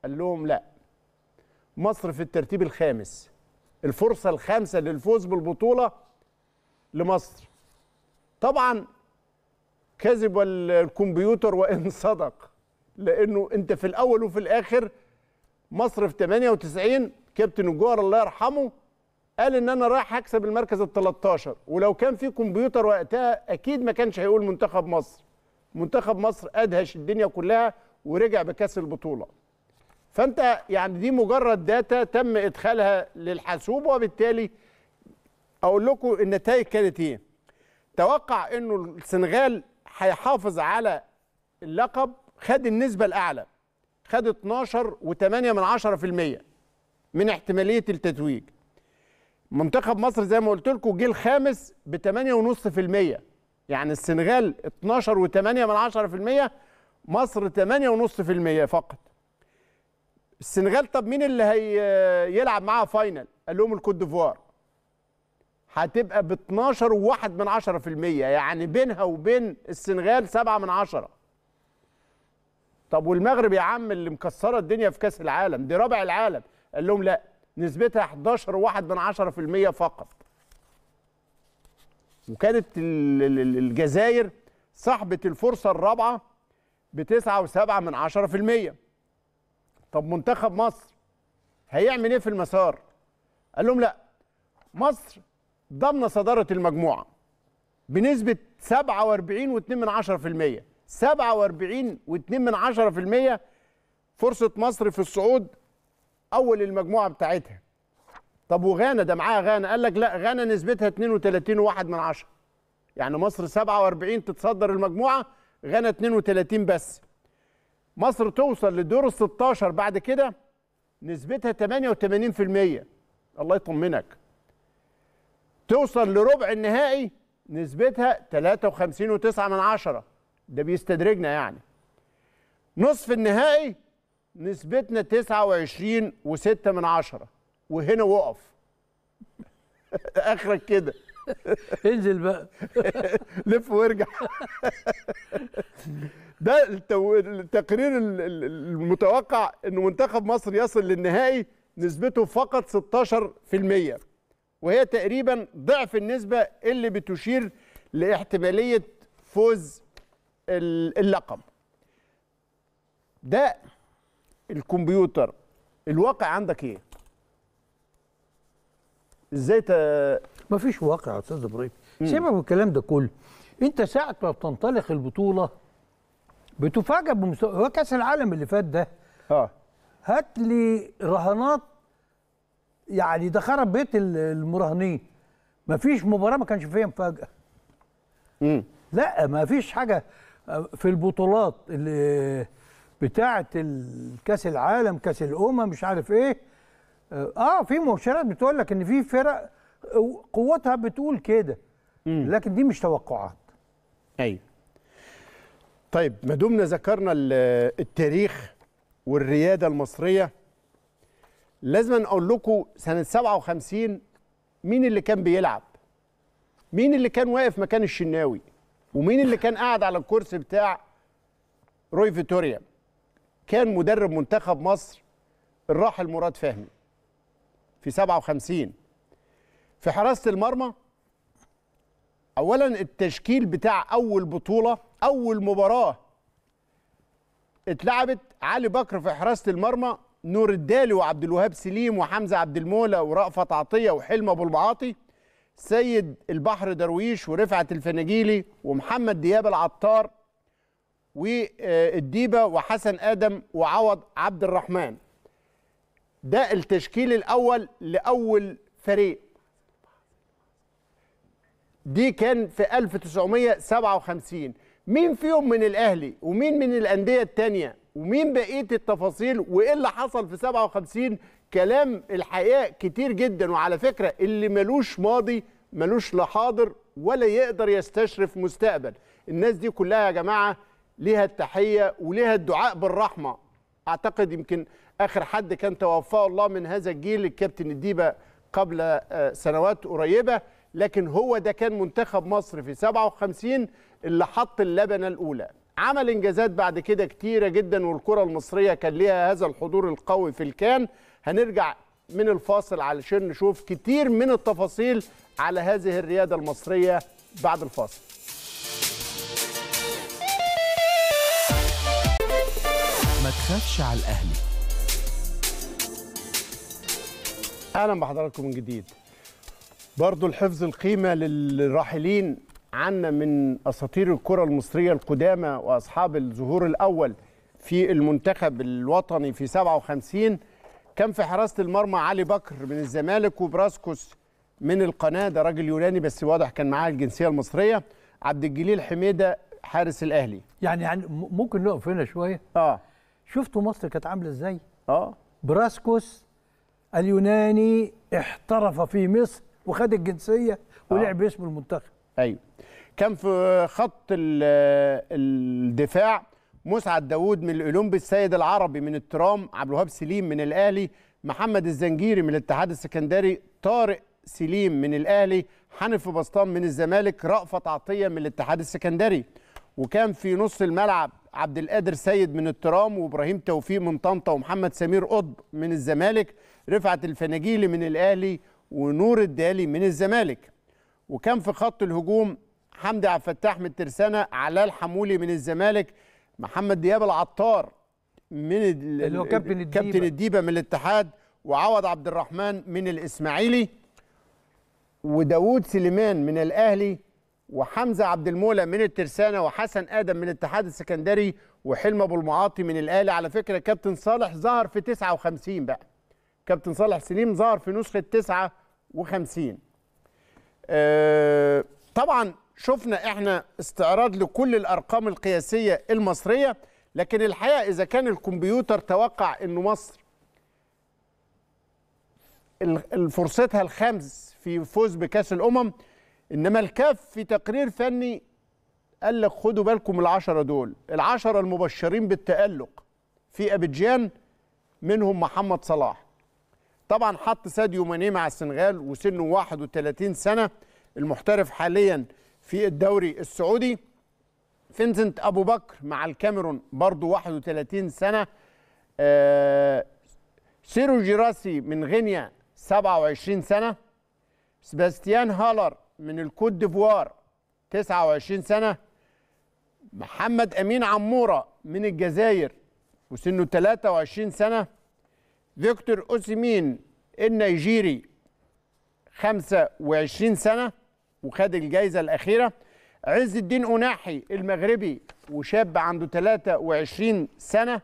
قال لهم لا مصر في الترتيب الخامس الفرصه الخامسه للفوز بالبطوله لمصر طبعا كذب الكمبيوتر وان صدق لانه انت في الاول وفي الاخر مصر في 98 كابتن الجوهر الله يرحمه قال ان انا رايح اكسب المركز ال 13 ولو كان في كمبيوتر وقتها اكيد ما كانش هيقول منتخب مصر منتخب مصر ادهش الدنيا كلها ورجع بكاس البطوله فانت يعني دي مجرد داتا تم ادخالها للحاسوب وبالتالي اقول لكم النتائج كانت ايه توقع انه السنغال هيحافظ على اللقب خد النسبة الأعلى خد 12.8% من احتمالية التتويج منتخب مصر زي ما قلت لكم جه الخامس ب 8.5% يعني السنغال 12.8% مصر 8.5% فقط السنغال طب مين اللي هيلعب معاها فاينل قال لهم الكوت ديفوار هتبقى ب 12 وواحد من عشرة في المية يعني بينها وبين السنغال سبعة من عشرة طب والمغرب يا عم اللي مكسرة الدنيا في كاس العالم دي رابع العالم قال لهم لا نسبتها 11 واحد من عشرة في المية فقط وكانت الجزائر صاحبة الفرصة الرابعة بتسعة وسبعة من عشرة في المية طب منتخب مصر هيعمل ايه في المسار قال لهم لا مصر ضمن صداره المجموعه بنسبه 47.2% 47.2% فرصه مصر في الصعود اول المجموعه بتاعتها طب وغانا ده معاها غانا قال لك لا غانا نسبتها 32.1 يعني مصر 47 تتصدر المجموعه غانا 32 بس مصر توصل لدور ال 16 بعد كده نسبتها 88% الله يطمنك توصل لربع النهائي نسبتها 53.9 من عشرة ده بيستدرجنا يعني نصف النهائي نسبتنا 29.6 من عشرة وهنا وقف [LAUGHS] اخرك كده انزل بقى [LAUGHS] لف وارجع [LAUGHS] ده التقرير المتوقع ان منتخب مصر يصل للنهائي نسبته فقط 16% وهي تقريبا ضعف النسبة اللي بتشير لاحتمالية فوز اللقب ده الكمبيوتر الواقع عندك ايه ازاي ت... مفيش واقع يا استاذ ابراهيم سيبك من الكلام ده كله انت ساعه ما بتنطلق البطوله بتفاجئ بمستوى هو كاس العالم اللي فات ده اه هات لي رهانات يعني ده خرب بيت المراهنين ما فيش مباراه ما كانش فيها مفاجاه امم لا ما فيش حاجه في البطولات اللي بتاعه كاس العالم كاس الامم مش عارف ايه اه في مؤشرات بتقول لك ان في فرق قوتها بتقول كده لكن دي مش توقعات ايوه طيب ما دمنا ذكرنا التاريخ والرياده المصريه لازم اقول لكم سنه 57 مين اللي كان بيلعب مين اللي كان واقف مكان الشناوي ومين اللي كان قاعد على الكرسي بتاع روي فيتوريا كان مدرب منتخب مصر الراحل مراد فهمي في 57 في حراسه المرمى اولا التشكيل بتاع اول بطوله اول مباراه اتلعبت علي بكر في حراسه المرمى نور الدالي وعبد الوهاب سليم وحمزه عبد المولى ورأفت عطيه وحلم ابو البعاطي سيد البحر درويش ورفعت الفناجيلي ومحمد دياب العطار والديبه وحسن ادم وعوض عبد الرحمن ده التشكيل الاول لاول فريق دي كان في 1957 مين فيهم من الاهلي ومين من الانديه الثانيه ومين بقيه التفاصيل وايه اللي حصل في 57 كلام الحقيقه كتير جدا وعلى فكره اللي ملوش ماضي ملوش لا حاضر ولا يقدر يستشرف مستقبل الناس دي كلها يا جماعه ليها التحيه وليها الدعاء بالرحمه اعتقد يمكن اخر حد كان توفاه الله من هذا الجيل الكابتن الديبه قبل آه، سنوات قريبه لكن هو ده كان منتخب مصر في 57 اللي حط اللبنه الاولى عمل انجازات بعد كده كتيره جدا والكره المصريه كان ليها هذا الحضور القوي في الكان هنرجع من الفاصل علشان نشوف كتير من التفاصيل على هذه الرياده المصريه بعد الفاصل ما تخافش على الاهلي اهلا بحضراتكم من جديد برضه الحفظ القيمه للراحلين عنا من اساطير الكره المصريه القدامى واصحاب الظهور الاول في المنتخب الوطني في 57 كان في حراسه المرمى علي بكر من الزمالك وبراسكوس من القناه ده راجل يوناني بس واضح كان معاه الجنسيه المصريه عبد الجليل حميده حارس الاهلي يعني, يعني ممكن نقف هنا شويه اه شفتوا مصر كانت عامله ازاي اه براسكوس اليوناني احترف في مصر وخد الجنسيه ولعب باسم آه. المنتخب ايوه كان في خط الدفاع مسعد داوود من الاولمبي السيد العربي من الترام عبد الوهاب سليم من الاهلي محمد الزنجيري من الاتحاد السكندري طارق سليم من الاهلي حنف بسطام من الزمالك رأفت عطيه من الاتحاد السكندري وكان في نص الملعب عبد القادر سيد من الترام وابراهيم توفيق من طنطا ومحمد سمير قطب من الزمالك رفعت الفناجيلي من الاهلي ونور الدالي من الزمالك وكان في خط الهجوم حمدي عبد الفتاح من الترسانه علاء الحمولي من الزمالك محمد دياب العطار من اللي هو كابتن الديبه كابتن الديبه من الاتحاد وعوض عبد الرحمن من الاسماعيلي وداوود سليمان من الاهلي وحمزه عبد المولى من الترسانه وحسن ادم من الاتحاد السكندري وحلم ابو المعاطي من الاهلي على فكره كابتن صالح ظهر في 59 بقى كابتن صالح سليم ظهر في نسخه 59 آه، طبعا شفنا احنا استعراض لكل الارقام القياسيه المصريه لكن الحقيقه اذا كان الكمبيوتر توقع ان مصر فرصتها الخمس في فوز بكاس الامم انما الكاف في تقرير فني قال لك خدوا بالكم العشرة دول العشرة المبشرين بالتألق في أبيجان منهم محمد صلاح طبعا حط ساديو ماني مع السنغال وسنه 31 سنه المحترف حاليا في الدوري السعودي فينسنت ابو بكر مع الكاميرون برضه 31 سنه آه، سيرو جيراسي من غينيا 27 سنه سباستيان هالر من الكوت ديفوار 29 سنه محمد امين عموره من الجزائر وسنه 23 سنه فيكتور اوسيمين النيجيري 25 سنه وخد الجائزه الاخيره عز الدين أناحي المغربي وشاب عنده 23 سنة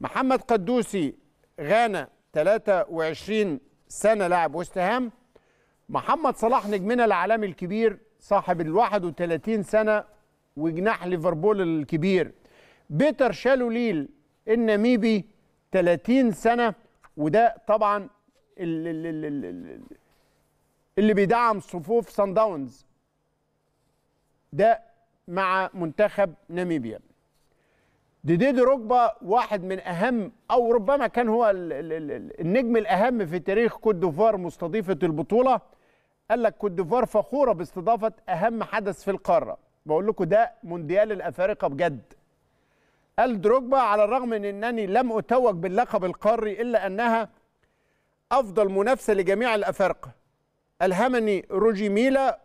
محمد قدوسي غانا 23 سنة لاعب وست هام محمد صلاح نجمنا العالمي الكبير صاحب ال 31 سنة وجناح ليفربول الكبير بيتر شالوليل النميبي 30 سنه وده طبعا اللي, اللي, اللي بيدعم صفوف سان داونز ده مع منتخب ناميبيا ديدي دروجبا واحد من اهم او ربما كان هو النجم الاهم في تاريخ كوت ديفوار مستضيفه البطوله قال لك كوت ديفوار فخوره باستضافه اهم حدث في القاره بقول لكم ده مونديال الافارقه بجد قال دروجبا على الرغم من انني لم اتوج باللقب القاري الا انها افضل منافسه لجميع الافارقه الهمني روجي ميلا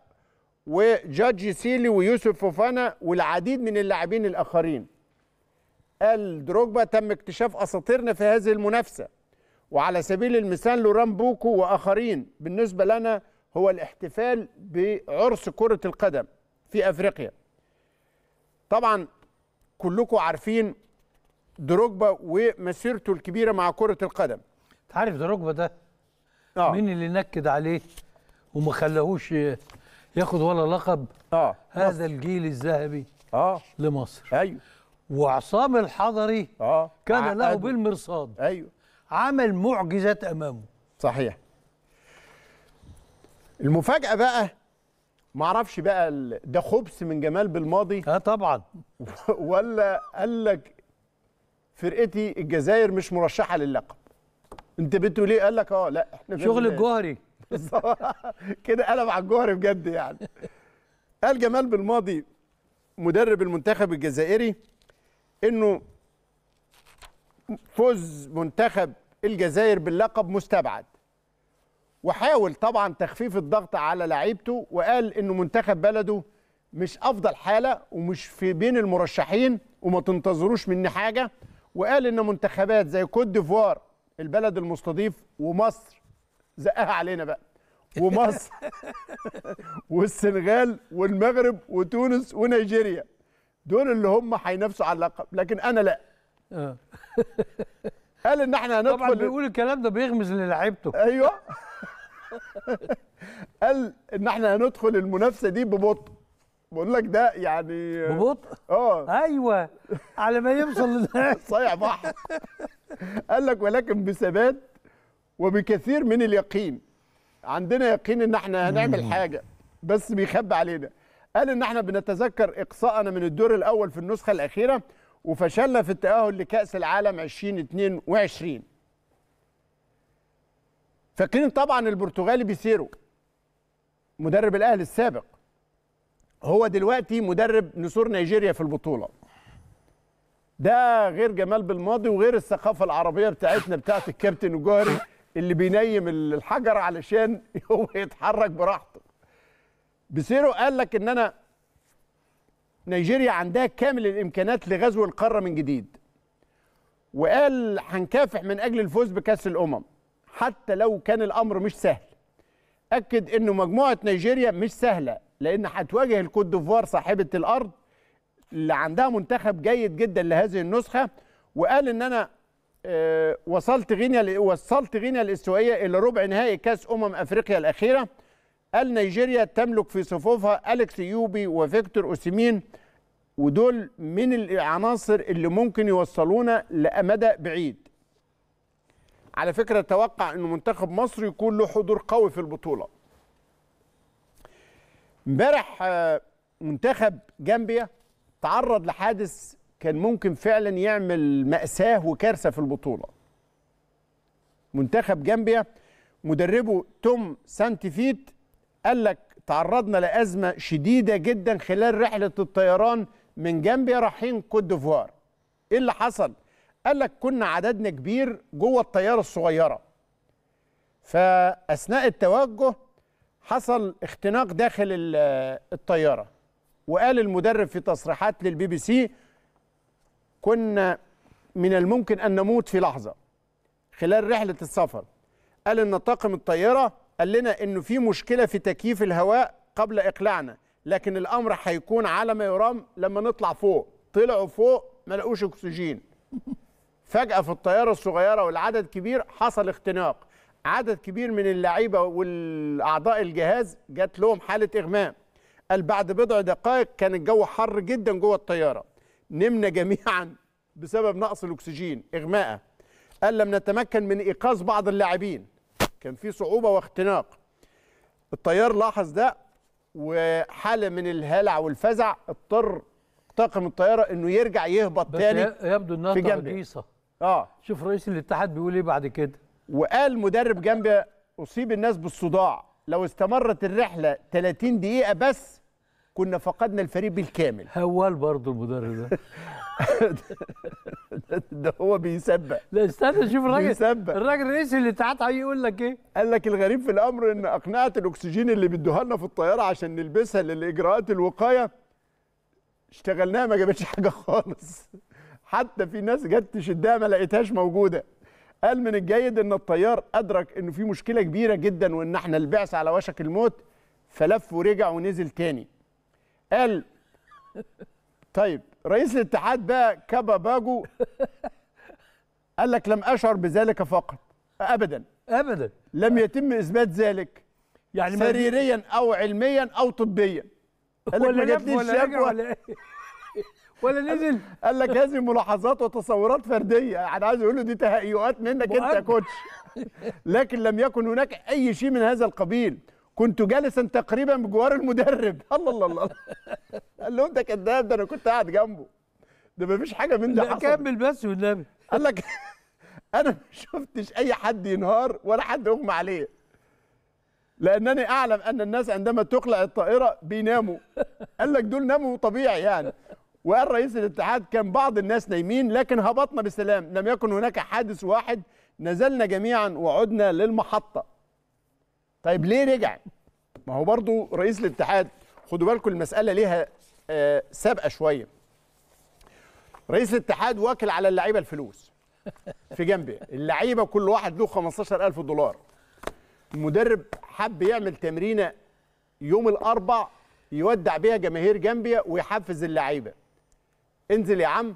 وجاجي سيلي ويوسف فوفانا والعديد من اللاعبين الاخرين قال دروجبا تم اكتشاف اساطيرنا في هذه المنافسه وعلى سبيل المثال لوران بوكو واخرين بالنسبه لنا هو الاحتفال بعرس كره القدم في افريقيا طبعا كلكم عارفين دروجبا ومسيرته الكبيره مع كره القدم تعرف دروجبا ده آه. مين اللي نكد عليه وما خلاهوش ياخد ولا لقب آه. هذا مصر. الجيل الذهبي آه. لمصر ايوه وعصام الحضري آه. كان له بالمرصاد ايوه عمل معجزات امامه صحيح المفاجاه بقى ما اعرفش بقى ده خبث من جمال بالماضي اه طبعا [LAUGHS] ولا قال لك فرقتي الجزائر مش مرشحه للقب انت بتقول ايه قال لك اه لا احنا شغل الجوهري [LAUGHS] كده قلب على الجوهري بجد يعني قال جمال بالماضي مدرب المنتخب الجزائري انه فوز منتخب الجزائر باللقب مستبعد وحاول طبعا تخفيف الضغط على لعيبته وقال انه منتخب بلده مش افضل حاله ومش في بين المرشحين وما تنتظروش مني حاجه وقال ان منتخبات زي كوت ديفوار البلد المستضيف ومصر زقها علينا بقى [LAUGHS] ومصر والسنغال والمغرب وتونس ونيجيريا دول اللي هم هينافسوا على اللقب لكن انا لا آه. [LAUGHS] قال ان احنا هندخل طبعا بيقول الكلام ده بيغمز للاعيبته ايوه [LAUGHS] [LAUGHS] قال ان احنا هندخل المنافسه دي ببطء بقول لك ده يعني ببطء اه ايوه على ما يوصل [LAUGHS] صايع بحر قال لك ولكن بثبات وبكثير من اليقين عندنا يقين ان احنا هنعمل حاجه بس بيخبي علينا قال ان احنا بنتذكر اقصائنا من الدور الاول في النسخه الاخيره وفشلنا في التاهل لكاس العالم 2022 فاكرين طبعا البرتغالي بيسيرو مدرب الاهلي السابق هو دلوقتي مدرب نسور نيجيريا في البطوله ده غير جمال بالماضي وغير الثقافه العربيه بتاعتنا بتاعت الكابتن الجوهري اللي بينيم الحجر علشان [LAUGHS] هو يتحرك براحته بيسيرو قال لك ان انا نيجيريا عندها كامل الامكانات لغزو القاره من جديد وقال هنكافح من اجل الفوز بكاس الامم حتى لو كان الامر مش سهل اكد انه مجموعه نيجيريا مش سهله لان هتواجه الكوت ديفوار صاحبه الارض اللي عندها منتخب جيد جدا لهذه النسخه وقال ان انا آه، وصلت غينيا وصلت غينيا الاستوائيه الى ربع نهائي كاس امم افريقيا الاخيره قال نيجيريا تملك في صفوفها اليكس يوبي وفيكتور اوسيمين ودول من العناصر اللي ممكن يوصلونا لمدى بعيد على فكره توقع انه منتخب مصر يكون له حضور قوي في البطوله امبارح آه، منتخب جامبيا تعرض لحادث كان ممكن فعلا يعمل مأساة وكارثة في البطولة منتخب جامبيا مدربه توم سانتيفيت قال لك تعرضنا لأزمة شديدة جدا خلال رحلة الطيران من جامبيا رايحين كوت ديفوار ايه اللي حصل قال لك كنا عددنا كبير جوه الطياره الصغيره فاثناء التوجه حصل اختناق داخل الطياره وقال المدرب في تصريحات للبي بي سي كنا من الممكن ان نموت في لحظه خلال رحله السفر قال ان طاقم الطياره قال لنا انه في مشكله في تكييف الهواء قبل اقلاعنا لكن الامر هيكون على ما يرام لما نطلع فوق طلعوا فوق ما لقوش اكسجين فجأة في الطيارة الصغيرة والعدد كبير حصل اختناق عدد كبير من اللعيبة والأعضاء الجهاز جات لهم حالة إغماء قال بعد بضع دقائق كان الجو حر جدا جوه الطيارة نمنا جميعا بسبب نقص الأكسجين إغماء قال لم نتمكن من إيقاظ بعض اللاعبين كان في صعوبة واختناق الطيار لاحظ ده وحالة من الهلع والفزع اضطر طاقم الطياره انه يرجع يهبط تاني يبدو انها في ترجيصه اه شوف رئيس الاتحاد بيقول ايه بعد كده وقال مدرب جامبيا اصيب الناس بالصداع لو استمرت الرحله 30 دقيقه بس كنا فقدنا الفريق بالكامل هوال برضه المدرب ده [LAUGHS] ده هو بيسبق لا استنى شوف الراجل بيسبق الراجل رئيس الاتحاد هيقول لك ايه؟ قال لك الغريب في الامر ان اقنعه الاكسجين اللي بيدوها لنا في الطياره عشان نلبسها للاجراءات الوقايه اشتغلناها ما جابتش حاجه خالص حتى في ناس جت تشدها ما لقيتهاش موجوده قال من الجيد ان الطيار ادرك انه في مشكله كبيره جدا وان احنا البعث على وشك الموت فلف ورجع ونزل تاني قال طيب رئيس الاتحاد بقى كبا باجو قال لك لم اشعر بذلك فقط ابدا ابدا لم يتم اثبات ذلك يعني سريريا او علميا او طبيا قال لك ما جاتليش شكوى إيه؟ ولا نزل قال لك هذه ملاحظات وتصورات فرديه انا عايز اقول له دي تهيؤات منك انت يا كوتش لكن لم يكن هناك اي شيء من هذا القبيل كنت جالسا تقريبا بجوار المدرب [LAUGHS] الله الله الله قال له انت كذاب ده انا كنت قاعد جنبه ده مفيش حاجه من ده لا حصل. كمل بس والنبي قال لك [LAUGHS] انا ما شفتش اي حد ينهار ولا حد اغمى عليه لانني اعلم ان الناس عندما تقلع الطائره بيناموا قال لك دول ناموا طبيعي يعني وقال رئيس الاتحاد كان بعض الناس نايمين لكن هبطنا بسلام لم يكن هناك حادث واحد نزلنا جميعا وعدنا للمحطة طيب ليه رجع ما هو برضو رئيس الاتحاد خدوا بالكم المسألة ليها آه، سابقة شوية رئيس الاتحاد واكل على اللعيبة الفلوس في جنبه اللعيبة كل واحد له 15000 دولار المدرب حب يعمل تمرينة يوم الأربع يودع بيها جماهير جامبيا ويحفز اللعيبه انزل يا عم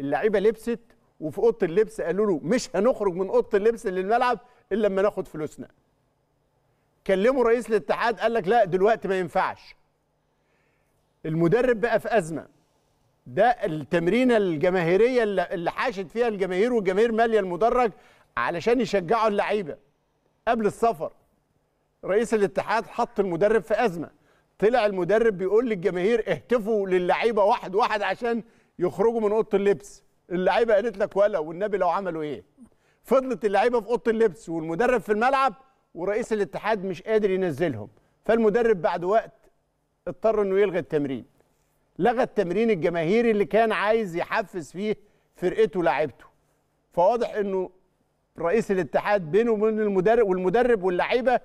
اللعيبه لبست وفي اوضه اللبس قالوا له مش هنخرج من اوضه اللبس للملعب الا لما ناخد فلوسنا كلموا رئيس الاتحاد قال لك لا دلوقتي ما ينفعش المدرب بقى في ازمه ده التمرينه الجماهيريه اللي حاشت فيها الجماهير والجماهير ماليه المدرج علشان يشجعوا اللعيبه قبل السفر رئيس الاتحاد حط المدرب في ازمه طلع المدرب بيقول للجماهير اهتفوا للعيبه واحد واحد عشان يخرجوا من اوضه اللبس اللعيبه قالت لك ولا والنبي لو عملوا ايه فضلت اللعيبه في اوضه اللبس والمدرب في الملعب ورئيس الاتحاد مش قادر ينزلهم فالمدرب بعد وقت اضطر انه يلغي التمرين لغى التمرين الجماهيري اللي كان عايز يحفز فيه فرقته ولاعيبته فواضح انه رئيس الاتحاد بينه وبين المدرب والمدرب واللعيبه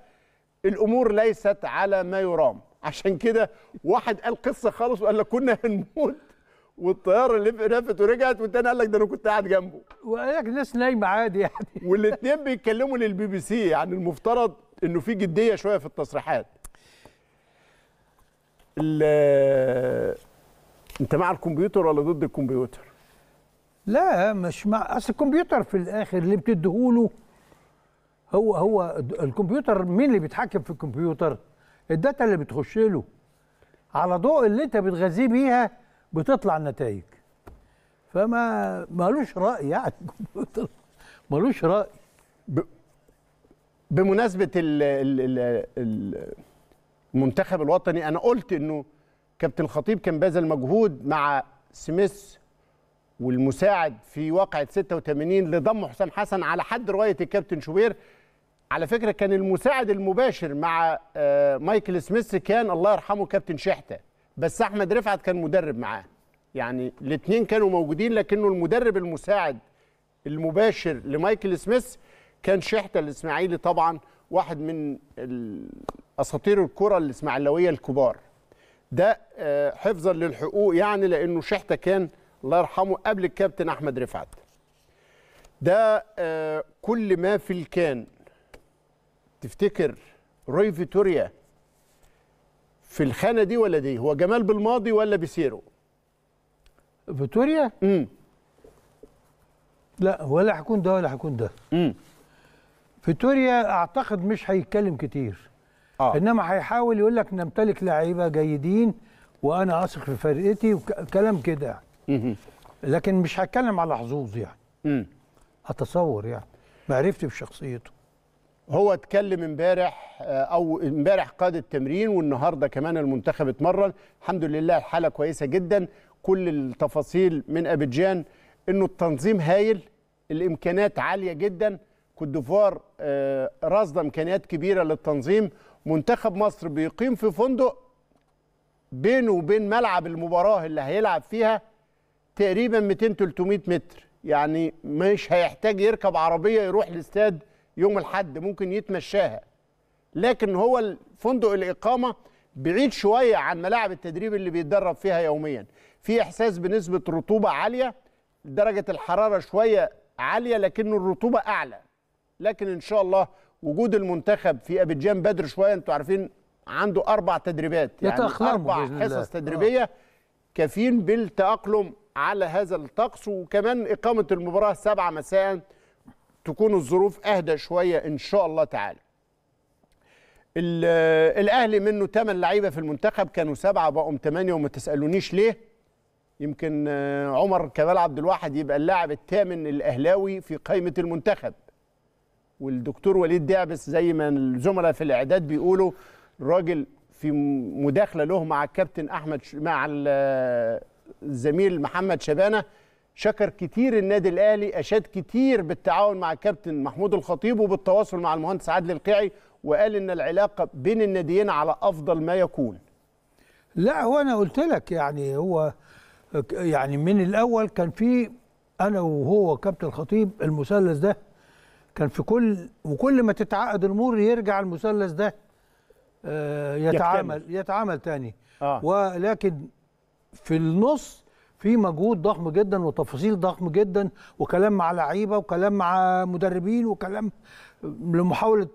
الامور ليست على ما يرام عشان كده واحد قال قصه خالص وقال لك كنا هنموت والطياره اللي لفت ورجعت والتاني قال لك ده انا كنت قاعد جنبه وقال لك الناس نايمه عادي يعني [LAUGHS] والاثنين بيتكلموا للبي بي سي يعني المفترض انه في جديه شويه في التصريحات انت مع الكمبيوتر ولا ضد الكمبيوتر لا مش مع اصل الكمبيوتر في الاخر اللي بتديهوله هو هو الكمبيوتر مين اللي بيتحكم في الكمبيوتر الداتا اللي بتخش له على ضوء اللي انت بتغذيه بيها بتطلع النتائج فما مالوش راي يعني [LAUGHS] مالوش راي ب... بمناسبه ال ال ال المنتخب الوطني انا قلت انه كابتن الخطيب كان بذل مجهود مع سميث والمساعد في واقعة 86 لضم حسام حسن على حد رواية الكابتن شوبير على فكرة كان المساعد المباشر مع آه، مايكل سميث كان الله يرحمه كابتن شحتة بس احمد رفعت كان مدرب معاه يعني الاثنين كانوا موجودين لكنه المدرب المساعد المباشر لمايكل سميث كان شحته الاسماعيلي طبعا واحد من اساطير الكره الاسماعيلاويه الكبار ده آه، حفظا للحقوق يعني لانه شحته كان الله يرحمه قبل الكابتن احمد رفعت ده آه، كل ما في الكان تفتكر روي فيتوريا في الخانه دي ولا دي هو جمال بالماضي ولا بيسيرو؟ فيتوريا امم لا ولا هيكون ده ولا هيكون ده امم فيتوريا اعتقد مش هيتكلم كتير آه. انما هيحاول يقول لك نمتلك لعيبه جيدين وانا اثق في فرقتي وكلام كده لكن مش هتكلم على حظوظ يعني امم اتصور يعني معرفتي بشخصيته هو اتكلم امبارح آه، او امبارح قاد التمرين والنهارده كمان المنتخب اتمرن الحمد لله الحاله كويسه جدا كل التفاصيل من ابيجان انه التنظيم هايل الامكانات عاليه جدا كوت ديفوار آه، رصد امكانيات كبيره للتنظيم منتخب مصر بيقيم في فندق بينه وبين ملعب المباراه اللي هيلعب فيها تقريبا 200 300 متر يعني مش هيحتاج يركب عربيه يروح الاستاد يوم الحد ممكن يتمشاها لكن هو فندق الإقامة بعيد شوية عن ملاعب التدريب اللي بيتدرب فيها يوميا في إحساس بنسبة رطوبة عالية درجة الحرارة شوية عالية لكن الرطوبة أعلى لكن إن شاء الله وجود المنتخب في أبيجان بدر شوية أنتوا عارفين عنده أربع تدريبات يعني أربع حصص آه. تدريبية آه. كافيين بالتأقلم على هذا الطقس وكمان إقامة المباراة سبعة مساءً تكون الظروف اهدى شويه ان شاء الله تعالى الاهلي منه 8 لعيبه في المنتخب كانوا سبعه بقوا 8 وما تسالونيش ليه يمكن آه، عمر كمال عبد الواحد يبقى اللاعب الثامن الاهلاوي في قائمه المنتخب والدكتور وليد دعبس زي ما الزملاء في الاعداد بيقولوا الراجل في مداخله له مع الكابتن احمد ش... مع الزميل آه، محمد شبانه شكر كتير النادي الاهلي اشاد كتير بالتعاون مع الكابتن محمود الخطيب وبالتواصل مع المهندس عادل القيعي وقال ان العلاقه بين الناديين على افضل ما يكون لا هو انا قلت لك يعني هو يعني من الاول كان في انا وهو كابتن الخطيب المثلث ده كان في كل وكل ما تتعقد الامور يرجع المثلث ده آه، يتعامل يتعامل تاني آه. ولكن في النص في مجهود ضخم جدا وتفاصيل ضخم جدا وكلام مع لعيبه وكلام مع مدربين وكلام لمحاوله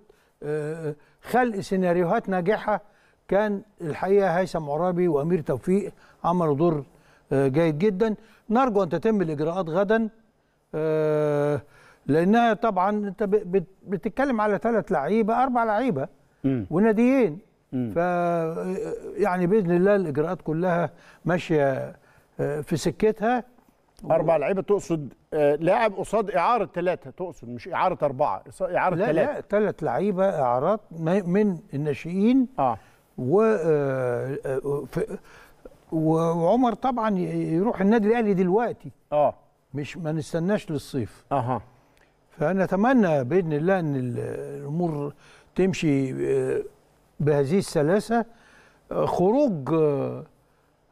آه، خلق سيناريوهات ناجحه كان الحقيقه هيثم عرابي وامير توفيق عملوا دور آه، جيد جدا نرجو ان تتم الاجراءات غدا آه، لانها طبعا انت بتتكلم على ثلاث لعيبه اربع لعيبه وناديين ف يعني باذن الله الاجراءات كلها ماشيه آه، في سكتها أربع لعيبة تقصد آه، لاعب قصاد إعارة ثلاثة تقصد مش إعارة أربعة إعارة ثلاثة لا ثلاث لعيبة إعارات من الناشئين آه و آه، وعمر طبعا يروح النادي الأهلي دلوقتي آه مش ما نستناش للصيف أها فنتمنى بإذن الله إن الأمور تمشي بهذه السلاسة خروج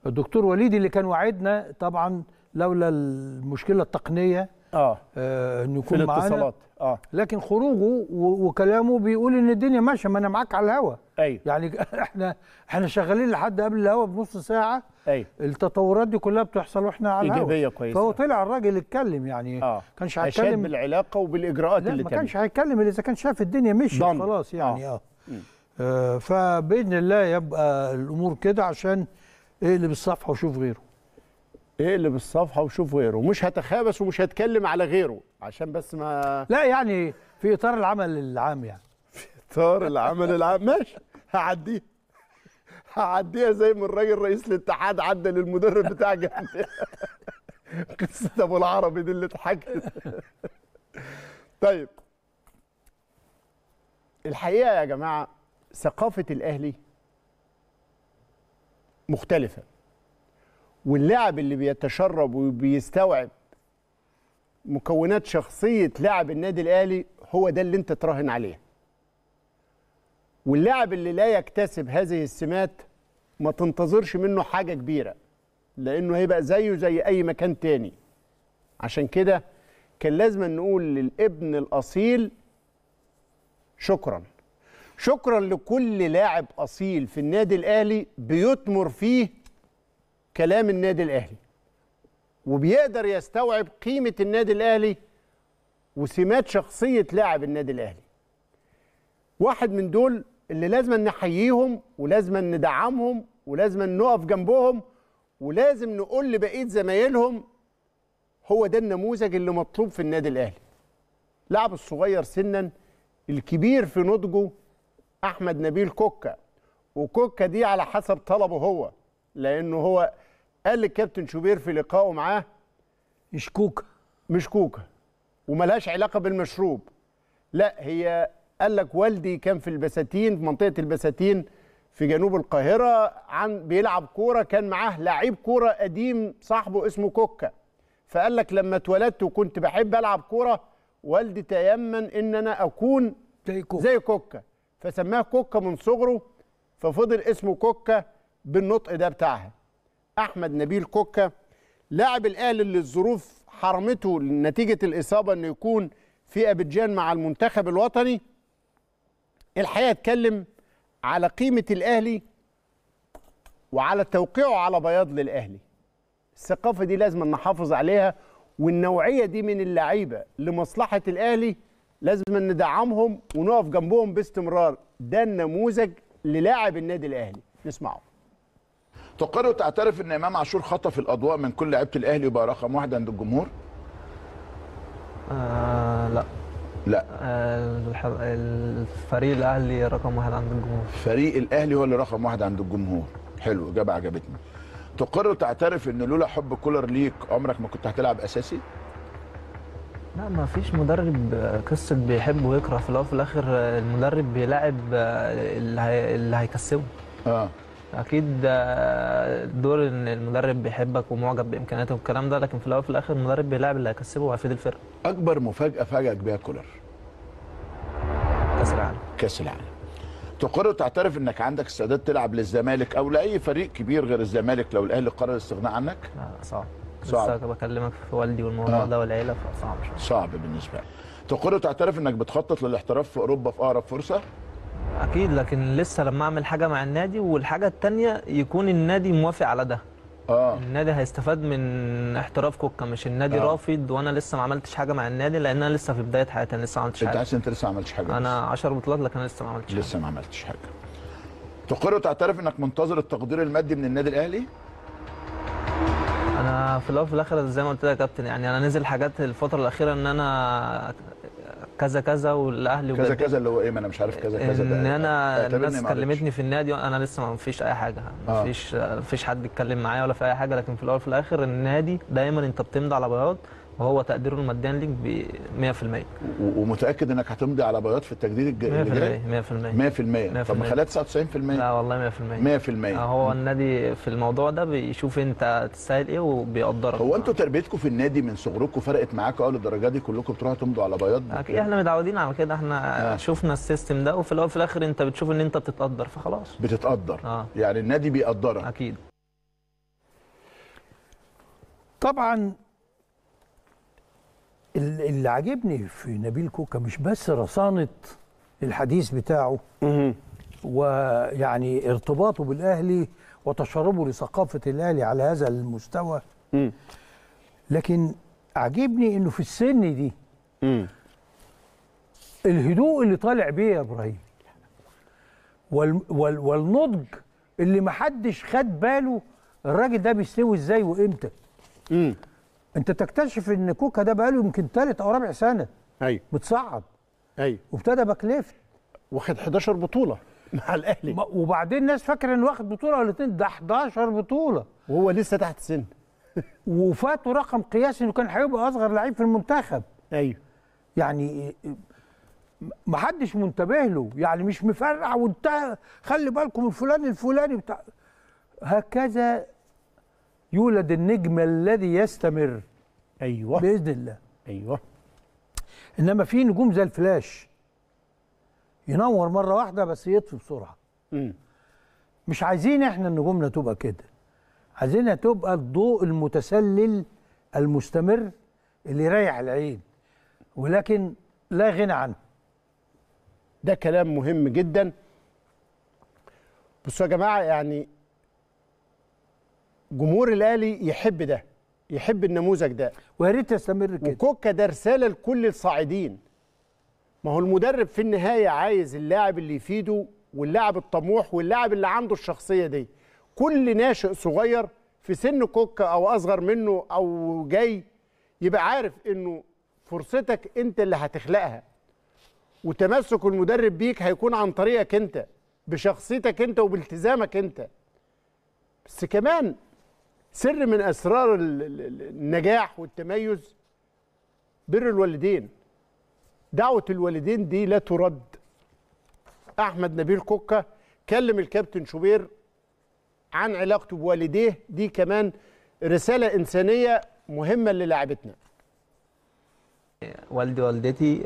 الدكتور وليد اللي كان وعدنا طبعا لولا المشكله التقنيه اه, آه انه يكون معانا الاتصالات اه لكن خروجه وكلامه بيقول ان الدنيا ماشيه ما انا معاك على الهوا ايوه يعني [LAUGHS] احنا احنا شغالين لحد قبل الهوا بنص ساعه ايوه التطورات دي كلها بتحصل واحنا على الهوا ايجابيه كويسه فهو طلع الراجل اتكلم يعني اه كانش هيتكلم بالعلاقه وبالاجراءات اللي ما كانش هيتكلم الا اذا كان شاف الدنيا مشيت خلاص يعني اه, آه. آه فباذن الله يبقى الامور كده عشان اقلب الصفحه وشوف غيره اقلب الصفحه وشوف غيره مش هتخابس ومش هتكلم على غيره عشان بس ما لا يعني في اطار العمل العام يعني في اطار العمل العام ماشي هعديها هعديها زي ما الراجل رئيس الاتحاد عدى للمدرب بتاع جنبي قصه ابو العربي دي اللي اتحكت طيب الحقيقه يا جماعه ثقافه الاهلي مختلفه واللاعب اللي بيتشرب وبيستوعب مكونات شخصيه لاعب النادي الاهلي هو ده اللي انت تراهن عليه واللاعب اللي لا يكتسب هذه السمات ما تنتظرش منه حاجه كبيره لانه هيبقى زيه زي اي مكان تاني عشان كده كان لازم نقول للابن الاصيل شكرا شكرا لكل لاعب اصيل في النادي الاهلي بيتمر فيه كلام النادي الاهلي وبيقدر يستوعب قيمه النادي الاهلي وسمات شخصيه لاعب النادي الاهلي واحد من دول اللي لازم نحييهم ولازم ندعمهم ولازم نقف جنبهم ولازم نقول لبقيه زمايلهم هو ده النموذج اللي مطلوب في النادي الاهلي لاعب الصغير سنا الكبير في نضجه احمد نبيل كوكا وكوكا دي على حسب طلبه هو لانه هو قال للكابتن شوبير في لقائه معاه مش كوكا مش كوكا وملهاش علاقه بالمشروب لا هي قال لك والدي كان في البساتين في منطقه البساتين في جنوب القاهره عن بيلعب كوره كان معاه لعيب كوره قديم صاحبه اسمه كوكا فقال لك لما اتولدت وكنت بحب العب كوره والدي تيمن ان انا اكون زي كوكا, زي كوكا. فسماه كوكا من صغره ففضل اسمه كوكا بالنطق ده بتاعها احمد نبيل كوكا لاعب الاهلي اللي الظروف حرمته نتيجه الاصابه انه يكون في ابيجان مع المنتخب الوطني الحقيقه اتكلم على قيمه الاهلي وعلى توقيعه على بياض للاهلي الثقافه دي لازم نحافظ عليها والنوعيه دي من اللعيبه لمصلحه الاهلي لازم ندعمهم ونقف جنبهم باستمرار ده النموذج للاعب النادي الاهلي نسمعه تقر وتعترف ان امام عاشور خطف الاضواء من كل لعيبه الاهلي وبقى رقم واحد عند الجمهور آه لا لا آه، الفريق الاهلي رقم واحد عند الجمهور فريق الاهلي هو اللي رقم واحد عند الجمهور حلو اجابه عجبتني تقر وتعترف ان لولا حب كولر ليك عمرك ما كنت هتلعب اساسي لا ما فيش مدرب آه، قصه بيحب ويكره في الاول وفي الاخر آه، المدرب بيلاعب آه، اللي, اللي هيكسبه اه اكيد دور ان المدرب بيحبك ومعجب بامكانياتك والكلام ده لكن في الاول وفي الاخر المدرب بيلاعب اللي هيكسبه وهيفيد الفرقه اكبر مفاجاه فاجئك بيها كولر كاس العالم كاس العالم تقر تعترف انك عندك استعداد تلعب للزمالك او لاي فريق كبير غير الزمالك لو الاهلي قرر الاستغناء عنك؟ لا صعب صعب لسه بكلمك في والدي والموضوع آه. ده والعيله فصعب صعب بالنسبه لي تقر تعترف انك بتخطط للاحتراف في اوروبا في اقرب فرصه؟ اكيد لكن لسه لما اعمل حاجه مع النادي والحاجه الثانيه يكون النادي موافق على ده آه. النادي هيستفاد من احتراف كوكا مش النادي آه. رافض وانا لسه ما عملتش حاجه مع النادي لان انا لسه في بدايه حياتي انا لسه ما عملتش حاجه انت عايز انت لسه ما عملتش حاجه انا 10 بطولات لكن انا لسه ما عملتش لسه ما عملتش حاجه تقر تعترف انك منتظر التقدير المادي من النادي الاهلي؟ انا في الاول وفي الاخر زي ما قلت لك يا كابتن يعني انا نزل حاجات الفتره الاخيره ان انا كذا كذا والاهلي كذا كذا اللي هو ايه ما انا مش عارف كذا كذا ان انا الناس كلمتني في النادي انا لسه ما فيش اي حاجه ما آه. فيش ما فيش حد اتكلم معايا ولا في اي حاجه لكن في الاول وفي الاخر النادي دايما انت بتمضي على بياض وهو تقديره المجان لينك ب 100% ومتاكد انك هتمضي على بياض في التجديد الجاي 100% 100% طب ما خليها 99% لا والله 100% 100% آه، هو النادي في الموضوع ده بيشوف انت تستاهل ايه وبيقدرك هو انتوا تربيتكم في النادي من صغركم فرقت معاكم قوي للدرجه دي كلكم بتروحوا تمضوا على بياض اكيد احنا متعودين على كده احنا آه. شفنا السيستم ده وفي الاول وفي الاخر انت بتشوف ان انت بتتقدر فخلاص بتتقدر آه. يعني النادي بيقدرك اكيد طبعا اللي عاجبني في نبيل كوكا مش بس رصانه الحديث بتاعه ويعني ارتباطه بالاهلي وتشربه لثقافه الاهلي على هذا المستوى لكن عاجبني انه في السن دي الهدوء اللي طالع بيه يا ابراهيم وال وال والنضج اللي محدش خد باله الراجل ده بيستوي ازاي وامتى انت تكتشف ان كوكا ده بقاله يمكن ثالث او رابع سنه ايوه متصعد ايوه وابتدى باك ليفت واخد 11 بطوله [LAUGHS] مع الاهلي وبعدين الناس فاكره انه واخد بطوله ولا اتنين ده 11 بطوله وهو لسه تحت سن [LAUGHS] وفاته رقم قياسي انه كان هيبقى اصغر لعيب في المنتخب ايوه يعني ما حدش منتبه له يعني مش مفرع وانتهى خلي بالكم الفلان الفلاني بتاع هكذا يولد النجم الذي يستمر ايوه باذن الله ايوه انما في نجوم زي الفلاش ينور مره واحده بس يطفي بسرعه م. مش عايزين احنا نجومنا تبقى كده عايزينها تبقى الضوء المتسلل المستمر اللي يريح العين ولكن لا غنى عنه ده كلام مهم جدا بصوا يا جماعه يعني جمهور الاهلي يحب ده يحب النموذج ده ويا ريت يستمر كده وكوكا ده رساله لكل الصاعدين ما هو المدرب في النهايه عايز اللاعب اللي يفيده واللاعب الطموح واللاعب اللي عنده الشخصيه دي كل ناشئ صغير في سن كوكا او اصغر منه او جاي يبقى عارف انه فرصتك انت اللي هتخلقها وتمسك المدرب بيك هيكون عن طريقك انت بشخصيتك انت وبالتزامك انت بس كمان سر من اسرار النجاح والتميز بر الوالدين دعوه الوالدين دي لا ترد احمد نبيل كوكا كلم الكابتن شوبير عن علاقته بوالديه دي كمان رساله انسانيه مهمه للاعبتنا والدي والدتي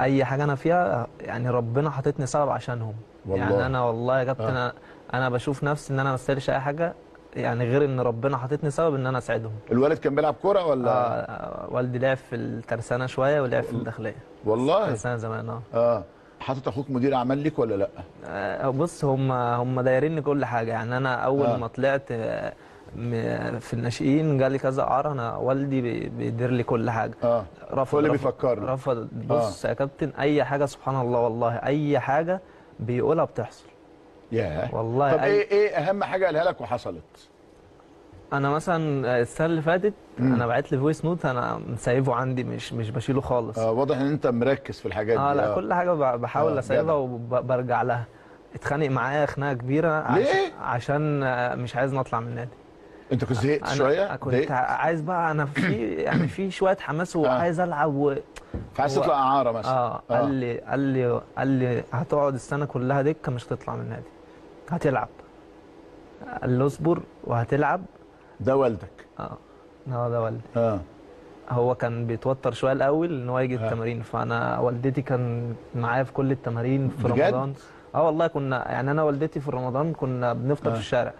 اي حاجه انا فيها يعني ربنا حاططني سبب عشانهم يعني والله. يعني انا والله يا كابتن آه. انا بشوف نفسي ان انا ما استاهلش اي حاجه يعني غير ان ربنا حاطتني سبب ان انا اسعدهم الوالد كان بيلعب كوره ولا آه،, آه والدي لعب في الترسانه شويه ولعب في الداخليه والله الترسانه زمان اه اه حاطط اخوك مدير اعمال ليك ولا لا آه بص هم هم دايرين كل حاجه يعني انا اول آه. ما طلعت آه، في الناشئين جالي كذا اعاره انا والدي بيدير لي كل حاجه اه رفض اللي بيفكرني رفض آه. بص آه. يا كابتن اي حاجه سبحان الله والله اي حاجه بيقولها بتحصل ياه والله طب ايه ايه اهم حاجه قالها لك وحصلت انا مثلا السنه اللي فاتت انا بعت لي فويس نوت انا مسيبه عندي مش مش بشيله خالص اه واضح ان انت مركز في الحاجات آه، دي اه لا آه. كل حاجه بحاول آه اسيبها وبرجع لها اتخانق معايا خناقه كبيره ليه؟ عشان مش عايز اطلع من النادي انت كنت زهقت شويه؟ كنت عايز بقى انا في [COUGHS] يعني في شويه حماس وعايز آه. العب و فعايز تطلع اعاره مثلا اه اه قال لي قال لي قال لي هتقعد السنه كلها دكه مش تطلع من النادي هتلعب قال له اصبر وهتلعب ده والدك اه ده والدي اه هو كان بيتوتر شويه الاول ان هو يجي آه. التمارين فانا والدتي كان معايا في كل التمارين في بجد؟ رمضان اه والله كنا يعني انا والدتي في رمضان كنا بنفطر آه. في الشارع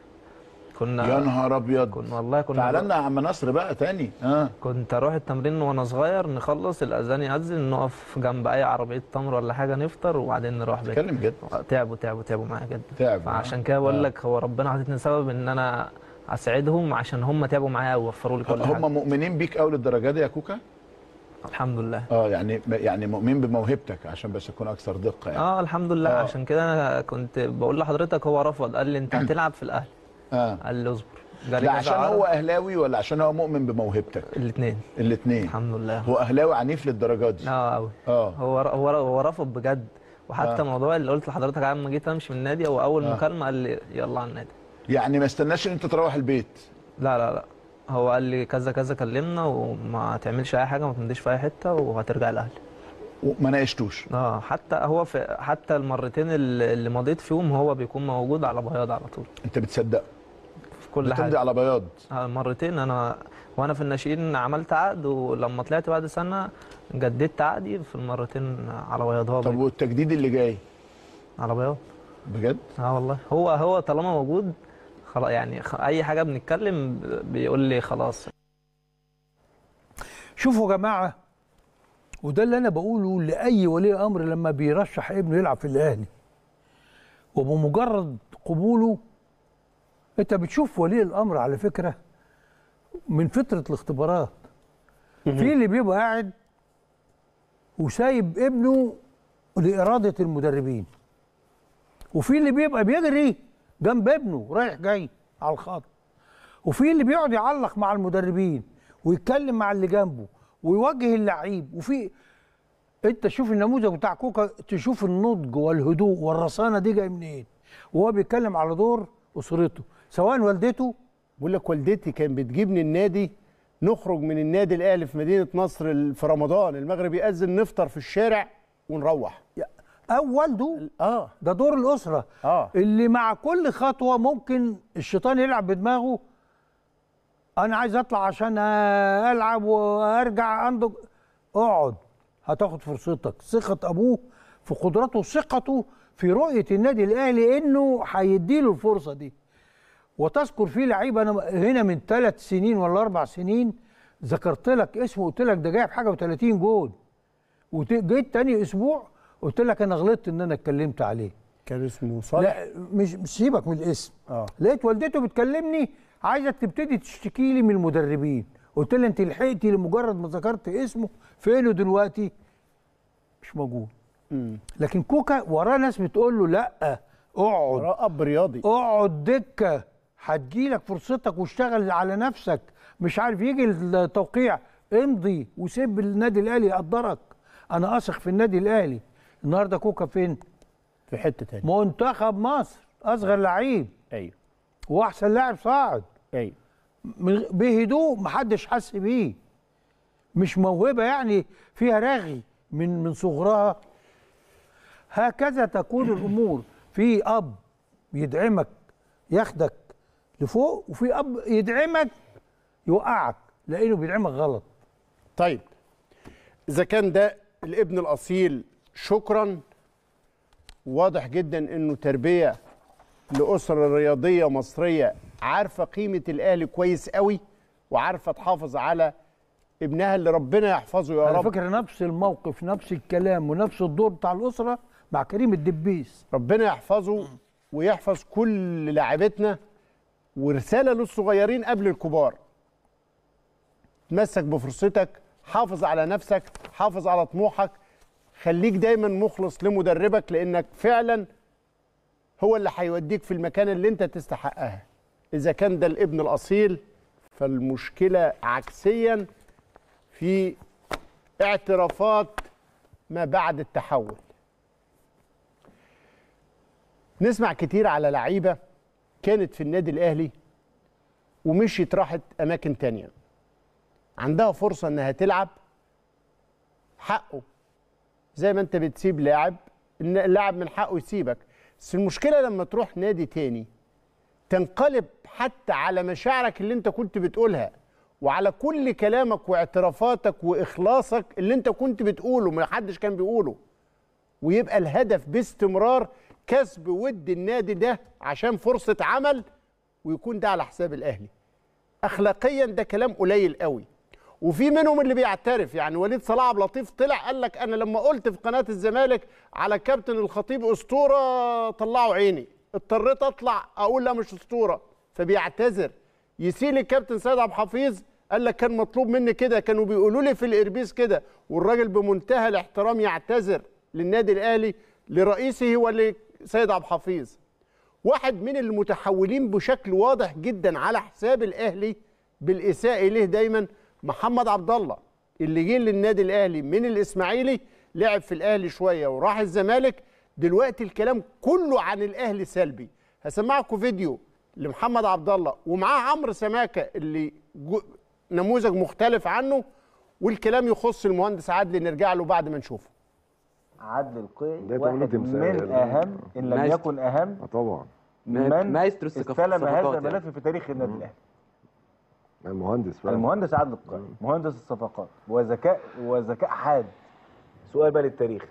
كنا يا نهار ابيض كنا والله كنا فعلنا لنا يا عم نصر بقى تاني اه كنت اروح التمرين وانا صغير نخلص الاذان ياذن نقف جنب اي عربيه تمر ولا حاجه نفطر وبعدين نروح بيت تكلم جد تعبوا تعبوا تعبوا معايا جد تعبوا عشان كده بقول آه. لك هو ربنا حاططني سبب ان انا اسعدهم عشان هم تعبوا معايا ووفروا لي كل حاجه هم مؤمنين بيك قوي للدرجه دي يا كوكا الحمد لله اه يعني يعني مؤمن بموهبتك عشان بس اكون اكثر دقه يعني اه الحمد لله آه. عشان كده انا كنت بقول لحضرتك هو رفض قال لي انت [CLEARS THROAT] هتلعب في الاهلي آه. قال لي اصبر لا عشان هو اهلاوي ولا عشان هو مؤمن بموهبتك الاثنين الاثنين الحمد لله هو اهلاوي عنيف للدرجه دي اه قوي اه هو هو هو رافض بجد وحتى آه. موضوع اللي قلت لحضرتك على ما جيت امشي من النادي هو اول آه. مكالمه قال لي يلا على النادي يعني ما استناش ان انت تروح البيت لا لا لا هو قال لي كذا كذا كلمنا وما تعملش اي حاجه ما تمديش في اي حته وهترجع الاهلي وما ناقشتوش اه حتى هو في حتى المرتين اللي مضيت فيهم هو بيكون موجود على بياض على طول انت بتصدقه كل حاجه بتمضي على بياض آه، مرتين انا وانا في الناشئين عملت عقد ولما طلعت بعد سنه جددت عقدي في المرتين على بياض هو طب والتجديد اللي جاي على بياض بجد اه والله هو هو طالما موجود خلاص يعني اي حاجه بنتكلم بيقول لي خلاص شوفوا يا جماعه وده اللي انا بقوله لاي ولي امر لما بيرشح ابنه يلعب في الاهلي وبمجرد قبوله انت بتشوف ولي الامر على فكره من فتره الاختبارات في اللي بيبقى قاعد وسايب ابنه لاراده المدربين وفي اللي بيبقى بيجري جنب ابنه رايح جاي على الخط وفي اللي بيقعد يعلق مع المدربين ويتكلم مع اللي جنبه ويوجه اللعيب وفي انت شوف النموذج بتاع كوكا تشوف النضج والهدوء والرصانه دي جايه منين وهو بيتكلم على دور اسرته سواء والدته بيقول لك والدتي كان بتجيبني النادي نخرج من النادي الاهلي في مدينه نصر في رمضان المغرب يأذن نفطر في الشارع ونروح او والده اه ده دور الاسره آه. اللي مع كل خطوه ممكن الشيطان يلعب بدماغه انا عايز اطلع عشان العب وارجع انضج اقعد هتاخد فرصتك ثقه ابوه في قدراته ثقته في رؤيه النادي الاهلي انه هيديله الفرصه دي وتذكر فيه لعيب انا هنا من ثلاث سنين ولا اربع سنين ذكرت لك اسمه قلت لك ده جايب حاجه و30 جول وجيت تاني اسبوع قلت لك انا غلطت ان انا اتكلمت عليه كان اسمه صالح لا مش سيبك من الاسم آه. لقيت والدته بتكلمني عايزه تبتدي تشتكي لي من المدربين قلت لها انت لحقتي لمجرد ما ذكرت اسمه فينه دلوقتي مش موجود لكن كوكا وراه ناس بتقول له لا اقعد اب رياضي اقعد دكه هتجيلك فرصتك واشتغل على نفسك مش عارف يجي التوقيع امضي وسيب النادي الاهلي يقدرك انا اثق في النادي الاهلي النهارده كوكا فين في حته ثانيه منتخب مصر اصغر أيوه. لعيب ايوه واحسن لاعب صاعد ايوه بهدوء محدش حس بيه مش موهبه يعني فيها رغي من من صغرها هكذا تكون الامور في اب يدعمك ياخدك لفوق وفي اب يدعمك يوقعك لانه بيدعمك غلط طيب اذا كان ده الابن الاصيل شكرا واضح جدا انه تربيه لاسره رياضيه مصريه عارفه قيمه الاهلي كويس قوي وعارفه تحافظ على ابنها اللي ربنا يحفظه يا على رب على فكره نفس الموقف نفس الكلام ونفس الدور بتاع الاسره مع كريم الدبيس ربنا يحفظه ويحفظ كل لاعبتنا ورساله للصغيرين قبل الكبار تمسك بفرصتك حافظ على نفسك حافظ على طموحك خليك دايما مخلص لمدربك لانك فعلا هو اللي هيوديك في المكان اللي انت تستحقها اذا كان ده الابن الاصيل فالمشكله عكسيا في اعترافات ما بعد التحول نسمع كتير على لعيبه كانت في النادي الاهلي ومشيت راحت اماكن تانية عندها فرصه انها تلعب حقه زي ما انت بتسيب لاعب اللاعب من حقه يسيبك بس المشكله لما تروح نادي تاني تنقلب حتى على مشاعرك اللي انت كنت بتقولها وعلى كل كلامك واعترافاتك واخلاصك اللي انت كنت بتقوله ما حدش كان بيقوله ويبقى الهدف باستمرار كسب ود النادي ده عشان فرصه عمل ويكون ده على حساب الاهلي اخلاقيا ده كلام قليل قوي وفي منهم اللي بيعترف يعني وليد صلاح عبد اللطيف طلع قال لك انا لما قلت في قناه الزمالك على كابتن الخطيب اسطوره طلعوا عيني اضطريت اطلع اقول لا مش اسطوره فبيعتذر يسيل الكابتن سيد عبد الحفيظ قال لك كان مطلوب مني كده كانوا بيقولوا لي في الاربيز كده والراجل بمنتهى الاحترام يعتذر للنادي الاهلي لرئيسه ولك سيد عبد الحفيظ واحد من المتحولين بشكل واضح جدا على حساب الاهلي بالاساءه اليه دايما محمد عبد الله اللي جه للنادي الاهلي من الاسماعيلي لعب في الاهلي شويه وراح الزمالك دلوقتي الكلام كله عن الاهلي سلبي هسمعكم فيديو لمحمد عبد الله ومعاه عمرو سماكه اللي نموذج مختلف عنه والكلام يخص المهندس عادل نرجع له بعد ما نشوفه عدل القيعي ده واحد من يعني. اهم ان لم يكن اهم آه، طبعا من مايسترو استلم هذا الملف يعني. في تاريخ النادي الاهلي المهندس فعلا المهندس عادل القيعي مهندس الصفقات وذكاء وذكاء حاد سؤال بقى للتاريخ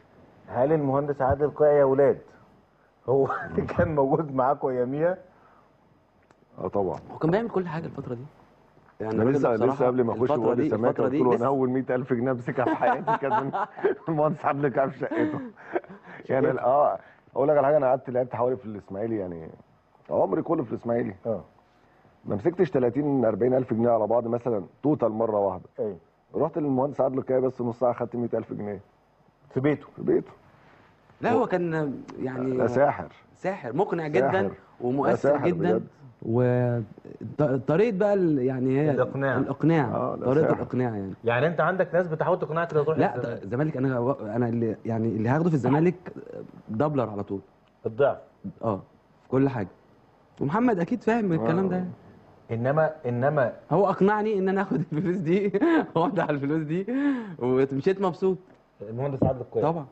هل المهندس عادل القيعي يا اولاد هو [LAUGHS] كان موجود معاكم اياميها؟ اه طبعا هو كان بيعمل كل حاجه الفتره دي يعني لسه لسه قبل ما اخش دي سماكه قلت له انا اول 100000 جنيه امسكها في حياتي كان من المهندس عبد الكعب شقته [LAUGHS] يعني اه اقول لك على حاجه انا قعدت لعبت حوالي في الاسماعيلي يعني عمري كله في الاسماعيلي اه ما مسكتش 30 40000 جنيه على بعض مثلا توتال مره واحده ايوه رحت للمهندس عادل الكاي بس نص ساعه خدت 100000 جنيه في بيته في بيته لا هو كان يعني ساحر ساحر مقنع ساحر. جدا ومؤثر جدا بجد. وطريقه بقى يعني هي الاقناع الاقناع آه طريقه الاقناع يعني يعني انت عندك ناس بتحاول تقنعك تروح لا الزمالك انا انا اللي يعني اللي هاخده في الزمالك دبلر على طول الضعف اه في كل حاجه ومحمد اكيد فاهم آه. الكلام ده انما انما هو اقنعني ان انا اخد الفلوس دي [LAUGHS] واقعد على الفلوس دي ومشيت مبسوط المهندس عادل القيادي طبعا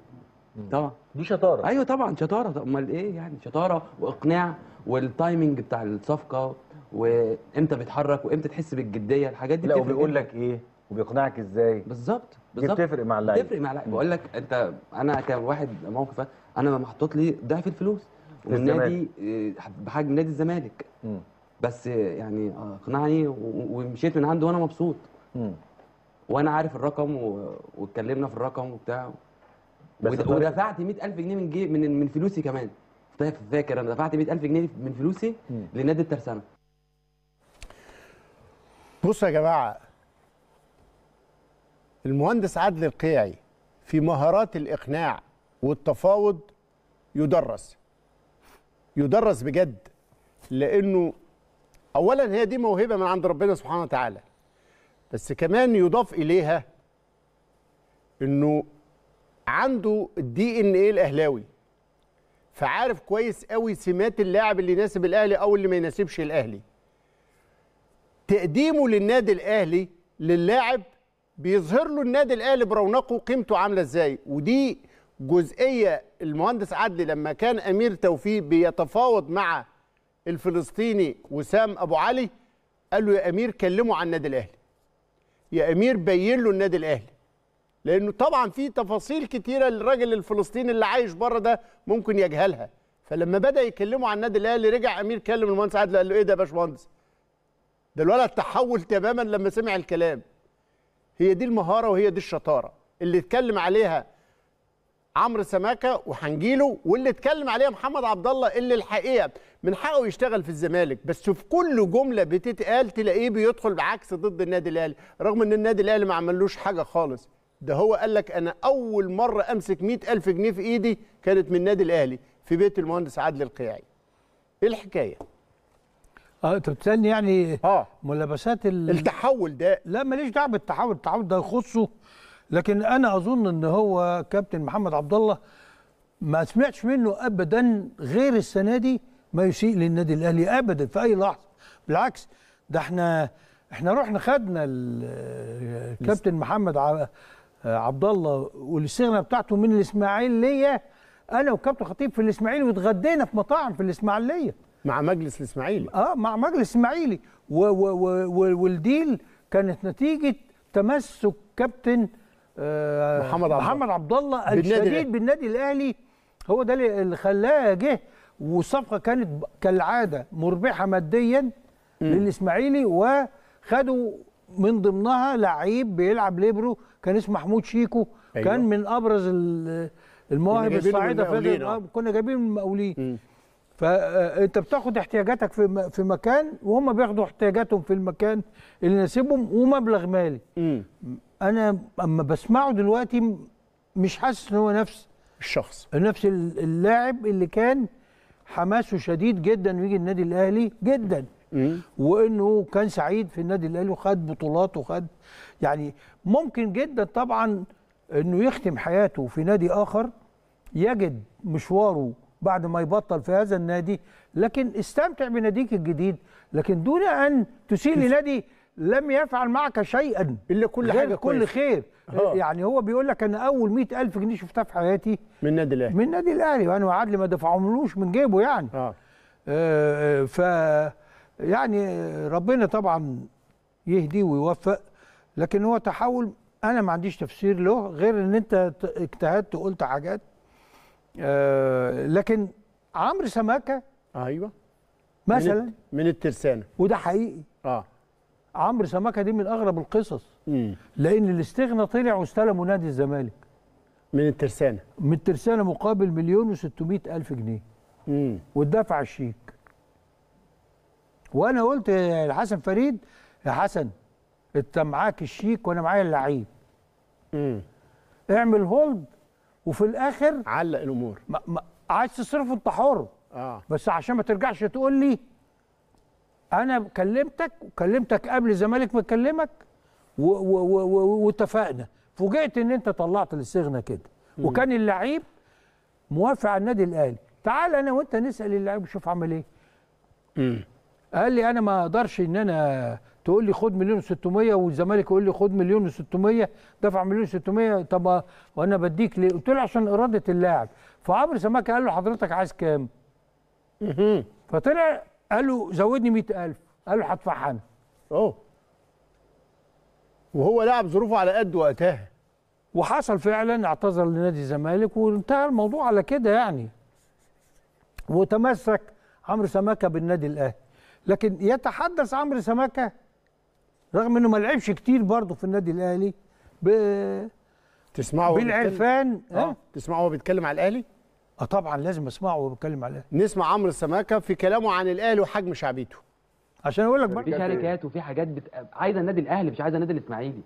طبعا دي شطاره ايوه طبعا شطاره امال ايه يعني شطاره واقناع والتايمنج بتاع الصفقه وامتى بيتحرك وامتى تحس بالجديه الحاجات دي لا وبيقول لك ايه وبيقنعك ازاي بالظبط بالظبط بتفرق مع اللعيب بتفرق مع اللعيب بقول لك انت انا كواحد موقف انا محطوط لي ضعف الفلوس والنادي آه، بحجم نادي الزمالك بس يعني اقنعني ومشيت من عنده وانا مبسوط وانا عارف الرقم واتكلمنا في الرقم وبتاع ودفعت 100000 جنيه من جي... من من فلوسي كمان طيب فاكر انا دفعت 100000 جنيه من فلوسي لنادي الترسانه بصوا يا جماعه المهندس عدل القيعي في مهارات الاقناع والتفاوض يدرس يدرس بجد لانه اولا هي دي موهبه من عند ربنا سبحانه وتعالى بس كمان يضاف اليها انه عنده الدي ان ايه الاهلاوي فعارف كويس قوي سمات اللاعب اللي يناسب الاهلي او اللي ما يناسبش الاهلي تقديمه للنادي الاهلي للاعب بيظهر له النادي الاهلي برونقه وقيمته عامله ازاي ودي جزئيه المهندس عدلي لما كان امير توفيق بيتفاوض مع الفلسطيني وسام ابو علي قال له يا امير كلمه عن النادي الاهلي يا امير بين له النادي الاهلي لانه طبعا في تفاصيل كتيره للراجل الفلسطيني اللي عايش بره ده ممكن يجهلها فلما بدا يكلموا عن النادي الاهلي رجع امير كلم المهندس عادل قال له ايه ده يا باشمهندس ده الولد تحول تماما لما سمع الكلام هي دي المهاره وهي دي الشطاره اللي اتكلم عليها عمرو سماكه وحنجيله واللي اتكلم عليها محمد عبد الله اللي الحقيقه من حقه يشتغل في الزمالك بس في كل جمله بتتقال تلاقيه بيدخل بعكس ضد النادي الاهلي رغم ان النادي الاهلي ما عملوش حاجه خالص ده هو قال لك انا اول مره امسك 100000 جنيه في ايدي كانت من النادي الاهلي في بيت المهندس عادل القيعي ايه الحكايه اه انت بتسالني يعني اه ملابسات ال... التحول ده لا ماليش دعوه بالتحول التحول ده يخصه لكن انا اظن ان هو كابتن محمد عبد الله ما سمعتش منه ابدا غير السنه دي ما يسيء للنادي الاهلي ابدا في اي لحظه بالعكس ده احنا احنا رحنا خدنا الكابتن محمد آه، عبد الله والاستغنى بتاعته من الاسماعيليه انا وكابتن خطيب في الاسماعيلي واتغدينا في مطاعم في الاسماعيليه مع مجلس الاسماعيلي اه مع مجلس الاسماعيلي والديل كانت نتيجه تمسك كابتن آه محمد عبد محمد عبد الله الشديد بالنادي الاهلي هو ده اللي خلاه جه والصفقه كانت كالعاده مربحه ماديا للاسماعيلي وخدوا من ضمنها لعيب بيلعب ليبرو كان اسمه محمود شيكو أيوة. كان من ابرز المواهب الصاعده في كنا جايبين من المقاولين آه. فانت آه، بتاخد احتياجاتك في في مكان وهم بياخدوا احتياجاتهم في المكان اللي يناسبهم ومبلغ مالي م. انا اما بسمعه دلوقتي مش حاسس ان هو نفس الشخص نفس اللاعب اللي كان حماسه شديد جدا ويجي النادي الاهلي جدا وانه كان سعيد في النادي الاهلي وخد بطولات وخد يعني ممكن جدا طبعا انه يختم حياته في نادي اخر يجد مشواره بعد ما يبطل في هذا النادي لكن استمتع بناديك الجديد لكن دون ان تسيء لنادي لم يفعل معك شيئا الا كل حاجه كل كويس. خير ها. يعني هو بيقول لك انا اول مئة ألف جنيه شفتها في حياتي من النادي الاهلي من النادي الاهلي وانا وعدلي ما دفعهملوش من جيبه يعني آه. آه, آه، ف يعني ربنا طبعا يهدي ويوفق لكن هو تحول انا ما عنديش تفسير له غير ان انت اجتهدت وقلت حاجات آه، لكن عمرو سماكه ايوه مثلا من الترسانه وده حقيقي اه عمرو سماكه دي من اغرب القصص مم. لان الاستغنى طلع واستلموا نادي الزمالك من الترسانه من الترسانه مقابل مليون و600 الف جنيه امم والدفع الشيك وانا قلت لحسن فريد يا حسن انت معاك الشيك وانا معايا اللعيب امم اعمل هولد وفي الاخر علق الامور ما ما عايز تصرفه انت حر اه بس عشان ما ترجعش تقول لي انا كلمتك وكلمتك قبل الزمالك ما يكلمك واتفقنا فوجئت ان انت طلعت الاستغنى كده وكان اللعيب موافق على النادي الاهلي تعال انا وانت نسال اللعيب نشوف عمل ايه قال لي انا ما اقدرش ان انا تقول لي خد مليون و600 والزمالك يقول لي خد مليون و600 دفع مليون و600 طب وانا بديك ليه؟ قلت له عشان اراده اللاعب فعمرو سماكه قال له حضرتك عايز كام؟ فطلع قال له زودني 100000 قال له هدفعها انا اه وهو لاعب ظروفه على قد وقتها وحصل فعلا اعتذر لنادي الزمالك وانتهى الموضوع على كده يعني وتمسك عمرو سماكه بالنادي الاهلي لكن يتحدث عمرو سماكه رغم انه ما لعبش كتير برضه في النادي الاهلي ب تسمعه بالعرفان اه تسمعه وهو بيتكلم على الاهلي؟ اه طبعا لازم اسمعه وهو بيتكلم على الاهلي نسمع عمرو السماكه في كلامه عن الاهلي وحجم شعبيته عشان اقول لك برضه في شركات وفي حاجات بت... عايزه النادي الاهلي مش عايزه النادي الاسماعيلي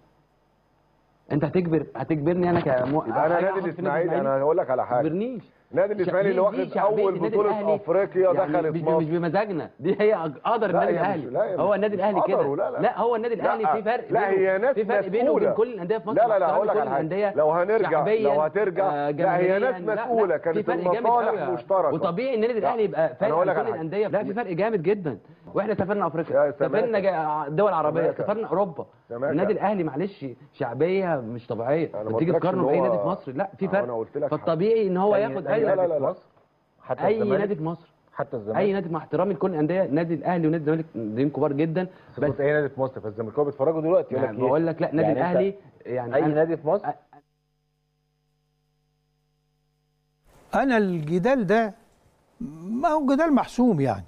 انت هتجبر هتجبرني انا كمو... يبقى انا نادي الاسماعيلي انا هقول لك على حاجه ما تجبرنيش نادي الاسماعيلي اللي واخد اول بطوله افريقيا يعني دخلت مصر مش بمزاجنا دي هي قدر النادي الاهلي هو النادي الاهلي كده لا, لا. لا هو النادي الاهلي في فرق لا هي ناس في فرق بينه وبين كل الانديه في مصر لا لا لا هقول لك على حاجه لو هنرجع لو هترجع آه، لا هي ناس مسؤوله كانت المصالح مشتركه وطبيعي النادي الاهلي يبقى فرق بين الانديه لا في فرق جامد جدا واحنا سافرنا افريقيا آه، سافرنا دول عربيه سافرنا اوروبا النادي الاهلي معلش شعبيه مش طبيعيه بتيجي تقارنه باي نادي في مصر لا في فرق فالطبيعي ان هو ياخد اي نادي في مصر حتى اي نادي في مصر حتى الزمالك اي نادي مع احترامي لكل الانديه نادي الاهلي ونادي الزمالك ناديين كبار جدا بس اي نادي في مصر فالزملكاويه بيتفرجوا دلوقتي يقول لك يعني إيه؟ بقول لك لا نادي يعني الاهلي يعني اي نادي في مصر انا الجدال ده ما هو جدال محسوم يعني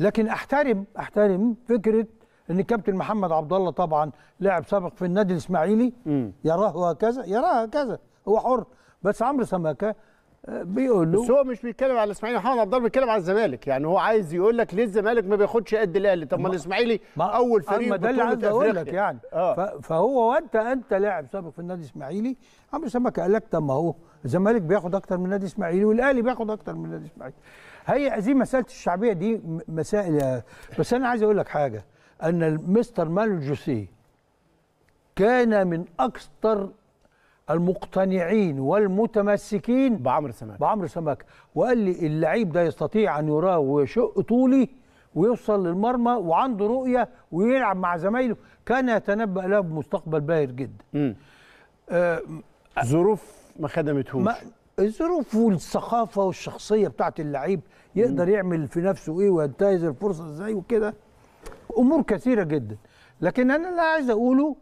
لكن احترم احترم فكره ان الكابتن محمد عبد الله طبعا لاعب سابق في النادي الاسماعيلي يراه هكذا يراه هكذا هو حر بس عمرو سماكه آه، بيقول له بس هو مش بيتكلم على الاسماعيلي محمد عبد الله بيتكلم على الزمالك يعني هو عايز يقول لك ليه الزمالك ما بياخدش قد الاهلي طب ما الاسماعيلي اول آه، فريق ما ده اللي عايز اقول لك يعني آه. فهو وانت انت لاعب سابق في النادي الاسماعيلي عمرو سماكه قال لك طب ما هو الزمالك بياخد اكتر من النادي الاسماعيلي والاهلي بياخد اكتر من النادي الاسماعيلي هي دي مساله الشعبيه دي مسائل بس انا عايز اقول لك حاجه ان المستر مانويل جوسيه كان من اكثر المقتنعين والمتمسكين بعمر سماك بعمر سماك وقال لي اللعيب ده يستطيع ان يراه ويشق طولي ويوصل للمرمى وعنده رؤيه ويلعب مع زمايله كان يتنبأ له بمستقبل باهر جدا. آه ظروف ما خدمتهوش الظروف والثقافه والشخصيه بتاعت اللعيب يقدر يعمل في نفسه ايه وينتهز الفرصه ازاي وكده امور كثيره جدا لكن انا اللي عايز اقوله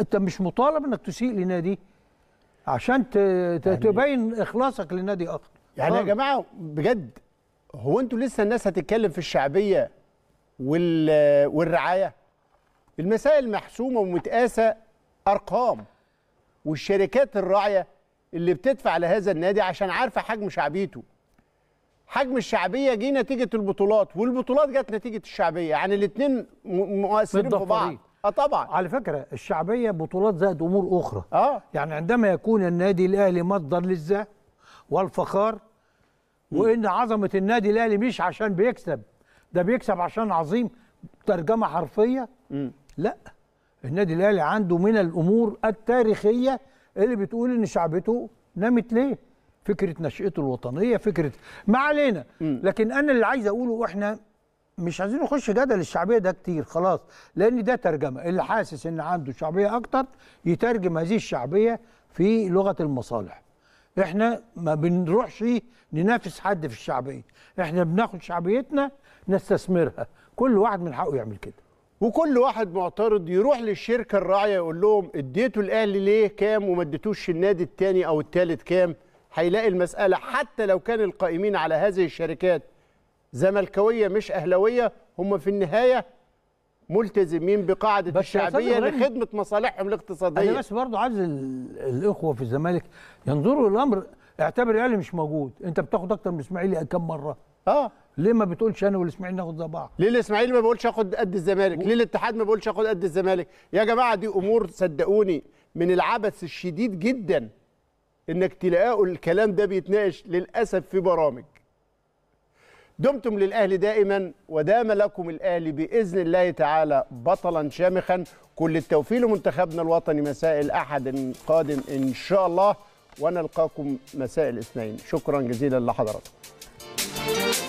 انت مش مطالب انك تسيء لنادي عشان يعني تبين اخلاصك لنادي اخر يعني يا جماعه بجد هو انتوا لسه الناس هتتكلم في الشعبيه وال... والرعايه المسائل محسومه ومتقاسه ارقام والشركات الراعيه اللي بتدفع لهذا النادي عشان عارفه حجم شعبيته حجم الشعبيه جه نتيجه البطولات والبطولات جت نتيجه الشعبيه يعني الاثنين مؤثرين في بعض اه طبعا على فكره الشعبيه بطولات زائد امور اخرى اه يعني عندما يكون النادي الاهلي مصدر للزه والفخار وان عظمه النادي الاهلي مش عشان بيكسب ده بيكسب عشان عظيم ترجمه حرفيه م. لا النادي الاهلي عنده من الامور التاريخيه اللي بتقول ان شعبته نامت ليه فكره نشأته الوطنيه فكره ما علينا لكن انا اللي عايز اقوله احنا مش عايزين نخش جدل الشعبيه ده كتير خلاص لان ده ترجمه اللي حاسس ان عنده شعبيه اكتر يترجم هذه الشعبيه في لغه المصالح احنا ما بنروحش ننافس حد في الشعبيه احنا بناخد شعبيتنا نستثمرها كل واحد من حقه يعمل كده وكل واحد معترض يروح للشركه الراعيه يقول لهم اديتوا الاهلي ليه كام وما اديتوش النادي الثاني او الثالث كام هيلاقي المساله حتى لو كان القائمين على هذه الشركات زملكاويه مش اهلاويه هم في النهايه ملتزمين بقاعده الشعبيه لخدمه مصالحهم الاقتصاديه انا بس برضه عايز الاخوه في الزمالك ينظروا الامر اعتبر الاهلي مش موجود انت بتاخد اكتر من اسماعيلي كم مره اه ليه ما بتقولش انا والاسماعيلي ناخد زي بعض؟ ليه الاسماعيلي ما بيقولش اخد قد الزمالك؟ ليه الاتحاد ما بيقولش اخد قد الزمالك؟ يا جماعه دي امور صدقوني من العبث الشديد جدا انك تلاقوا الكلام ده بيتناقش للاسف في برامج. دمتم للاهلي دائما ودام لكم الاهلي باذن الله تعالى بطلا شامخا كل التوفيق لمنتخبنا الوطني مساء الاحد القادم ان شاء الله ونلقاكم مساء الاثنين شكرا جزيلا لحضراتكم.